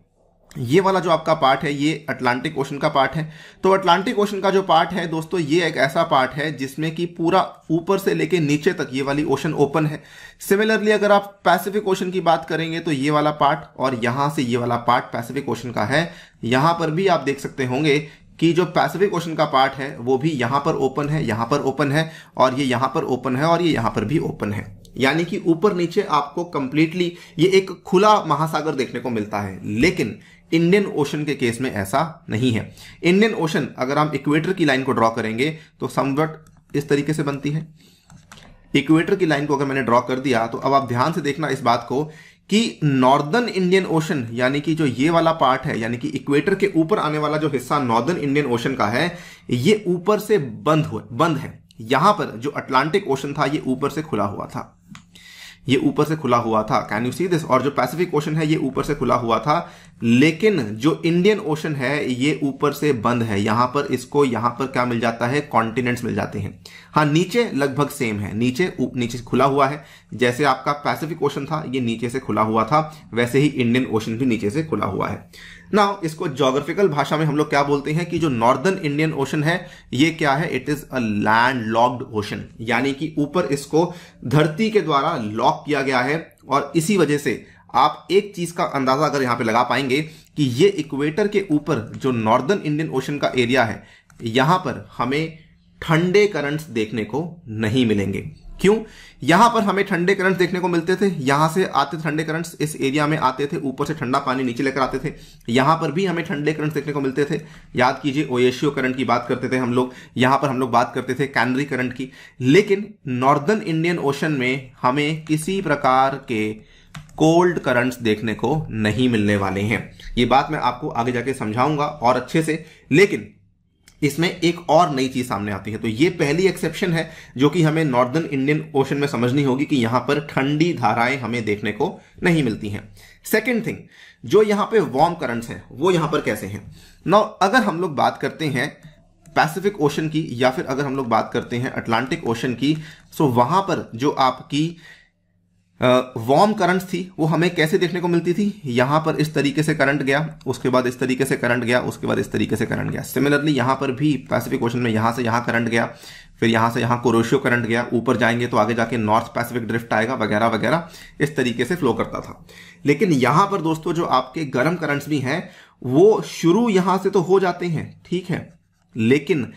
ये वाला जो आपका पार्ट है ये अटलांटिक ओशन का पार्ट है तो अटलांटिक ओशन का जो पार्ट है दोस्तों ये एक ऐसा पार्ट है जिसमें कि पूरा ऊपर से लेके नीचे तक ये वाली ओशन ओपन है सिमिलरली अगर आप पैसिफिक ओशन की बात करेंगे तो ये वाला पार्ट और यहां से ये वाला पार्ट पैसिफिक ओशन का है यहां पर भी आप देख सकते होंगे कि जो पैसिफिक ओशन का पार्ट है वो भी यहाँ पर ओपन है यहाँ पर ओपन है और ये यहाँ पर ओपन है और ये यहाँ पर भी ओपन है यानी कि ऊपर नीचे आपको कंप्लीटली ये एक खुला महासागर देखने को मिलता है लेकिन इंडियन ओशन के केस में ऐसा नहीं है इंडियन ओशन अगर हम इक्वेटर की लाइन को ड्रॉ करेंगे तो समवट इस तरीके से बनती है इक्वेटर की लाइन को अगर मैंने ड्रॉ कर दिया तो अब आप ध्यान से देखना इस बात को कि नॉर्दर्न इंडियन ओशन यानी कि जो ये वाला पार्ट है यानी कि इक्वेटर के ऊपर आने वाला जो हिस्सा नॉर्दर्न इंडियन ओशन का है ये ऊपर से बंद हुए बंद है यहां पर जो अटलांटिक ओशन था ये ऊपर से खुला हुआ था ये ऊपर से खुला हुआ था कैन यू सी दिस और जो पैसिफिक ओशन है ये ऊपर से खुला हुआ था लेकिन जो इंडियन ओशन है ये ऊपर से बंद है यहां पर इसको यहां पर क्या मिल जाता है कॉन्टिनेंट्स मिल जाते हैं हाँ नीचे लगभग सेम है नीचे नीचे खुला हुआ है जैसे आपका पैसिफिक ओशन था ये नीचे से खुला हुआ था वैसे ही इंडियन ओशन भी नीचे से खुला हुआ है ना इसको जोग्राफिकल भाषा में हम लोग क्या बोलते हैं कि जो नॉर्दर्न इंडियन ओशन है ये क्या है it is a landlocked ocean यानी कि ऊपर इसको धरती के द्वारा लॉक किया गया है और इसी वजह से आप एक चीज का अंदाजा अगर यहां पे लगा पाएंगे कि ये इक्वेटर के ऊपर जो नॉर्दर्न इंडियन ओशन का एरिया है यहां पर हमें ठंडे करंट्स देखने को नहीं मिलेंगे क्यों यहां पर हमें ठंडे करंट देखने को मिलते थे यहां से आते ठंडे करंट्स इस एरिया में आते थे ऊपर से ठंडा पानी नीचे लेकर आते थे यहां पर भी हमें ठंडे करंट देखने को मिलते थे याद कीजिए ओएशियो करंट की बात करते थे हम लोग यहां पर हम लोग बात करते थे कैनरी करंट की लेकिन नॉर्दर्न इंडियन ओशन में हमें किसी प्रकार के कोल्ड करंट्स देखने को नहीं मिलने वाले हैं ये बात मैं आपको आगे जाके समझाऊंगा और अच्छे से लेकिन इसमें एक और नई चीज सामने आती है तो ये पहली एक्सेप्शन है जो कि हमें नॉर्दर्न इंडियन ओशन में समझनी होगी कि यहां पर ठंडी धाराएं हमें देखने को नहीं मिलती हैं सेकेंड थिंग जो यहां पे वार्म करंट्स हैं वो यहां पर कैसे हैं नौ अगर हम लोग बात करते हैं पैसिफिक ओशन की या फिर अगर हम लोग बात करते हैं अटलांटिक ओशन की सो वहां पर जो आपकी वार्म करंट थी वो हमें कैसे देखने को मिलती थी यहाँ पर इस तरीके से करंट गया उसके बाद इस तरीके से करंट गया उसके बाद इस तरीके से करंट गया सिमिलरली यहाँ पर भी पैसिफिक ओशन में यहाँ से यहाँ करंट गया फिर यहाँ से यहाँ कोरोशियो करंट गया ऊपर जाएंगे तो आगे जाके नॉर्थ पैसिफिक ड्रिफ्ट आएगा वगैरह वगैरह इस तरीके से फ्लो करता था लेकिन यहाँ पर दोस्तों जो आपके गर्म करंट्स भी हैं वो शुरू यहाँ से तो हो जाते हैं ठीक है लेकिन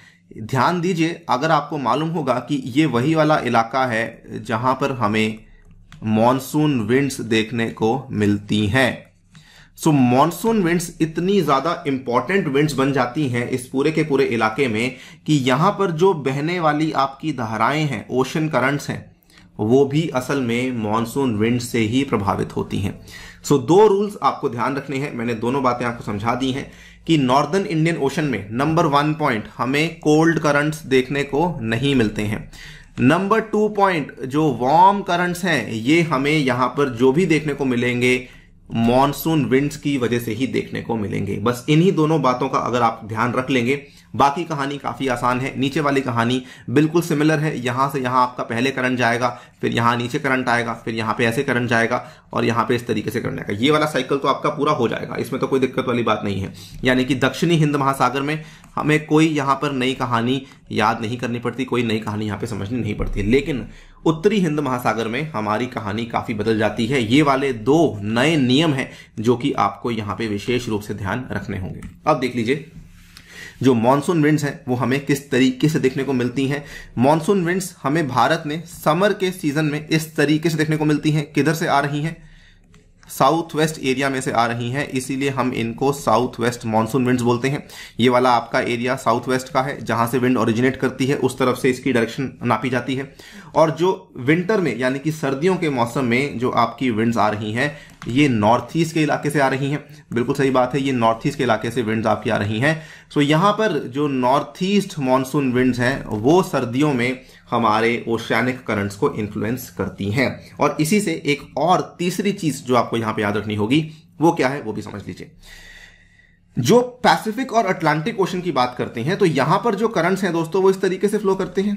ध्यान दीजिए अगर आपको मालूम होगा कि ये वही वाला इलाका है जहाँ पर हमें मॉनसून विंड्स देखने को मिलती हैं सो मॉनसून विंड्स इतनी ज्यादा इंपॉर्टेंट विंड्स बन जाती हैं इस पूरे के पूरे इलाके में कि यहां पर जो बहने वाली आपकी धाराएं हैं ओशन करंट्स हैं वो भी असल में मॉनसून विंड से ही प्रभावित होती हैं सो so, दो रूल्स आपको ध्यान रखने हैं मैंने दोनों बातें आपको समझा दी हैं कि नॉर्दर्न इंडियन ओशन में नंबर वन पॉइंट हमें कोल्ड करंट्स देखने को नहीं मिलते हैं नंबर टू पॉइंट जो वार्म करंट्स हैं ये हमें यहां पर जो भी देखने को मिलेंगे मॉनसून विंड्स की वजह से ही देखने को मिलेंगे बस इन्हीं दोनों बातों का अगर आप ध्यान रख लेंगे बाकी कहानी काफ़ी आसान है नीचे वाली कहानी बिल्कुल सिमिलर है यहाँ से यहाँ आपका पहले करंट जाएगा फिर यहाँ नीचे करंट आएगा फिर यहाँ पे ऐसे करंट जाएगा और यहाँ पे इस तरीके से करंट आएगा ये वाला साइकिल तो आपका पूरा हो जाएगा इसमें तो कोई दिक्कत वाली बात नहीं है यानी कि दक्षिणी हिंद महासागर में हमें कोई यहाँ पर नई कहानी याद नहीं करनी पड़ती कोई नई कहानी यहाँ पे समझनी नहीं पड़ती लेकिन उत्तरी हिंद महासागर में हमारी कहानी काफ़ी बदल जाती है ये वाले दो नए नियम हैं जो कि आपको यहाँ पे विशेष रूप से ध्यान रखने होंगे अब देख लीजिए जो मानसून विंड्स हैं वो हमें किस तरीके से देखने को मिलती हैं मानसून विंड्स हमें भारत में समर के सीजन में इस तरीके से देखने को मिलती हैं किधर से आ रही हैं साउथ वेस्ट एरिया में से आ रही हैं इसीलिए हम इनको साउथ वेस्ट मानसून विंड्स बोलते हैं ये वाला आपका एरिया साउथ वेस्ट का है जहां से विंड ओरिजिनेट करती है उस तरफ से इसकी डायरेक्शन नापी जाती है और जो विंटर में यानी कि सर्दियों के मौसम में जो आपकी विंड्स आ रही हैं ये नॉर्थ ईस्ट के इलाके से आ रही हैं बिल्कुल सही बात है ये नॉर्थ ईस्ट के इलाके से विंड्स आपकी आ रही हैं सो यहाँ पर जो नॉर्थ ईस्ट मानसून विंड्स हैं वो सर्दियों में हमारे ओशियानिक करंट्स को इन्फ्लुएंस करती हैं और इसी से एक और तीसरी चीज जो आपको यहां पे याद रखनी होगी वो क्या है वो भी समझ लीजिए जो पैसिफिक और अटलांटिक ओशन की बात करते हैं तो यहां पर जो करंट्स हैं दोस्तों वो इस तरीके से फ्लो करते हैं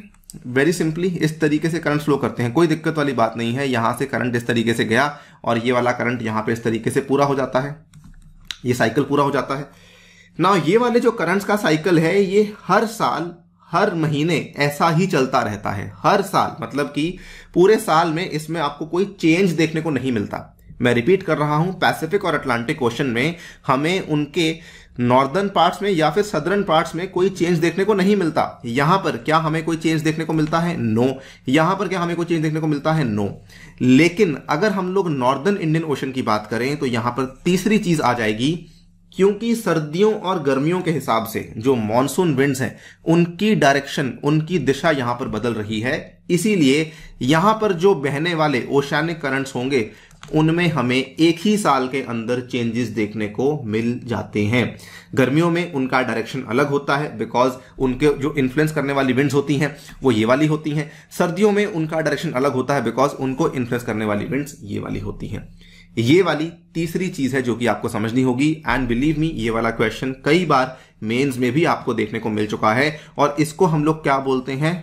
वेरी सिंपली इस तरीके से करंट फ्लो करते हैं कोई दिक्कत वाली बात नहीं है यहां से करंट इस तरीके से गया और ये वाला करंट यहां पे इस तरीके से पूरा हो जाता है ये साइकिल पूरा हो जाता है ना ये वाले जो करंट्स का साइकिल है ये हर साल हर महीने ऐसा ही चलता रहता है हर साल मतलब कि पूरे साल में इसमें आपको कोई चेंज देखने को नहीं मिलता मैं रिपीट कर रहा हूं पैसिफिक और अटलांटिक ओशन में हमें उनके नॉर्दर्न पार्ट्स में या फिर सदर्न पार्ट्स में कोई चेंज देखने को नहीं मिलता यहां पर क्या हमें कोई चेंज देखने को मिलता है नो no. यहां पर क्या हमें कोई चेंज देखने को मिलता है नो no. लेकिन अगर हम लोग नॉर्दर्न इंडियन ओशन की बात करें तो यहां पर तीसरी चीज आ जाएगी क्योंकि सर्दियों और गर्मियों के हिसाब से जो मॉनसून विंड्स हैं उनकी डायरेक्शन उनकी दिशा यहां पर बदल रही है इसीलिए यहां पर जो बहने वाले ओशानिक करंट्स होंगे उनमें हमें एक ही साल के अंदर चेंजेस देखने को मिल जाते हैं गर्मियों में उनका डायरेक्शन अलग होता है बिकॉज उनके जो इन्फ्लुएंस करने वाली विंड्स होती हैं वो ये वाली होती हैं सर्दियों में उनका डायरेक्शन अलग होता है बिकॉज उनको इन्फ्लुएंस करने वाली विंड्स ये वाली होती हैं ये वाली तीसरी चीज है जो कि आपको समझनी होगी एंड बिलीव मी ये वाला क्वेश्चन कई बार मेंस में भी आपको देखने को मिल चुका है और इसको हम लोग क्या बोलते हैं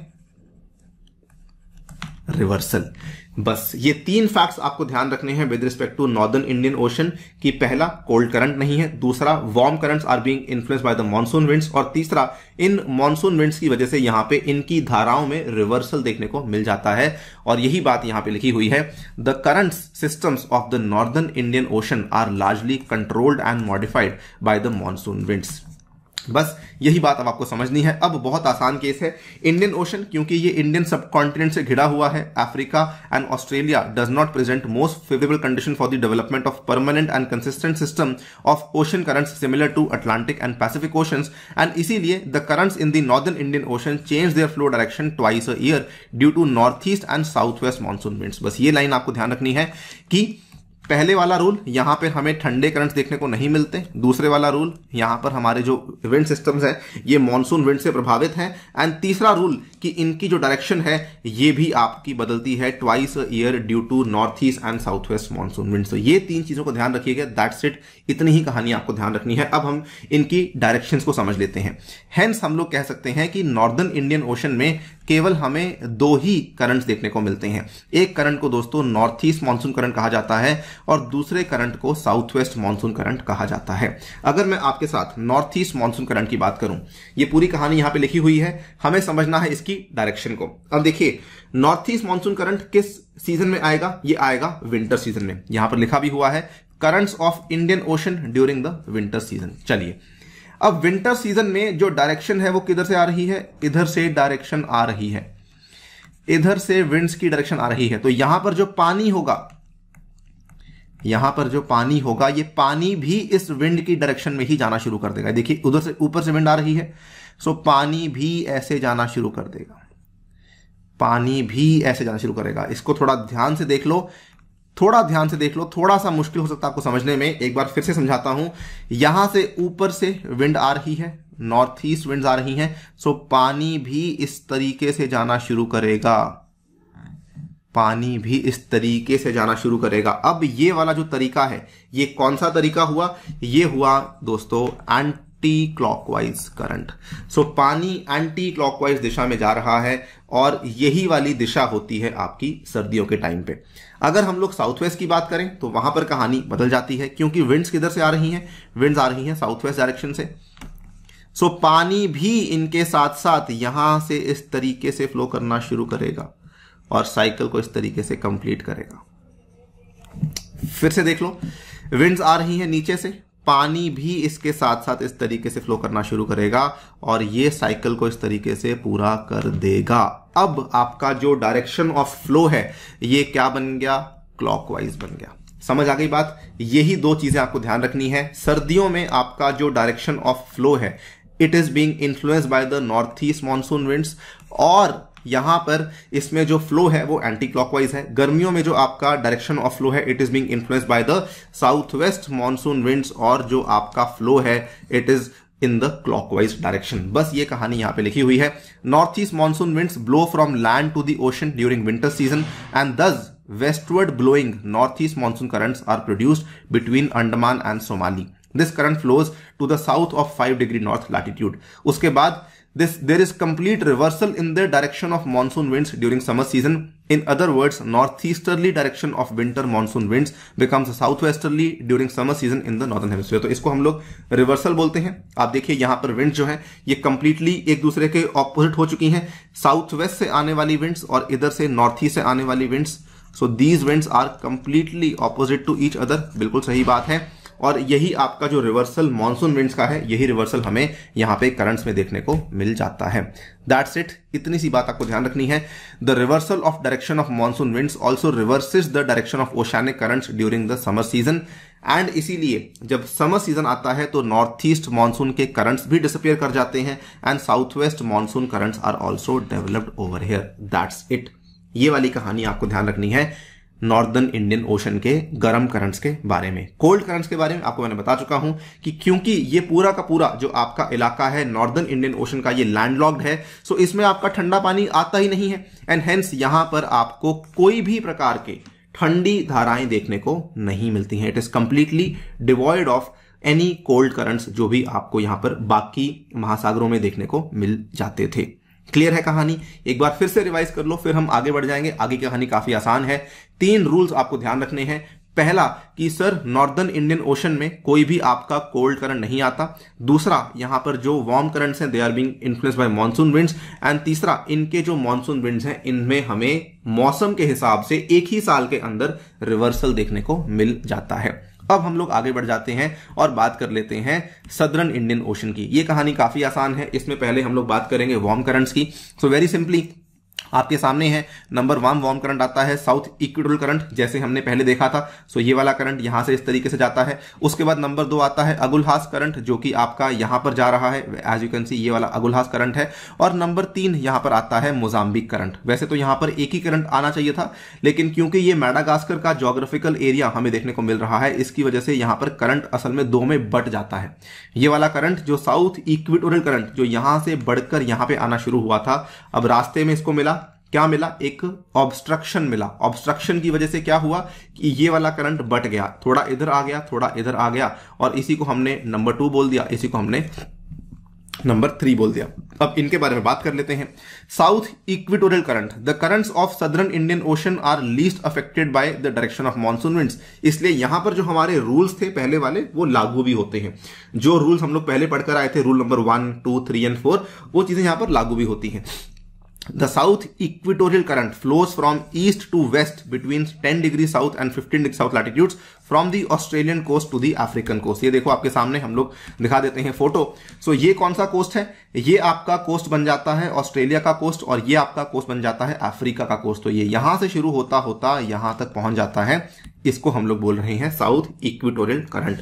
रिवर्सल बस ये तीन फैक्ट्स आपको ध्यान रखने हैं with respect to northern Indian ocean की पहला कोल्ड करंट नहीं है दूसरा warm currents are being influence by the monsoon winds और तीसरा इन मॉनसून विंड्स की वजह से यहाँ पे इनकी धाराओं में रिवर्सल देखने को मिल जाता है और यही बात यहां पे लिखी हुई है the current systems of the northern Indian ocean are largely controlled and modified by the monsoon winds बस यही बात अब आपको समझनी है अब बहुत आसान केस है इंडियन ओशन क्योंकि ये इंडियन सब कॉन्टिनेंट से घिरा हुआ है Africa and Australia does not present most favourable condition for the development of permanent and consistent system of ocean currents similar to Atlantic and Pacific Ocean and इसीलिए the currents in the northern Indian Ocean change their flow direction twice a year due to north east and south west monsoon winds बस ये line आपको ध्यान रखनी है कि पहले वाला रूल यहाँ पर हमें ठंडे करंट्स देखने को नहीं मिलते दूसरे वाला रूल यहाँ पर हमारे जो विंड सिस्टम्स हैं ये मॉनसून विंड से प्रभावित हैं एंड तीसरा रूल कि इनकी जो डायरेक्शन है ये भी आपकी बदलती है twice year due to north east and south west monsoon wind so ये तीन चीज़ों को ध्यान रखिएगा दैट्स इट इतनी ही कहानी आपको ध्यान रखनी है अब हम इनकी डायरेक्शंस को समझ लेते हैं हैंस हम लोग कह सकते हैं कि नॉर्दर्न इंडियन ओशन में केवल हमें दो ही करंट्स देखने को मिलते हैं एक करंट को दोस्तों नॉर्थ ईस्ट मानसून करंट कहा जाता है और दूसरे करंट को साउथ वेस्ट मानसून करंट कहा जाता है अगर मैं आपके साथ नॉर्थ ईस्ट मानसून करंट की बात करूं ये पूरी कहानी यहां पे लिखी हुई है हमें समझना है इसकी डायरेक्शन को अब देखिए नॉर्थ ईस्ट मानसून करंट किस सीजन में आएगा ये आएगा विंटर सीजन में यहां पर लिखा भी हुआ है currents of Indian Ocean during the winter season चलिए अब विंटर सीजन में जो डायरेक्शन है वो किधर से आ रही है इधर से डायरेक्शन आ रही है इधर से विंड्स की डायरेक्शन आ रही है तो यहां पर जो पानी होगा यहां पर जो पानी होगा ये पानी भी इस विंड की डायरेक्शन में ही जाना शुरू कर देगा देखिए उधर से ऊपर से विंड आ रही है सो पानी भी ऐसे जाना शुरू कर देगा पानी भी ऐसे जाना शुरू करेगा इसको थोड़ा ध्यान से देख लो थोड़ा ध्यान से देख लो थोड़ा सा मुश्किल हो सकता है आपको समझने में एक बार फिर से समझाता हूं यहां से ऊपर से विंड आ रही है नॉर्थ ईस्ट विंड आ रही हैं सो पानी भी इस तरीके से जाना शुरू करेगा पानी भी इस तरीके से जाना शुरू करेगा अब ये वाला जो तरीका है ये कौन सा तरीका हुआ ये हुआ दोस्तों एंटी क्लॉकवाइज करंट सो पानी एंटी क्लॉकवाइज दिशा में जा रहा है और यही वाली दिशा होती है आपकी सर्दियों के टाइम पे अगर हम लोग साउथ वेस्ट की बात करें तो वहां पर कहानी बदल जाती है क्योंकि विंड्स किधर से आ रही हैं विंड्स आ रही हैं साउथ वेस्ट डायरेक्शन से सो so, पानी भी इनके साथ साथ यहां से इस तरीके से फ्लो करना शुरू करेगा और साइकिल को इस तरीके से कंप्लीट करेगा फिर से देख लो विंड्स आ रही हैं नीचे से पानी भी इसके साथ साथ इस तरीके से फ्लो करना शुरू करेगा और ये साइकिल को इस तरीके से पूरा कर देगा अब आपका जो डायरेक्शन ऑफ फ्लो है ये क्या बन गया क्लॉकवाइज बन गया समझ आ गई बात यही दो चीजें आपको ध्यान रखनी है सर्दियों में आपका जो डायरेक्शन ऑफ फ्लो है it is being influenced by the north east monsoon winds और यहां पर इसमें जो फ्लो है वो एंटी क्लॉकवाइज है गर्मियों में जो आपका डायरेक्शन ऑफ फ्लो है it is being influence by the south west monsoon winds और जो आपका फ्लो है it is in the clockwise direction बस ये कहानी यहां पे लिखी हुई है north east monsoon winds blow from land to the ocean during winter season and this westward blowing north east monsoon currents are produced between Andaman and Somali this current flows to the south of five degree north latitude उसके बाद this there is complete reversal in the direction of monsoon winds during summer season in other words northeasterly direction of winter monsoon winds becomes southwesterly during summer season in the northern hemisphere तो इसको हम लोग reversal बोलते हैं आप देखिए यहां पर विंड जो है ये कंप्लीटली एक दूसरे के ऑपोजिट हो चुकी हैं साउथ वेस्ट से आने वाली विंड्स और इधर से नॉर्थ ईस्ट से आने वाली winds so these winds are completely opposite to each other बिल्कुल सही बात है और यही आपका जो रिवर्सल मॉनसून विंड्स का है यही रिवर्सल हमें यहाँ पे करंट्स में देखने को मिल जाता है दैट्स इट इतनी सी बात आपको ध्यान रखनी है the reversal of direction of monsoon winds also reverses the direction of oceanic currents during the summer season and इसीलिए जब समर सीजन आता है तो नॉर्थ ईस्ट मानसून के करंट्स भी डिसअपियर कर जाते हैं and south west monsoon currents are also developed over here that's it ये वाली कहानी आपको ध्यान रखनी है नॉर्दर्न इंडियन ओशन के गर्म करंट्स के बारे में कोल्ड करंट्स के बारे में आपको मैंने बता चुका हूं कि क्योंकि ये पूरा का पूरा जो आपका इलाका है नॉर्दर्न इंडियन ओशन का ये लैंडलॉक्ड है सो इसमें आपका ठंडा पानी आता ही नहीं है एंड हेंस यहां पर आपको कोई भी प्रकार के ठंडी धाराएं देखने को नहीं मिलती हैं it is completely devoid of any cold currents जो भी आपको यहां पर बाकी महासागरों में देखने को मिल जाते थे क्लियर है कहानी एक बार फिर से रिवाइज कर लो फिर हम आगे बढ़ जाएंगे आगे की कहानी काफी आसान है तीन रूल्स आपको ध्यान रखने हैं पहला कि सर नॉर्दर्न इंडियन ओशन में कोई भी आपका कोल्ड करंट नहीं आता दूसरा यहां पर जो वार्म करंट्स हैं they are being influence by monsoon winds and तीसरा इनके जो मानसून विंड्स हैं इनमें हमें मौसम के हिसाब से एक ही साल के अंदर रिवर्सल देखने को मिल जाता है अब हम लोग आगे बढ़ जाते हैं और बात कर लेते हैं सदरन इंडियन ओशन की ये कहानी काफी आसान है इसमें पहले हम लोग बात करेंगे वार्म करंट्स की सो वेरी सिंपली आपके सामने है नंबर वन वार्म करंट आता है साउथ इक्विटोरियल करंट जैसे हमने पहले देखा था सो ये वाला करंट यहां से इस तरीके से जाता है उसके बाद नंबर दो आता है अगुलहास करंट जो कि आपका यहां पर जा रहा है एज यू कैन सी ये वाला अगुलहास करंट है और नंबर तीन यहां पर आता है मोजाम्बिक करंट वैसे तो यहां पर एक ही करंट आना चाहिए था लेकिन क्योंकि ये मैडागास्कर का जोग्राफिकल एरिया हमें देखने को मिल रहा है इसकी वजह से यहाँ पर करंट असल में दो में बट जाता है ये वाला करंट जो साउथ इक्विटोरियल करंट जो यहाँ से बढ़कर यहां पे आना शुरू हुआ था अब रास्ते में इसको मिला क्या मिला एक ऑब्स्ट्रक्शन मिला ऑब्स्ट्रक्शन की वजह से क्या हुआ कि ये वाला करंट बट गया थोड़ा इधर आ गया थोड़ा इधर आ गया और इसी को हमने नंबर टू बोल दिया इसी को हमने नंबर थ्री बोल दिया अब इनके बारे में बात कर लेते हैं south equatorial current the currents of southern Indian ocean are least affected by the direction of monsoon winds इसलिए यहां पर जो हमारे रूल्स थे पहले वाले वो लागू भी होते हैं जो रूल्स हम लोग पहले पढ़कर आए थे rule number one two three and four वो चीजें यहां पर लागू भी होती हैं The south equatorial current flows from east to west between 10 degree south and fifteen degree south latitudes from the Australian coast to the African coast ये देखो आपके सामने हम लोग दिखा देते हैं फोटो सो so, ये कौन सा कोस्ट है ये आपका कोस्ट बन जाता है ऑस्ट्रेलिया का कोस्ट और ये आपका कोस्ट बन जाता है अफ्रीका का कोस्ट तो ये यहां से शुरू होता होता यहां तक पहुंच जाता है इसको हम लोग बोल रहे हैं south equatorial current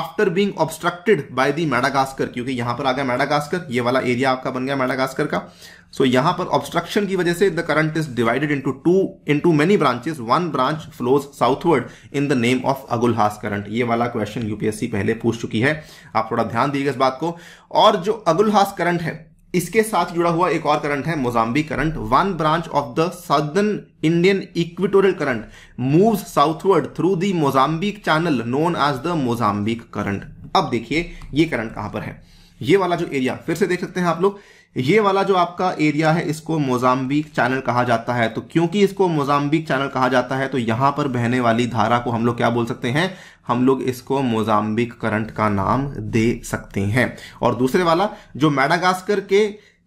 after being obstructed by the Madagascar क्योंकि यहां पर आ गया मैडागास्कर ये वाला एरिया आपका बन गया मैडागास्कर का सो so, यहां पर ऑब्स्ट्रक्शन की वजह से the current is divided into two into many branches one branch flows southward in the name of Agulhas current ये वाला क्वेश्चन यूपीएससी पहले पूछ चुकी है आप थोड़ा ध्यान दीजिएगा इस बात को और जो अगुलहास करंट है इसके साथ जुड़ा हुआ एक और करंट है Mozambique current one branch of the southern Indian equatorial current moves southward through the Mozambique channel known as the Mozambique current अब देखिए ये करंट कहां पर है ये वाला जो एरिया फिर से देख सकते हैं आप लोग ये वाला जो आपका एरिया है इसको मोजाम्बिक चैनल कहा जाता है तो क्योंकि इसको मोजाम्बिक चैनल कहा जाता है तो यहां पर बहने वाली धारा को हम लोग क्या बोल सकते हैं हम लोग इसको मोजाम्बिक करंट का नाम दे सकते हैं और दूसरे वाला जो मैडागास्कर के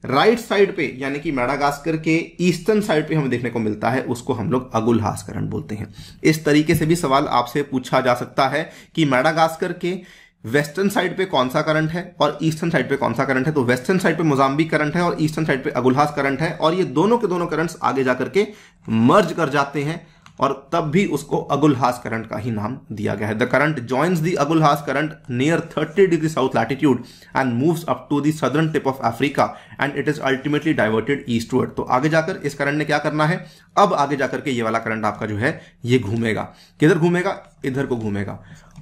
राइट साइड पे यानी कि मैडागास्कर के ईस्टर्न साइड पे हमें देखने को मिलता है उसको हम लोग अगुल करंट बोलते हैं इस तरीके से भी सवाल आपसे पूछा जा सकता है कि मैडागास्कर के वेस्टर्न साइड पे कौन सा करंट है और ईस्टर्न साइड पे कौन सा करंट है तो वेस्टर्न साइड पे मोजाम्बिक करंट है और ईस्टर्न साइड पे अगुलहास करंट है और ये दोनों के दोनों करंट्स आगे जाकर के मर्ज कर जाते हैं और तब भी उसको अगुलहास करंट का ही नाम दिया गया है the current joins the Agulhas current near 30 degree south latitude and moves up to the southern tip of Africa and it is ultimately diverted eastward तो आगे जाकर इस करंट ने क्या करना है अब आगे जाकर के ये वाला करंट आपका जो है ये घूमेगा किधर घूमेगा इधर को घूमेगा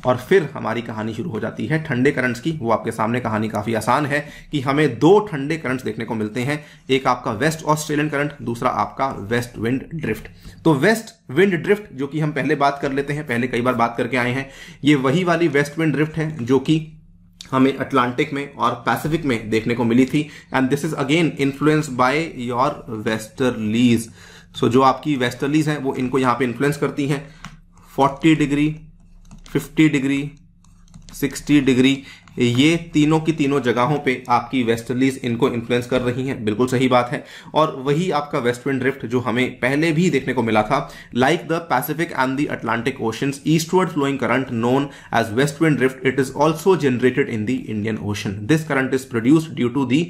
और फिर हमारी कहानी शुरू हो जाती है ठंडे करंट्स की वो आपके सामने कहानी काफ़ी आसान है कि हमें दो ठंडे करंट्स देखने को मिलते हैं एक आपका वेस्ट ऑस्ट्रेलियन करंट दूसरा आपका वेस्ट विंड ड्रिफ्ट तो वेस्ट विंड ड्रिफ्ट जो कि हम पहले बात कर लेते हैं पहले कई बार बात करके आए हैं ये वही वाली वेस्ट विंड ड्रिफ्ट है जो कि हमें अटलांटिक में और पैसिफिक में देखने को मिली थी and this is again influence by your westerlies so जो आपकी वेस्टर्लीज हैं वो इनको यहाँ पे इन्फ्लुएंस करती हैं 40 degree fifty degree sixty degree ये तीनों की तीनों जगहों पे आपकी वेस्टर्लीज इनको इन्फ्लुएंस कर रही हैं बिल्कुल सही बात है और वही आपका वेस्ट विंड ड्रिफ्ट जो हमें पहले भी देखने को मिला था like the Pacific and the Atlantic oceans eastward flowing current known as west wind drift it is also generated in the Indian ocean this current is produced due to the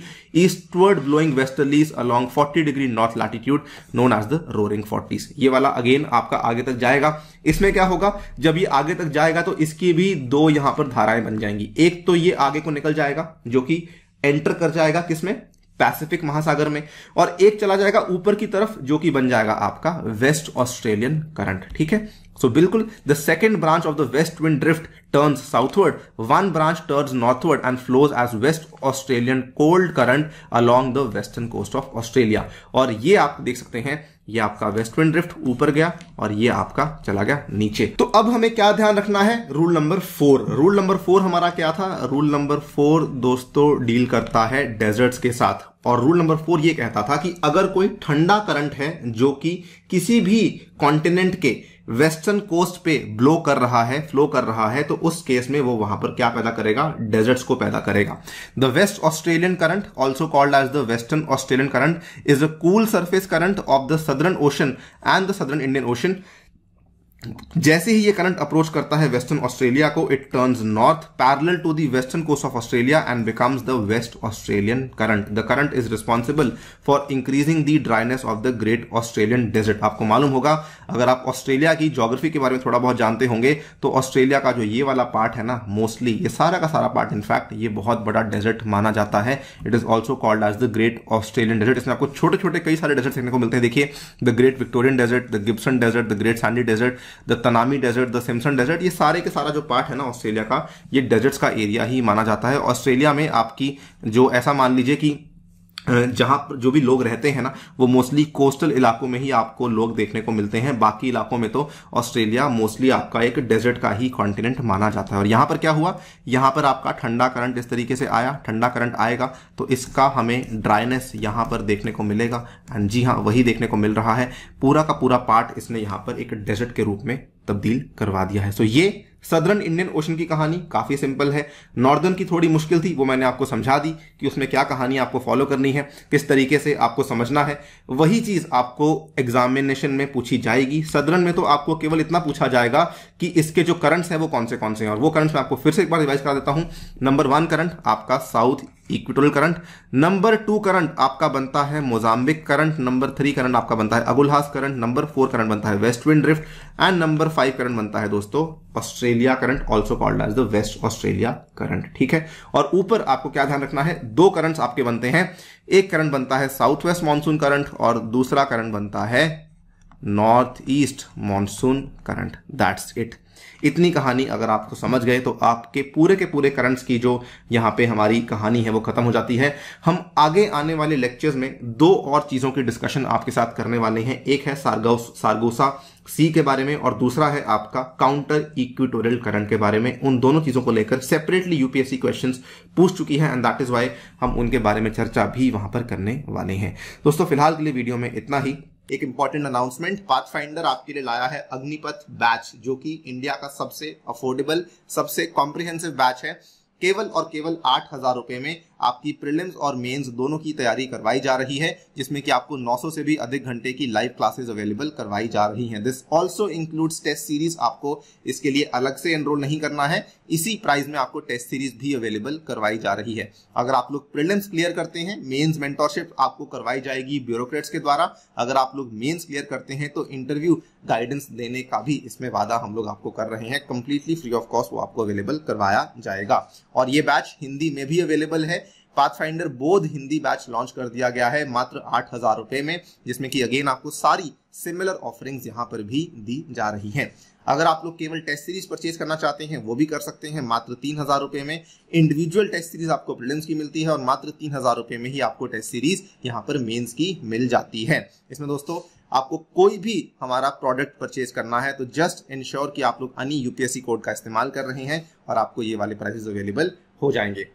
eastward blowing westerlies along forty degree north latitude known as the roaring forties ये वाला again आपका आगे तक जाएगा इसमें क्या होगा जब ये आगे तक जाएगा तो इसकी भी दो यहां पर धाराएं बन जाएंगी एक तो ये आगे को निकल जाएगा जो कि एंटर कर जाएगा किसमें पैसिफिक महासागर में और एक चला जाएगा ऊपर की तरफ जो कि बन जाएगा आपका वेस्ट ऑस्ट्रेलियन करंट ठीक है सो so, बिल्कुल the second branch of the west wind drift turns southward one branch turns northward and flows as west Australian cold current along the western coast of Australia और ये आप देख सकते हैं ये आपका वेस्टवर्न ड्रिफ्ट ऊपर गया और ये आपका चला गया नीचे तो अब हमें क्या ध्यान रखना है rule number four rule number four हमारा क्या था रूल नंबर फोर दोस्तों डील करता है डेजर्ट्स के साथ और रूल नंबर फोर ये कहता था कि अगर कोई ठंडा करंट है जो कि किसी भी कॉन्टिनेंट के वेस्टर्न कोस्ट पे ब्लो कर रहा है फ्लो कर रहा है तो उस केस में वो वहां पर क्या पैदा करेगा डेजर्ट्स को पैदा करेगा the west Australian current also called as the western Australian current is a cool surface current of the southern ocean and the southern Indian ocean जैसे ही ये करंट अप्रोच करता है वेस्टर्न ऑस्ट्रेलिया को it turns north parallel to the western coast of Australia and becomes the west Australian current the current is responsible for increasing the dryness of the great Australian desert आपको मालूम होगा अगर आप Australia की geography के बारे में थोड़ा बहुत जानते होंगे तो ऑस्ट्रेलिया का जो ये वाला पार्ट है ना मोस्टली ये सारा का सारा पार्ट इनफैक्ट ये बहुत बड़ा डेजर्ट माना जाता है it is also called as the great Australian desert इसमें आपको छोटे छोटे कई सारे डेजर्ट देखने को मिलते हैं देखिए the great Victorian desert the Gibson desert the great sandy desert the Tanami desert the Simpson desert ये सारे के सारा जो पार्ट है ना ऑस्ट्रेलिया का ये डेजर्ट्स का एरिया ही माना जाता है ऑस्ट्रेलिया में आपकी जो ऐसा मान लीजिए कि जहाँ पर जो भी लोग रहते हैं ना वो मोस्टली कोस्टल इलाकों में ही आपको लोग देखने को मिलते हैं बाकी इलाकों में तो ऑस्ट्रेलिया मोस्टली आपका एक डेजर्ट का ही कॉन्टिनेंट माना जाता है और यहाँ पर क्या हुआ यहाँ पर आपका ठंडा करंट इस तरीके से आया ठंडा करंट आएगा तो इसका हमें ड्राइनेस यहाँ पर देखने को मिलेगा एंड जी हाँ वही देखने को मिल रहा है पूरा का पूरा पार्ट इसने यहाँ पर एक डेजर्ट के रूप में तब्दील करवा दिया है सो so ये सदरन इंडियन ओशन की कहानी काफ़ी सिंपल है नॉर्दर्न की थोड़ी मुश्किल थी वो मैंने आपको समझा दी कि उसमें क्या कहानी आपको फॉलो करनी है किस तरीके से आपको समझना है वही चीज़ आपको एग्जामिनेशन में पूछी जाएगी सदरन में तो आपको केवल इतना पूछा जाएगा कि इसके जो करंट्स हैं वो कौन से कौन से हैं और वो करंट्स मैं आपको फिर से एक बार रिवाइज करा देता हूँ नंबर वन करंट आपका south equatorial current number two current आपका बनता है Mozambique current number three current आपका बनता है Agulhas current number four current बनता है west wind drift and number five current बनता है दोस्तों Australia current also called as the west Australia current ठीक है और ऊपर आपको क्या ध्यान रखना है दो करंट आपके बनते हैं एक करंट बनता है साउथ वेस्ट मानसून करंट और दूसरा करंट बनता है north east monsoon current that's it इतनी कहानी अगर आपको समझ गए तो आपके पूरे के पूरे करंट्स की जो यहाँ पे हमारी कहानी है वो खत्म हो जाती है हम आगे आने वाले लेक्चर्स में दो और चीज़ों की डिस्कशन आपके साथ करने वाले हैं एक है सारगोस सारगोसा सी के बारे में और दूसरा है आपका काउंटर इक्विटोरियल करंट के बारे में उन दोनों चीजों को लेकर सेपरेटली यूपीएससी क्वेश्चंस पूछ चुकी है एंड दैट इज वाई हम उनके बारे में चर्चा भी वहां पर करने वाले हैं दोस्तों फिलहाल के लिए वीडियो में इतना ही एक इंपॉर्टेंट अनाउंसमेंट पाथफाइंडर आपके लिए लाया है अग्निपथ बैच जो कि इंडिया का सबसे अफोर्डेबल सबसे कॉम्प्रिहेंसिव बैच है केवल और केवल आठ हजार रुपए में आपकी प्रिलिम्स और मेंस दोनों की तैयारी करवाई जा रही है जिसमें कि आपको 900 से भी अधिक घंटे की लाइव क्लासेस अवेलेबल करवाई जा रही हैं this also includes test series आपको इसके लिए अलग से एनरोल नहीं करना है इसी प्राइस में आपको टेस्ट सीरीज भी अवेलेबल करवाई जा रही है अगर आप लोग प्रिलिम्स क्लियर करते हैं मेन्स मेंटोरशिप आपको करवाई जाएगी ब्यूरोक्रेट्स के द्वारा अगर आप लोग मेन्स क्लियर करते हैं तो इंटरव्यू गाइडेंस देने का भी इसमें वादा हम लोग आपको कर रहे हैं कंप्लीटली फ्री ऑफ कॉस्ट वो आपको अवेलेबल करवाया जाएगा और ये बैच हिंदी में भी अवेलेबल है पाथफाइंडर बोध हिंदी बैच लॉन्च कर दिया गया है मात्र आठ हजार रुपए में जिसमें कि अगेन आपको सारी सिमिलर ऑफरिंग्स यहाँ पर भी दी जा रही हैं अगर आप लोग केवल टेस्ट सीरीज परचेज करना चाहते हैं वो भी कर सकते हैं मात्र तीन हजार रुपए में इंडिविजुअल टेस्ट सीरीज आपको प्रिलिम्स की मिलती है और मात्र तीन हजार रुपए में ही आपको टेस्ट सीरीज यहाँ पर मेन्स की मिल जाती है इसमें दोस्तों आपको कोई भी हमारा प्रोडक्ट परचेज करना है तो जस्ट इंश्योर कि आप लोग अनी यूपीएससी कोड का इस्तेमाल कर रहे हैं और आपको ये वाले प्राइजेस अवेलेबल हो जाएंगे